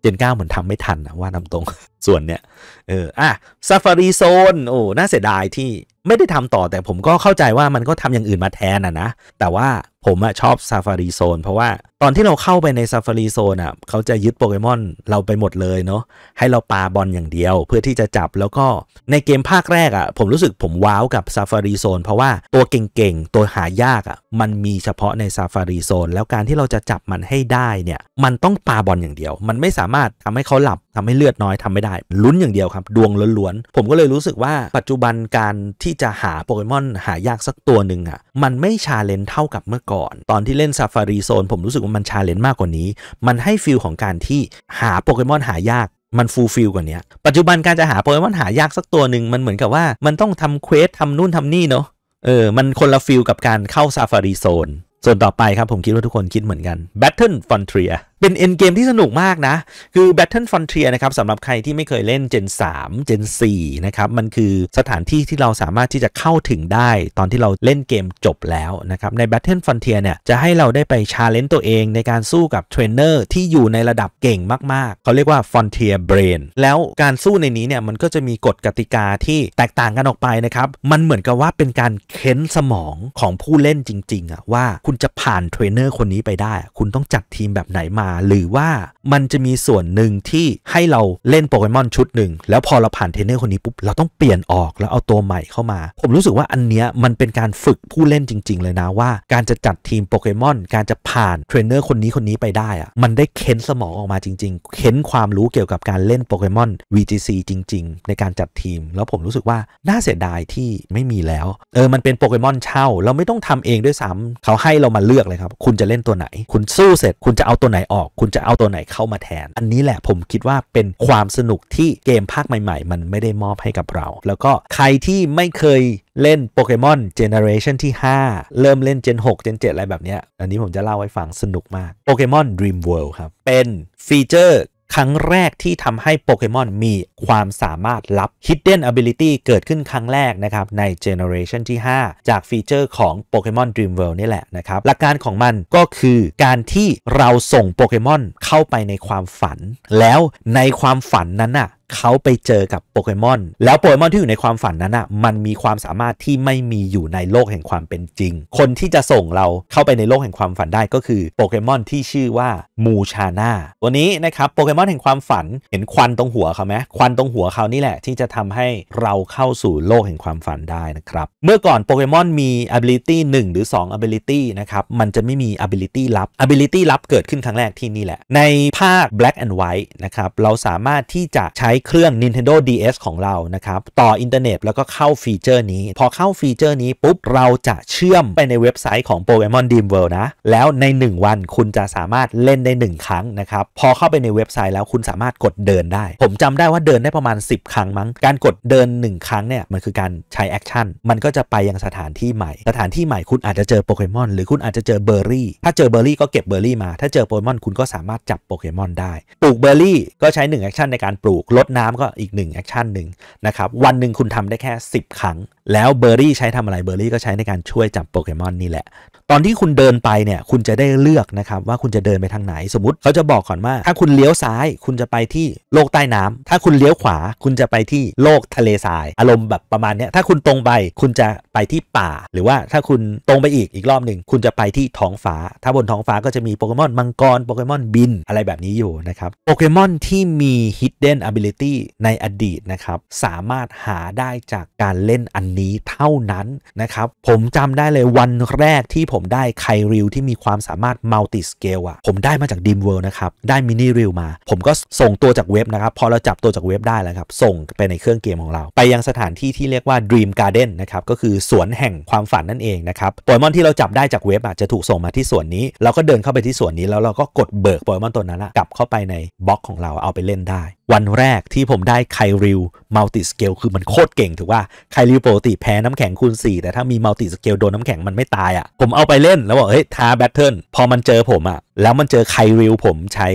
เจนเก้าเหมือนทำไม่ทันนะว่านำตรงส่วนเนี่ยเอออ่ะซาฟารีโซนโอ้น่าเสียดายที่ไม่ได้ทำต่อแต่ผมก็เข้าใจว่ามันก็ทำอย่างอื่นมาแทนอ่ะนะ แต่ว่าผมอะชอบซาฟารีโซนเพราะว่าตอนที่เราเข้าไปในซาฟารีโซนอะเขาจะยึดโปเกมอนเราไปหมดเลยเนาะให้เราปาบอลอย่างเดียว เพื่อที่จะจับแล้วก็ในเกมภาคแรกอะผมรู้สึกผมว้าวกับซาฟารีโซนเพราะว่าตัวเก่งๆตัวหายากอะมันมีเฉพาะในซาฟารีโซนแล้วการที่เราจะจับมันให้ได้เนี่ยมันต้องปาบอลอย่างเดียว มันไม่สามารถทำให้เขาหลับทำให้เลือดน้อยทำไม่ได้ลุ้นอย่างเดียวครับ ดวงล้วนๆ ผมก็เลยรู้สึกว่าปัจจุบันการที่จะหาโปเกมอน หายากสักตัวหนึ่งอะมันไม่ชาเลนเท่ากับเมื่อก่อนตอนที่เล่นซาฟารีโซนผมรู้สึกว่ามันชาเลนจ์มากกว่านี้ มันให้ฟิลของการที่หาโปเกมอนหายาก มันฟูลฟิลกว่านี้ ปัจจุบันการจะหาโปเกมอนหายากสักตัวหนึ่งมันเหมือนกับว่า มันต้องทำเควสทำนู่นทำนี่เนาะเออ มันคนละฟิลกับการเข้าซาฟารีโซน ส่วนต่อไปครับ ผมคิดว่าทุกคนคิดเหมือนกัน Battle Frontier เป็นเอ็นเกมที่สนุกมากนะ คือ Battle Frontier นะครับสำหรับใครที่ไม่เคยเล่น Gen 3 Gen 4 นะครับมันคือสถานที่ที่เราสามารถที่จะเข้าถึงได้ตอนที่เราเล่นเกมจบแล้วนะครับใน Battle Frontier เนี่ยจะให้เราได้ไปชาเลนจ์ตัวเองในการสู้กับเทรนเนอร์ที่อยู่ในระดับเก่งมากๆ เขาเรียกว่า Frontier Brain แล้วการสู้ในนี้เนี่ยมันก็จะมีกฎกติกาที่แตกต่างกันออกไปนะครับมันเหมือนกับว่าเป็นการเค้นสมองของผู้เล่นจริงๆอะว่าคุณจะผ่านเทรนเนอร์คนนี้ไปได้ คุณต้องจัดทีมแบบไหนมาหรือว่ามันจะมีส่วนหนึ่งที่ให้เราเล่นโปเกมอนชุดหนึ่งแล้วพอเราผ่านเทรนเนอร์คนนี้ปุ๊บเราต้องเปลี่ยนออกแล้วเอาตัวใหม่เข้ามา ผมรู้สึกว่าอันเนี้ยมันเป็นการฝึกผู้เล่นจริง ๆเลยนะว่าการจะจัดทีมโปเกมอนการจะผ่านเทรนเนอร์คนนี้คนนี้ไปได้อะมันได้เค้นสมองออกมาจริงๆเค้นความรู้เกี่ยวกับการเล่นโปเกมอน VGC จริง ๆ ในการจัดทีม แล้วผมรู้สึกว่าน่าเสียดายที่ไม่มีแล้วเออมันเป็นโปเกมอนเช่าเราไม่ต้องทำเองด้วยซ้ำเขาให้เรามาเลือกเลยครับ คุณจะเล่นตัวไหน คุณสู้เสร็จคุณจะเอาตัวไหนออกอกคุณจะเอาตัวไหนเข้ามาแทน อันนี้แหละผมคิดว่าเป็นความสนุกที่เกมภาคใหม่ๆ มันไม่ได้มอบให้กับเรา แล้วก็ใครที่ไม่เคยเล่นโปเกมอนเจเนอเรชันที่ 5 เริ่มเล่นเจน6เจน7อะไรแบบนี้ อันนี้ผมจะเล่าให้ฟังสนุกมากโปเกมอน Dream World ครับ เป็นฟีเจอร์ครั้งแรกที่ทำให้โปเกมอนมีความสามารถลับ Hidden Ability เกิดขึ้นครั้งแรกนะครับใน Generation ที่ 5 จากฟีเจอร์ของโปเกมอน Dream World นี่แหละนะครับหลักการของมันก็คือการที่เราส่งโปเกมอนเข้าไปในความฝันแล้วในความฝันนั้นน่ะเขาไปเจอกับโปเกมอนแล้วโปเกมอนที่อยู่ในความฝันนั้นอ่ะมันมีความสามารถที่ไม่มีอยู่ในโลกแห่งความเป็นจริง คนที่จะส่งเราเข้าไปในโลกแห่งความฝันได้ก็คือโปเกมอนที่ชื่อว่ามูชาน่าตัวนี้นะครับโปเกมอนแห่งความฝันเห็นควันตรงหัวเขาไหมควันตรงหัวเขานี่แหละ ที่จะทำให้เราเข้าสู่โลกแห่งความฝันได้นะครับเมื่อก่อนโปเกมอนมี ability 1 หรือ2 ability นะครับมันจะไม่มี ability ลับ ability ลับเกิดขึ้นครั้งแรกที่นี่แหละ ในภาค black and white นะครับเราสามารถที่จะใช้เครื่อง Nintendo DS ของเรา นะครับ ต่ออินเทอร์เน็ตแล้วก็เข้าฟีเจอร์นี้ พอเข้าฟีเจอร์นี้ปุ๊บ เราจะเชื่อมไปในเว็บไซต์ของ Pokemon Dream World นะ แล้วใน 1 วันคุณจะสามารถเล่นได้1ครั้งนะครับ พอเข้าไปในเว็บไซต์แล้วคุณสามารถกดเดินได้ ผมจำได้ว่าเดินได้ประมาณ 10 ครั้งมั้ง การกดเดิน 1 ครั้งเนี่ย มันคือการใช้แอคชั่น มันก็จะไปยังสถานที่ใหม่ สถานที่ใหม่คุณอาจจะเจอโปเกมอนหรือคุณอาจจะเจอเบอร์รี่ ถ้าเจอเบอร์รี่ก็เก็บเบอร์รี่มา ถ้าเจอโปเกมอนคุณก็สามารถจับโปเกมอนได้ปลูกเบอร์รี่ ก็ใช้1แอคชั่นในการปลูกลดน้ำก็อีกหนึ่งแอคชั่นหนึ่งนะครับ วันหนึ่งคุณทำได้แค่ 10 ครั้ง แล้วเบอร์รี่ใช้ทำอะไร เบอร์รี่ก็ใช้ในการช่วยจับโปเกมอนนี่แหละตอนที่คุณเดินไปเนี่ยคุณจะได้เลือกนะครับว่าคุณจะเดินไปทางไหนสมมติ เขาจะบอกก่อนว่า ถ้าคุณเลี้ยวซ้าย คุณจะไปที่โลกใต้น้ำ ถ้าคุณเลี้ยวขวาคุณจะไปที่โลกทะเลทรายอารมณ์แบบประมาณนี้ถ้าคุณตรงไปคุณจะไปที่ป่า หรือว่าถ้าคุณตรงไปอีกอีกรอบหนึ่งคุณจะไปที่ท้องฟ้าถ้าบนท้องฟ้าก็จะมีโปเกมอนมังกรโปเกมอนบินอะไรแบบนี้อยู่นะครับโปเกมอนที่มี hidden ability ในอดีตนะครับสามารถหาได้จากการเล่นอันนี้เท่านั้นนะครับผมจำได้เลยวันแรกที่ผมมได้ไคริลที่มีความสามารถมัลติสเกลอะผมได้มาจากดีมเวิลด์นะครับได้มินิริลมา ผมก็ส่งตัวจากเว็บนะครับ พอเราจับตัวจากเว็บได้แล้วครับ ส่งไปในเครื่องเกมของเรา ไปยังสถานที่ที่เรียกว่าดีมการ์เด e n นะครับก็คือสวนแห่งความฝันนั่นเองนะครับโปเกมอนที่เราจับได้จากเว็บอะจจะถูกส่งมาที่สวนนี้ เราก็เดินเข้าไปที่สวนนี้แล้วเราก็กดเบิกโปเกมอนตัวนั้นละกลับเข้าไปในบล็อกของเราเอาไปเล่นได้วันแรกที่ผมได้ไคริลมัลติสเกลคือมันโคตรเก่ง ถือว่าไคริลปกติแพ้น้ำแข็งคูณ4 แต่ถ้ามีมัลติสเกลโดนน้าแข็ง มันไม่ตายอะ่ะผมเอาไปเล่นแล้วบอกเฮ้ยท้าแบทเทิลพอมันเจอผมอะ่ะแล้วมันเจอไคริลผมใช้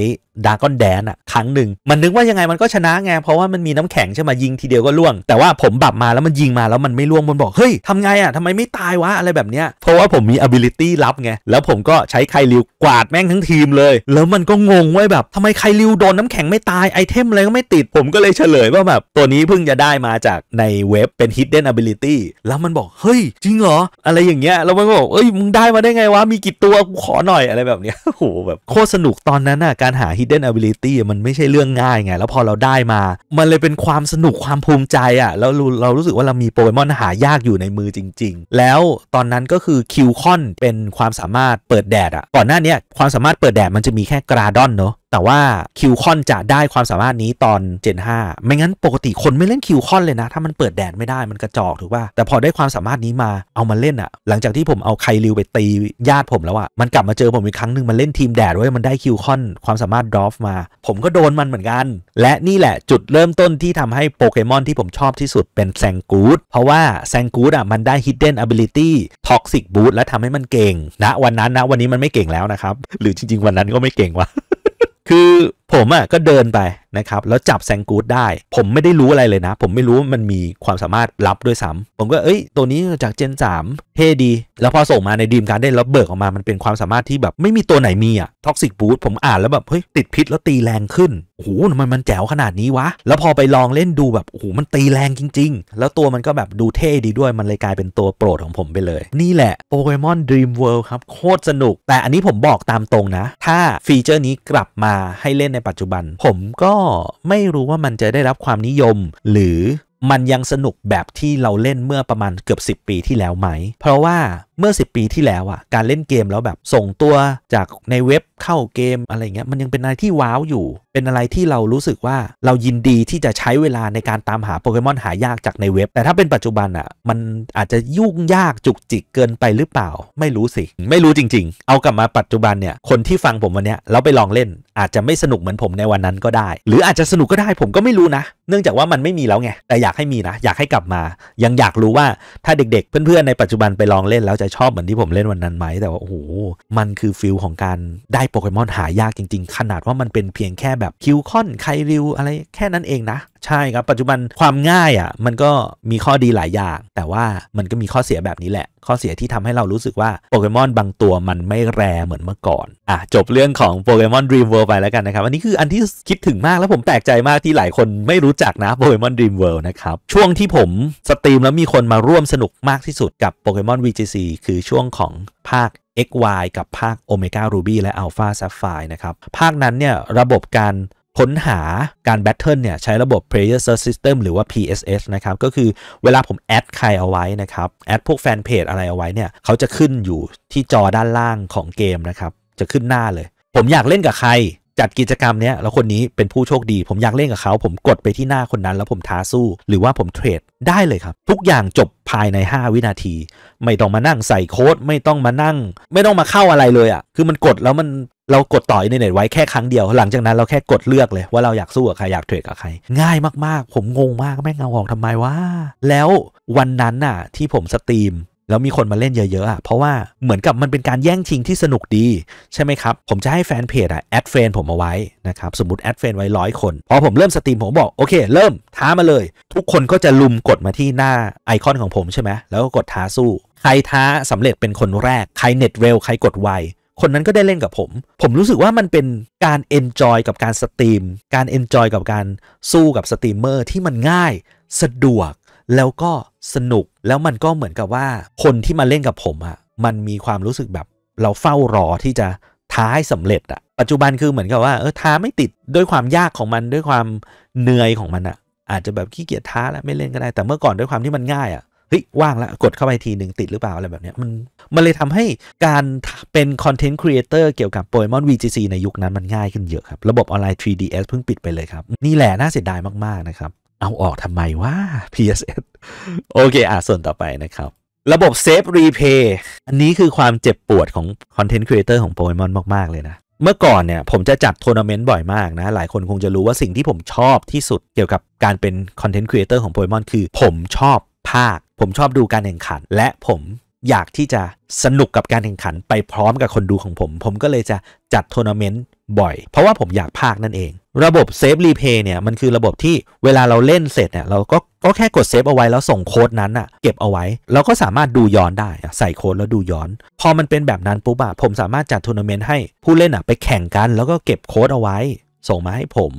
ดาร์กอนแดนอะครั้งหนึ่ง มันนึกว่ายังไง มันก็ชนะไง เพราะว่ามันมีน้ำแข็งใช่ไหมยิงทีเดียวก็ล่วง แต่ว่าผมบับมาแล้วมันยิงมาแล้วมันไม่ล่วงมันบอกเฮ้ยทำไงอะทำไมไม่ตายวะ อะไรแบบเนี้ย เพราะว่าผมมี ability รับไง แล้วผมก็ใช้ไคริวกวาดแม่งทั้งทีมเลย แล้วมันก็งงว่าแบบทำไมไคริวโดนน้าแข็งไม่ตายไอเทมอะไรก็ไม่ติดผมก็เลยเฉลย ว่าแบบตัวนี้เพิ่งจะได้มาจากในเว็บเป็น hidden ability แล้วมันบอกเฮ้ยจริงเหรออะไรอย่างเงี้ยแล้วมันก็บอกเอ้ยมึงได้มาได้ไงวะมีกี่ตัวกูขอหน่อยอะไรแบบเนี้ยโอ้แบบโคตรสนุกตอนนั้นอะการหา hidden ability มันไม่ใช่เรื่องง่ายไง แล้วพอเราได้มา มันเลยเป็นความสนุกความภูมิใจอะแล้วเรารู้สึกว่าเรามีโปเกมอนหายากอยู่ในมือจริงๆ แล้วตอนนั้นก็คือคิวคอนเป็นความสามารถเปิดแดดอะก่อนหน้านี้ความสามารถเปิดแดดมันจะมีแค่กราดอนเนาะแต่ว่าคิวคอนจะได้ความสามารถนี้ตอนเจน5ไม่งั้นปกติคนไม่เล่นคิวคอนเลยนะ ถ้ามันเปิดแดนไม่ได้มันกระจอกถูกป่ะแต่พอได้ความสามารถนี้มาเอามาเล่นอะหลังจากที่ผมเอาไคลิวไปตีญาติผมแล้วอะมันกลับมาเจอผมอีกครั้งหนึ่งมันเล่นทีมแดดไว้มันได้คิวคอนความสามารถดรอฟมา ผมก็โดนมันเหมือนกันและนี่แหละจุดเริ่มต้นที่ทำให้โปเกมอนที่ผมชอบที่สุดเป็นแซงกูดเพราะว่าแซงกูดอ่ะมันได้ฮิดเด้นอะบิลิตี้ท็อกซิกบูทและทำให้มันเก่งณนะวันนั้นนะวันนี้มันไม่เก่งแล้วนะครับหรือจริงๆ วันนั้นก็ไม่เก่งวะ그ผมอ่ะก็เดินไปนะครับ แล้วจับแซงกูดได้ ผมไม่ได้รู้อะไรเลยนะ ผมไม่รู้มันมีความสามารถรับด้วยซ้ำผมก็เอ้ย ตัวนี้จากเจน 3 เท่ดี แล้วพอส่งมาในดีมการได้แล้วเบิกออกมามันเป็นความสามารถที่แบบ ไม่มีตัวไหนมีอ่ะท็อกซิกบูทผมอ่านแล้วแบบเฮ้ยติดพิษแล้วตีแรงขึ้นโอ้โหมันมันแจ๋วขนาดนี้วะ แล้วพอไปลองเล่นดูแบบโอ้โหมันตีแรงจริง ๆ แล้วตัวมันก็แบบดูเท่ดีด้วยมันเลยกลายเป็นตัวโปรดของผมไปเลยนี่แหละโปเกมอนดรีมเวิลด์ครับโคตรสนุก แต่อันนี้ผมบอกตามตรงนะ ถ้าฟีเจอร์นี้กลับมาให้เล่นในปัจจุบัน ผมก็ไม่รู้ว่ามันจะได้รับความนิยม หรือมันยังสนุกแบบที่เราเล่นเมื่อประมาณเกือบ 10 ปีที่แล้วไหม เพราะว่าเมื่อ 10 ปีที่แล้วอะการเล่นเกมแล้วแบบส่งตัวจากในเว็บเข้าเกมอะไรเงี้ยมันยังเป็นอะไรที่ว้าวอยู่ เป็นอะไรที่เรารู้สึกว่าเรายินดีที่จะใช้เวลาในการตามหาโปเกมอน หายากจากในเว็บ แต่ถ้าเป็นปัจจุบันอะมันอาจจะยุ่งยากจุกจิกเกินไปหรือเปล่าไม่รู้สิ ไม่รู้จริงๆ เอากลับมาปัจจุบันเนี่ยคนที่ฟังผมวันเนี้ยแล้วไปลองเล่น อาจจะไม่สนุกเหมือนผมในวันนั้นก็ได้ หรืออาจจะสนุกก็ได้ผมก็ไม่รู้นะ เนื่องจากว่ามันไม่มีแล้วไงแต่อยากให้มีนะอยากให้กลับมา ยังอยากรู้ว่าถ้าเด็กๆเพื่อนๆในปัจจุบันไปลองเล่นแล้วจะะชอบเหมือนที่ผมเล่นวันนั้นไหมแต่ว่า โอ้โห มันคือฟิลของการได้โปเกมอนหายากจริงๆ ขนาดว่ามันเป็นเพียงแค่แบบ คิวคอนไคริวอะไรแค่นั้นเองนะใช่ครับ ปัจจุบันความง่ายอ่ะมันก็มีข้อดีหลายอย่าง แต่ว่ามันก็มีข้อเสียแบบนี้แหละ ข้อเสียที่ทำให้เรารู้สึกว่าโปเกมอนบางตัวมันไม่แรเหมือนเมื่อก่อนอ่ะจบเรื่องของโปเกมอนดรีมเวิลด์ไปแล้วกันนะครับอันนี้คืออันที่คิดถึงมากแล้วผมแปลกใจมากที่หลายคนไม่รู้จักนะโปเกมอนดรีมเวิลด์นะครับ ช่วงที่ผมสตรีมแล้วมีคนมาร่วมสนุกมากที่สุดกับโปเกมอน VGC คือช่วงของภาค XY กับภาค Omega Ruby และ Alpha Sapphire นะครับภาคนั้นเนี่ยระบบการค้นหาการแบทเทิลเนี่ยใช้ระบบ Player Search System หรือว่า PSS นะครับ ก็คือเวลาผมแอดใครเอาไว้นะครับ แอดพวกแฟนเพจอะไรเอาไว้เนี่ยเขาจะขึ้นอยู่ที่จอด้านล่างของเกมนะครับ จะขึ้นหน้าเลย ผมอยากเล่นกับใครจัดกิจกรรมเนี้ยแล้วคนนี้เป็นผู้โชคดีผมอยากเล่นกับเขา ผมกดไปที่หน้าคนนั้นแล้วผมท้าสู้หรือว่าผมเทรดได้เลยครับทุกอย่างจบภายใน 5 วินาทีไม่ต้องมานั่งใส่โค้ดไม่ต้องมานั่งไม่ต้องมาเข้าอะไรเลยอะ่ะคือมันกดแล้วมันเรากดต่อยในเน็ตไว้แค่ครั้งเดียว หลังจากนั้นเราแค่กดเลือกเลยว่าเราอยากสู้กับใครอยากเทรดกับใคร ง่ายมาก ๆ ผมงงมากแม่งเงาออกทำไมวะแล้ววันนั้นน่ะที่ผมสตรีมแล้วมีคนมาเล่นเยอะๆอ่ะ เพราะว่า เหมือนกับมันเป็นการแย่งชิงที่สนุกดีใช่ไหมครับ ผมจะให้แฟนเพจอ่ะแอดเฟนผมเอาไว้นะครับสมมติแอดเฟนไว้ร้อยคน พอผมเริ่มสตรีมผมบอกโอเค เริ่มท้ามาเลย ทุกคนก็จะลุมกดมาที่หน้าไอคอนของผมใช่ไหมแล้วก็กดท้าสู้ ใครท้าสำเร็จเป็นคนแรก ใครเน็ตเร็วใครกดไวคนนั้นก็ได้เล่นกับผมผมรู้สึกว่ามันเป็นการเอนจอยกับการสตรีมการเอนจอยกับการสู้กับสตรีมเมอร์ที่มันง่ายสะดวกแล้วก็สนุกแล้วมันก็เหมือนกับว่าคนที่มาเล่นกับผมอะมันมีความรู้สึกแบบเราเฝ้ารอที่จะท้าให้สำเร็จอะปัจจุบันคือเหมือนกับว่าเออท้าไม่ติดด้วยความยากของมันด้วยความเหนื่อยของมันอะอาจจะแบบขี้เกียจท้าแล้วไม่เล่นก็ได้ แต่เมื่อก่อนด้วยความที่มันง่ายอะเฮ้ยว่างละกดเข้าไปทีหนึ่งติดหรือเปล่าอะไรแบบนี้มันมันเลยทำให้การเป็นคอนเทนต์ครีเอเตอร์เกี่ยวกับโปเกมอน VGC ในยุคนั้นมันง่ายขึ้นเยอะครับระบบออนไลน์ 3DS เพิ่งปิดไปเลยครับนี่แหละน่าเสียดายมากๆนะครับเอาออกทำไมวะ PSS โอเคอ่ะส่วนต่อไปนะครับ ระบบเซฟรีเพย์อันนี้คือความเจ็บปวดของคอนเทนต์ครีเอเตอร์ของโปเกมอนมากๆเลยนะ เมื่อก่อนเนี่ยผมจะจัดทัวร์นาเมนต์บ่อยมากนะ หลายคนคงจะรู้ว่าสิ่งที่ผมชอบที่สุดเกี่ยวกับการเป็นคอนเทนต์ครีเอเตอร์ของโปเกมอนคือผมชอบภาค ผมชอบดูการแข่งขัน และผมอยากที่จะสนุกกับการแข่งขัน ไปพร้อมกับคนดูของผม ผมก็เลยจะจัดทัวร์นาเมนต์บ่อย เพราะว่าผมอยากภาคนั่นเอง ระบบเซฟรีเพย์เนี่ยมันคือระบบที่เวลาเราเล่นเสร็จเนี่ยเราก็ก็แค่กดเซฟเอาไว้แล้วส่งโค้ดนั้นอะเก็บเอาไว้ เราก็สามารถดูย้อนได้ ใส่โค้ดแล้วดูย้อน พอมันเป็นแบบนั้นปุ๊บอะผมสามารถจัดทัวร์นาเมนต์ให้ผู้เล่นอะไปแข่งกันแล้วก็เก็บโค้ดเอาไว้ส่งมาให้ผม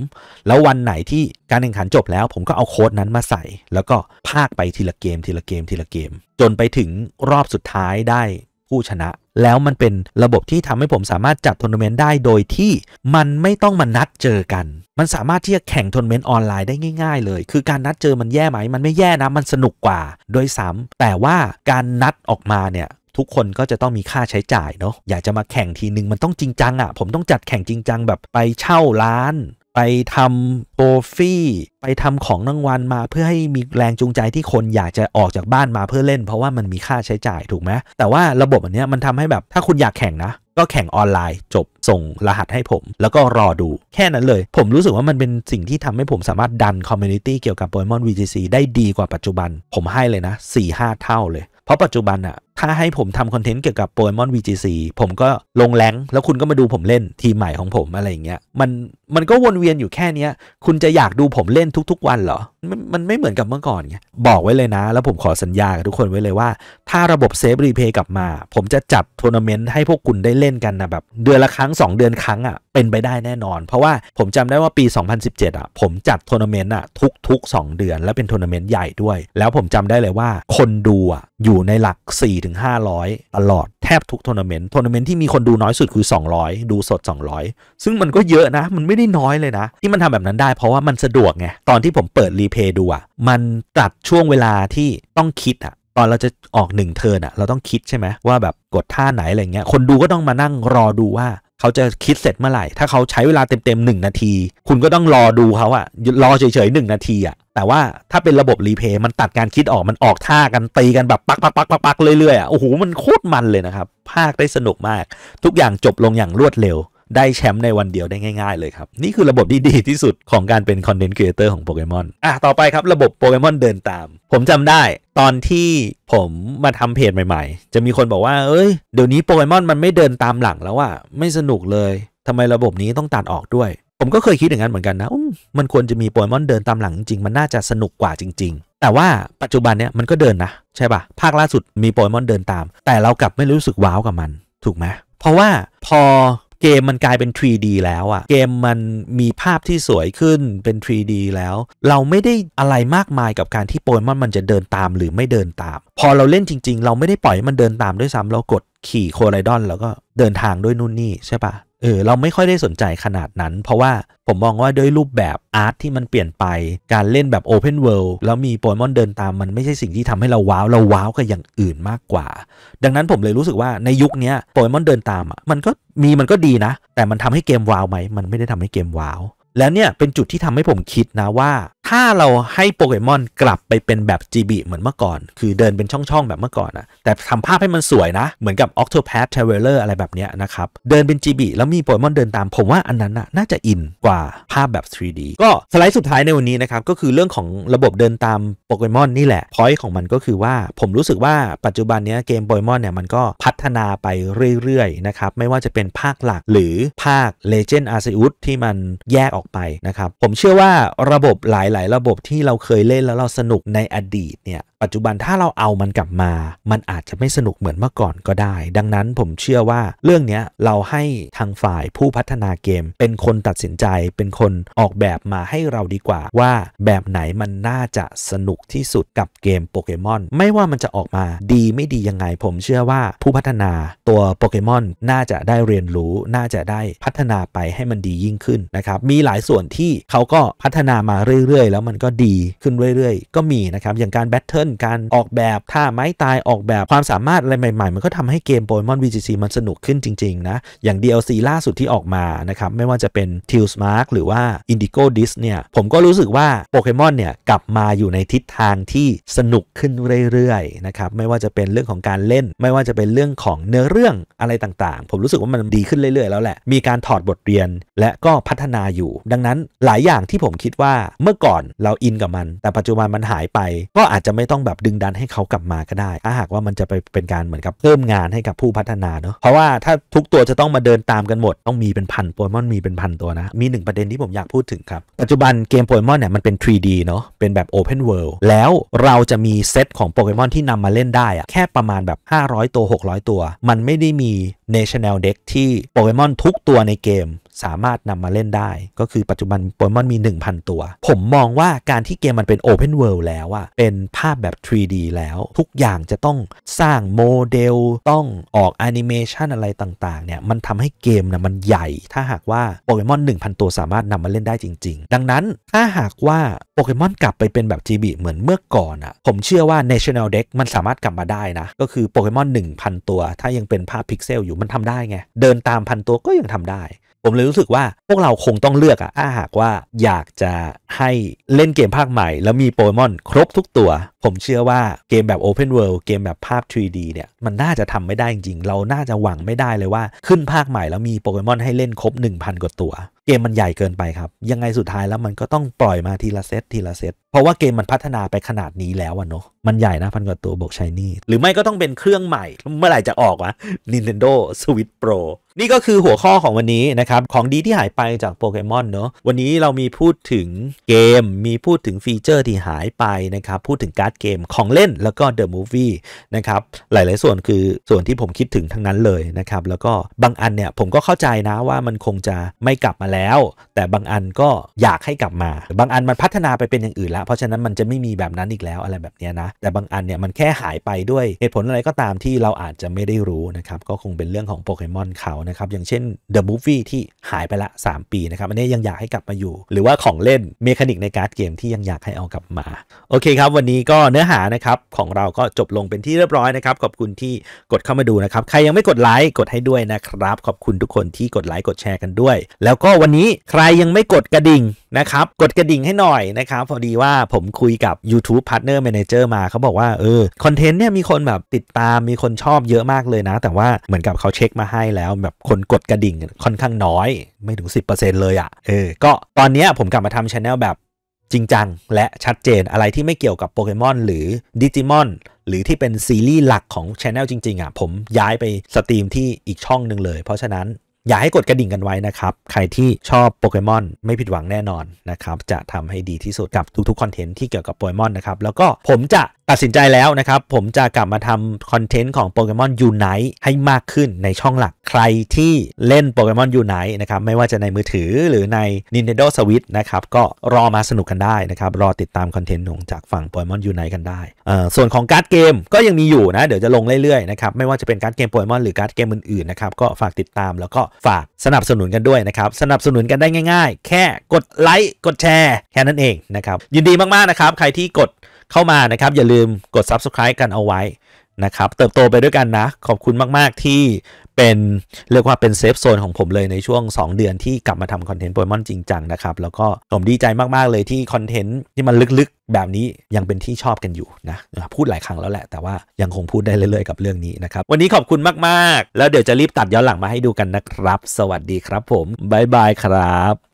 แล้ววันไหนที่การแข่งขันจบแล้ว ผมก็เอาโค้ดนั้นมาใส่ แล้วก็พากไปทีละเกม ทีละเกม ทีละเกม จนไปถึงรอบสุดท้ายได้ผู้ชนะ แล้วมันเป็นระบบที่ทำให้ผมสามารถจัดทัวร์นาเมนต์ได้โดยที่มันไม่ต้องมานัดเจอกัน มันสามารถที่จะแข่งทัวร์นาเมนต์ออนไลน์ได้ง่ายๆเลย คือการนัดเจอมันแย่ไหมมันไม่แย่นะ มันสนุกกว่าโดยซ้าแต่ว่าการนัดออกมาเนี่ยทุกคนก็จะต้องมีค่าใช้จ่ายเนาะ อยากจะมาแข่งทีหนึ่งมันต้องจริงจังอะ่ะ ผมต้องจัดแข่งจริงจังแบบไปเช่าร้าน ไปทำโปรฟี่ ไปทำของรางวัลมาเพื่อให้มีแรงจูงใจที่คนอยากจะออกจากบ้านมาเพื่อเล่น เพราะว่ามันมีค่าใช้จ่ายถูกไหมแต่ว่าระบบอันนี้มันทำให้แบบ ถ้าคุณอยากแข่งนะ ก็แข่งออนไลน์จบส่งรหัสให้ผม แล้วก็รอดูแค่นั้นเลย ผมรู้สึกว่ามันเป็นสิ่งที่ทำให้ผมสามารถดันคอมมูนิตี้เกี่ยวกับโปเกมอน VGC ได้ดีกว่าปัจจุบัน ผมให้เลยนะ4-5เท่า เลยเพราะปัจจุบันอะถ้าให้ผมทำคอนเทนต์เกี่ยวกับโปเกมอน VGC ผมก็ลงแรงแล้วคุณก็มาดูผมเล่นทีมใหม่ของผมอะไรอย่างเงี้ยมันมันก็วนเวียนอยู่แค่นี้คุณจะอยากดูผมเล่นทุกๆวันเหรอมมันไม่เหมือนกับเมื่อก่อนไงบอกไว้เลยนะ แล้วผมขอสัญญากับทุกคนไว้เลยว่า ถ้าระบบเซฟรีเพย์กลับมา ผมจะจัดทัวร์นาเมนต์ให้พวกคุณได้เล่นกันนะแบบเดือนละครั้ง 2 เดือนครั้งอะ่ะเป็นไปได้แน่นอน เพราะว่าผมจำได้ว่าปี2017อะ่ะผมจัดทัวร์นาเมนต์อ่ะทุก ๆ 2 เดือนและเป็นทัวร์นาเมนต์ใหญ่ด้วยแล้วผมจำได้เลยว่าคนดูอ่ะอยู่ในหลัก 4ถึงห้าร้อยตลอดแทบทุกทัวร์นาเมนต์ทัวร์นาเมนต์ที่มีคนดูน้อยสุดคือ 200 ดูสด 200 ซึ่งมันก็เยอะนะ มันไม่ได้น้อยเลยนะ ที่มันทำแบบนั้นได้เพราะว่ามันสะดวกไง ตอนที่ผมเปิดรีเพย์ดูอะมันตัดช่วงเวลาที่ต้องคิดอะตอนเราจะออกหนึ่งเทิร์นอะเราต้องคิดใช่ไหมว่าแบบกดท่าไหนอะไรเงี้ยคนดูก็ต้องมานั่งรอดูว่าเขาจะคิดเสร็จเมื่อไหร่ ถ้าเขาใช้เวลาเต็มๆหนึ่งนาที คุณก็ต้องรอดูเขาอะรอเฉยๆหนึ่งนาทีอะแต่ว่าถ้าเป็นระบบรีเพย์มันตัดการคิดออกมันออกท่ากันตีกันแบบปักปักปักปักปกเรื่อยๆอ่ะโอ้โหมันโคตรมันเลยนะครับ ภาคได้สนุกมาก ทุกอย่างจบลงอย่างรวดเร็ว ได้แชมป์ในวันเดียวได้ง่ายๆเลยครับ นี่คือระบบที่ดีที่สุดของการเป็นคอนเทนต์ครีเอเตอร์ของโปเกมอนอ่ะต่อไปครับระบบโปเกมอนเดินตาม ผมจำได้ตอนที่ผมมาทำเพจใหม่ๆ จะมีคนบอกว่าเอ้ยเดี๋ยวนี้โปเกมอนมันไม่เดินตามหลังแล้วอ่ะไม่สนุกเลยทำไมระบบนี้ต้องตัดออกด้วยผมก็เคยคิดอย่างนั้นเหมือนกันนะ มันควรจะมีโปเกมอนเดินตามหลังจริงมันน่าจะสนุกกว่าจริงๆ แต่ว่าปัจจุบันเนี้ยมันก็เดินนะใช่ปะ่ะ ภาคล่าสุดมีโปเกมอนเดินตาม แต่เรากลับไม่รู้สึกว้าวกับมัน ถูกไหม เพราะว่าพอเกมมันกลายเป็น 3D แล้วอะเกมมันมีภาพที่สวยขึ้นเป็น 3D แล้ว เราไม่ได้อะไรมากมายกับการที่โปเกมอนมันจะเดินตามหรือไม่เดินตาม พอเราเล่นจริง ๆ เราไม่ได้ปล่อยมันเดินตามด้วยซ้ำเรากดขี่โคไรดอน แล้วก็เดินทางด้วยนู่นนี่ใช่ปะเออเราไม่ค่อยได้สนใจขนาดนั้นเพราะว่าผมมองว่าด้วยรูปแบบอาร์ตที่มันเปลี่ยนไป การเล่นแบบโอเพนเวิลด์แล้วมีโปเกมอนเดินตามมันไม่ใช่สิ่งที่ทำให้เราว้าวเราว้าวกับอย่างอื่นมากกว่า ดังนั้นผมเลยรู้สึกว่าในยุคนี้โปเกมอนเดินตามอ่ะมันก็มีมันก็ดีนะ แต่มันทำให้เกมว้าวไหมมันไม่ได้ทำให้เกมว้าวแล้วเนี่ยเป็นจุดที่ทำให้ผมคิดนะว่า ถ้าเราให้โปเกมอนกลับไปเป็นแบบ GB เหมือนเมื่อก่อน คือเดินเป็นช่องๆแบบเมื่อก่อนนะแต่ทำภาพให้มันสวยนะเหมือนกับ Octopath Traveler อะไรแบบเนี้ยนะครับ เดินเป็น GB แล้วมีโปเกมอนเดินตาม ผมว่าอันนั้นน่ะน่าจะอินกว่าภาพแบบ 3D ก็สไลด์สุดท้ายในวันนี้นะครับ ก็คือเรื่องของระบบเดินตามโปเกมอนนี่แหละพอยต์ของมันก็คือว่าผมรู้สึกว่าปัจจุบันนี้เกมโปเกมอนเนี่ยมันก็พัฒนาไปเรื่อยๆนะครับไม่ว่าจะเป็นภาคหลักหรือภาค Legend Arceus ที่มันแยกออกไปนะครับผมเชื่อว่าระบบหลายๆ ระบบที่เราเคยเล่นแล้วเราสนุกในอดีตเนี่ยปัจจุบันถ้าเราเอามันกลับมา มันอาจจะไม่สนุกเหมือนเมื่อก่อนก็ได้ ดังนั้นผมเชื่อว่าเรื่องนี้เราให้ทางฝ่ายผู้พัฒนาเกม เป็นคนตัดสินใจเป็นคนออกแบบมาให้เราดีกว่า ว่าแบบไหนมันน่าจะสนุกที่สุดกับเกมโปเกมอนไม่ว่ามันจะออกมา ดีไม่ดียังไงผมเชื่อว่าผู้พัฒนาตัวโปเกมอนน่าจะได้เรียนรู้น่าจะได้พัฒนาไปให้มันดียิ่งขึ้นนะครับมีหลายส่วนที่เขาก็พัฒนามาเรื่อย ๆ แล้วมันก็ดีขึ้นเรื่อยๆ ก็มีนะครับอย่างการแบทเทิลนการออกแบบท่าไม้ตายออกแบบความสามารถอะไรใหม่ๆ มันก็ทำให้เกมโปเกมอน VGC มันสนุกขึ้นจริง ๆ นะ อย่าง DLC ล่าสุดที่ออกมานะครับไม่ว่าจะเป็น t i l s Mark หรือว่า Indigo d i s เนี่ยผมก็รู้สึกว่าโปเกมอนเนี่ยกลับมาอยู่ในทิศทางที่สนุกขึ้นเรื่อยๆนะครับไม่ว่าจะเป็นเรื่องของการเล่น ไม่ว่าจะเป็นเรื่องของเนื้อเรื่องอะไรต่างๆ ผมรู้สึกว่ามันดีขึ้นเรื่อยๆ แล้วแหละ มีการถอดบทเรียนและก็พัฒนาอยู่ ดังนั้นหลายอย่างที่ผมคิดว่าเมื่อก่อนเราอินกับมัน แต่ปัจจุบันมันหายไป ก็อาจจะไม่ต้องต้องแบบดึงดันให้เขากลับมาก็ได้อาหากว่ามันจะไปเป็นการเหมือนกับเพิ่มงานให้กับผู้พัฒนาเนาะ เพราะว่าถ้าทุกตัวจะต้องมาเดินตามกันหมดต้องมีเป็นพันโปเกมอนมีเป็นพันตัวนะ มีหนึ่งประเด็นที่ผมอยากพูดถึงครับปัจจุบันเกมโปเกมอนเนี่ยมันเป็น 3D เนาะ เป็นแบบ Open World แล้วเราจะมีเซตของโปเกมอนที่นำมาเล่นได้อะแค่ประมาณแบบ 500ตัว600ตัว มันไม่ได้มี National Deck ที่โปเกมอนทุกตัวในเกมสามารถนำมาเล่นได้ ก็คือปัจจุบันโปเกมอนมี 1,000 ตัว ผมมองว่าการที่เกมมันเป็น Open World แล้วอะเป็นภาพแบบ 3D แล้วทุกอย่างจะต้องสร้างโมเดล ต้องออกแอนิเมชันอะไรต่างๆ เนี่ย มันทำให้เกมนะมันใหญ่ ถ้าหากว่าโปเกมอน1,000 ตัวสามารถนำมาเล่นได้จริง ๆ ดังนั้นถ้าหากว่าโปเกมอนกลับไปเป็นแบบ GB เหมือนเมื่อก่อนอะ่ะผมเชื่อว่า National Deck มันสามารถกลับมาได้นะ ก็คือโปเกมอน1,000 ตัว ถ้ายังเป็นภาพพิกเซลอยู่มันทำได้ไง เดินตามพันตัวก็ยังทำได้ผมเลยรู้สึกว่าพวกเราคงต้องเลือกอะถ้าหากว่าอยากจะให้เล่นเกมภาคใหม่แล้วมีโปเกมอนครบทุกตัว ผมเชื่อว่าเกมแบบ Open World เกมแบบภาพ 3D เนี่ย มันน่าจะทำไม่ได้จริงเราน่าจะหวังไม่ได้เลยว่าขึ้นภาคใหม่แล้วมีโปเกมอนให้เล่นครบ 1,000 กว่าตัว เกมมันใหญ่เกินไปครับ ยังไงสุดท้ายแล้วมันก็ต้องปล่อยมาทีละเซตทีละเซตเพราะว่าเกมมันพัฒนาไปขนาดนี้แล้วอะเนาะ มันใหญ่นะพันกว่าตัวบอกชายนี่ หรือไม่ก็ต้องเป็นเครื่องใหม่ เมื่อไหร่จะออกวะ Nintendo Switch Pro นี่ก็คือหัวข้อของวันนี้นะครับของดีที่หายไปจากโปเกมอนเนาะวันนี้เรามีพูดถึงเกม มีพูดถึงฟีเจอร์ที่หายไปนะครับพูดถึงการ์ดเกมของเล่น แล้วก็เดอะมูฟวี่นะครับหลาย ๆ ส่วนคือส่วนที่ผมคิดถึงทั้งนั้นเลยนะครับแล้วก็บางอันเนี่ยผมก็เข้าใจนะว่ามันคงจะไม่กลับมาแล้ว แต่บางอันก็อยากให้กลับมา บางอันมันพัฒนาไปเป็นอย่างอื่นแล้วเพราะฉะนั้นมันจะไม่มีแบบนั้นอีกแล้วอะไรแบบนี้นะแต่บางอันเนี่ยมันแค่หายไปด้วย เหตุผลอะไรก็ตามที่เราอาจจะไม่ได้รู้นะครับก็คงเป็นเรื่องของโปเกมอนเขานะครับอย่างเช่น The Movie ที่หายไปละ 3 ปีนะครับอันนี้ยังอยากให้กลับมาอยู่ หรือว่าของเล่นเมคานิกในการ์ดเกมที่ยังอยากให้เอากลับมา โอเคครับ วันนี้ก็เนื้อหานะครับของเราก็จบลงเป็นที่เรียบร้อยนะครับขอบคุณที่กดเข้ามาดูนะครับใครยังไม่กดไลค์กดให้ด้วยนะครับ ขอบคุณทุกคนที่กดไลค์กดแชร์กันด้วย แล้วก็วันนี้ใครยังไม่กดกระดิ่งนะครับ กดกระดิ่งให้หน่อยนะครับ พอดีว่าผมคุยกับ YouTube Partner Manager มาเขาบอกว่าเออคอนเทนต์เนี่ยมีคนแบบติดตามมีคนชอบเยอะมากเลยนะ แต่ว่าเหมือนกับเขาเช็คมาให้แล้ว แบบคนกดกระดิ่งค่อนข้างน้อยไม่ถึง10%เลยอะ่ะเออก็ตอนนี้ผมกลับมาทำช anel แบบจริงจังและชัดเจนอะไรที่ไม่เกี่ยวกับโปเกมอนหรือดิจิมอนหรือที่เป็นซีรีส์หลักของช anel จริงๆอ่ะ ผมย้ายไปสตรีมที่อีกช่องหนึ่งเลยเพราะฉะนั้นอย่าให้กดกระดิ่งกันไว้นะครับ ใครที่ชอบโปเกมอนไม่ผิดหวังแน่นอนนะครับ จะทำให้ดีที่สุดกับทุกๆคอนเทนต์ที่เกี่ยวกับโปเกมอนนะครับ แล้วก็ผมจะตัดสินใจแล้วนะครับ ผมจะกลับมาทำคอนเทนต์ของโปเกมอนยูไน์ให้มากขึ้นในช่องหลัก ใครที่เล่นโปเกมอนยูไน์นะครับไม่ว่าจะในมือถือหรือใน Nintendo Switch นะครับก็รอมาสนุกกันได้นะครับ รอติดตามคอนเทนต์ของจากฝั่งโปเกมอนยูไน์กันได้ ส่วนของการ์ดเกม ก็ยังมีอยู่นะ เดี๋ยวจะลงเรื่อยๆนะครับ ไม่ว่าจะเป็นการ์ดเกมโปเกมอนหรือการ์ดเกมอื่นๆนะครับก็ฝากติดตามแล้วก็ฝากสนับสนุนกันด้วยนะครับสนับสนุนกันได้ง่ายๆ แค่กดไลค์กดแชร์ แค่นั้นเองนะครับยินดีมากๆนะครับใครที่กดเข้ามานะครับ อย่าลืมกด Subscribe กันเอาไว้นะครับเติบโตไปด้วยกันนะ ขอบคุณมากๆที่เป็นเรียกว่าเป็นเซฟโซนของผมเลยในช่วง 2 เดือนที่กลับมาทำคอนเทนต์โปเกมอนจริงจังนะครับ แล้วก็ผมดีใจมาก ๆ เลยที่คอนเทนต์ที่มันลึกๆแบบนี้ยังเป็นที่ชอบกันอยู่นะ พูดหลายครั้งแล้วแหละแต่ว่ายังคงพูดได้เรื่อย ๆ กับเรื่องนี้นะครับ วันนี้ขอบคุณมากๆ แล้วเดี๋ยวจะรีบตัดย้อนหลังมาให้ดูกันนะครับ สวัสดีครับผมบ๊ายบายครับ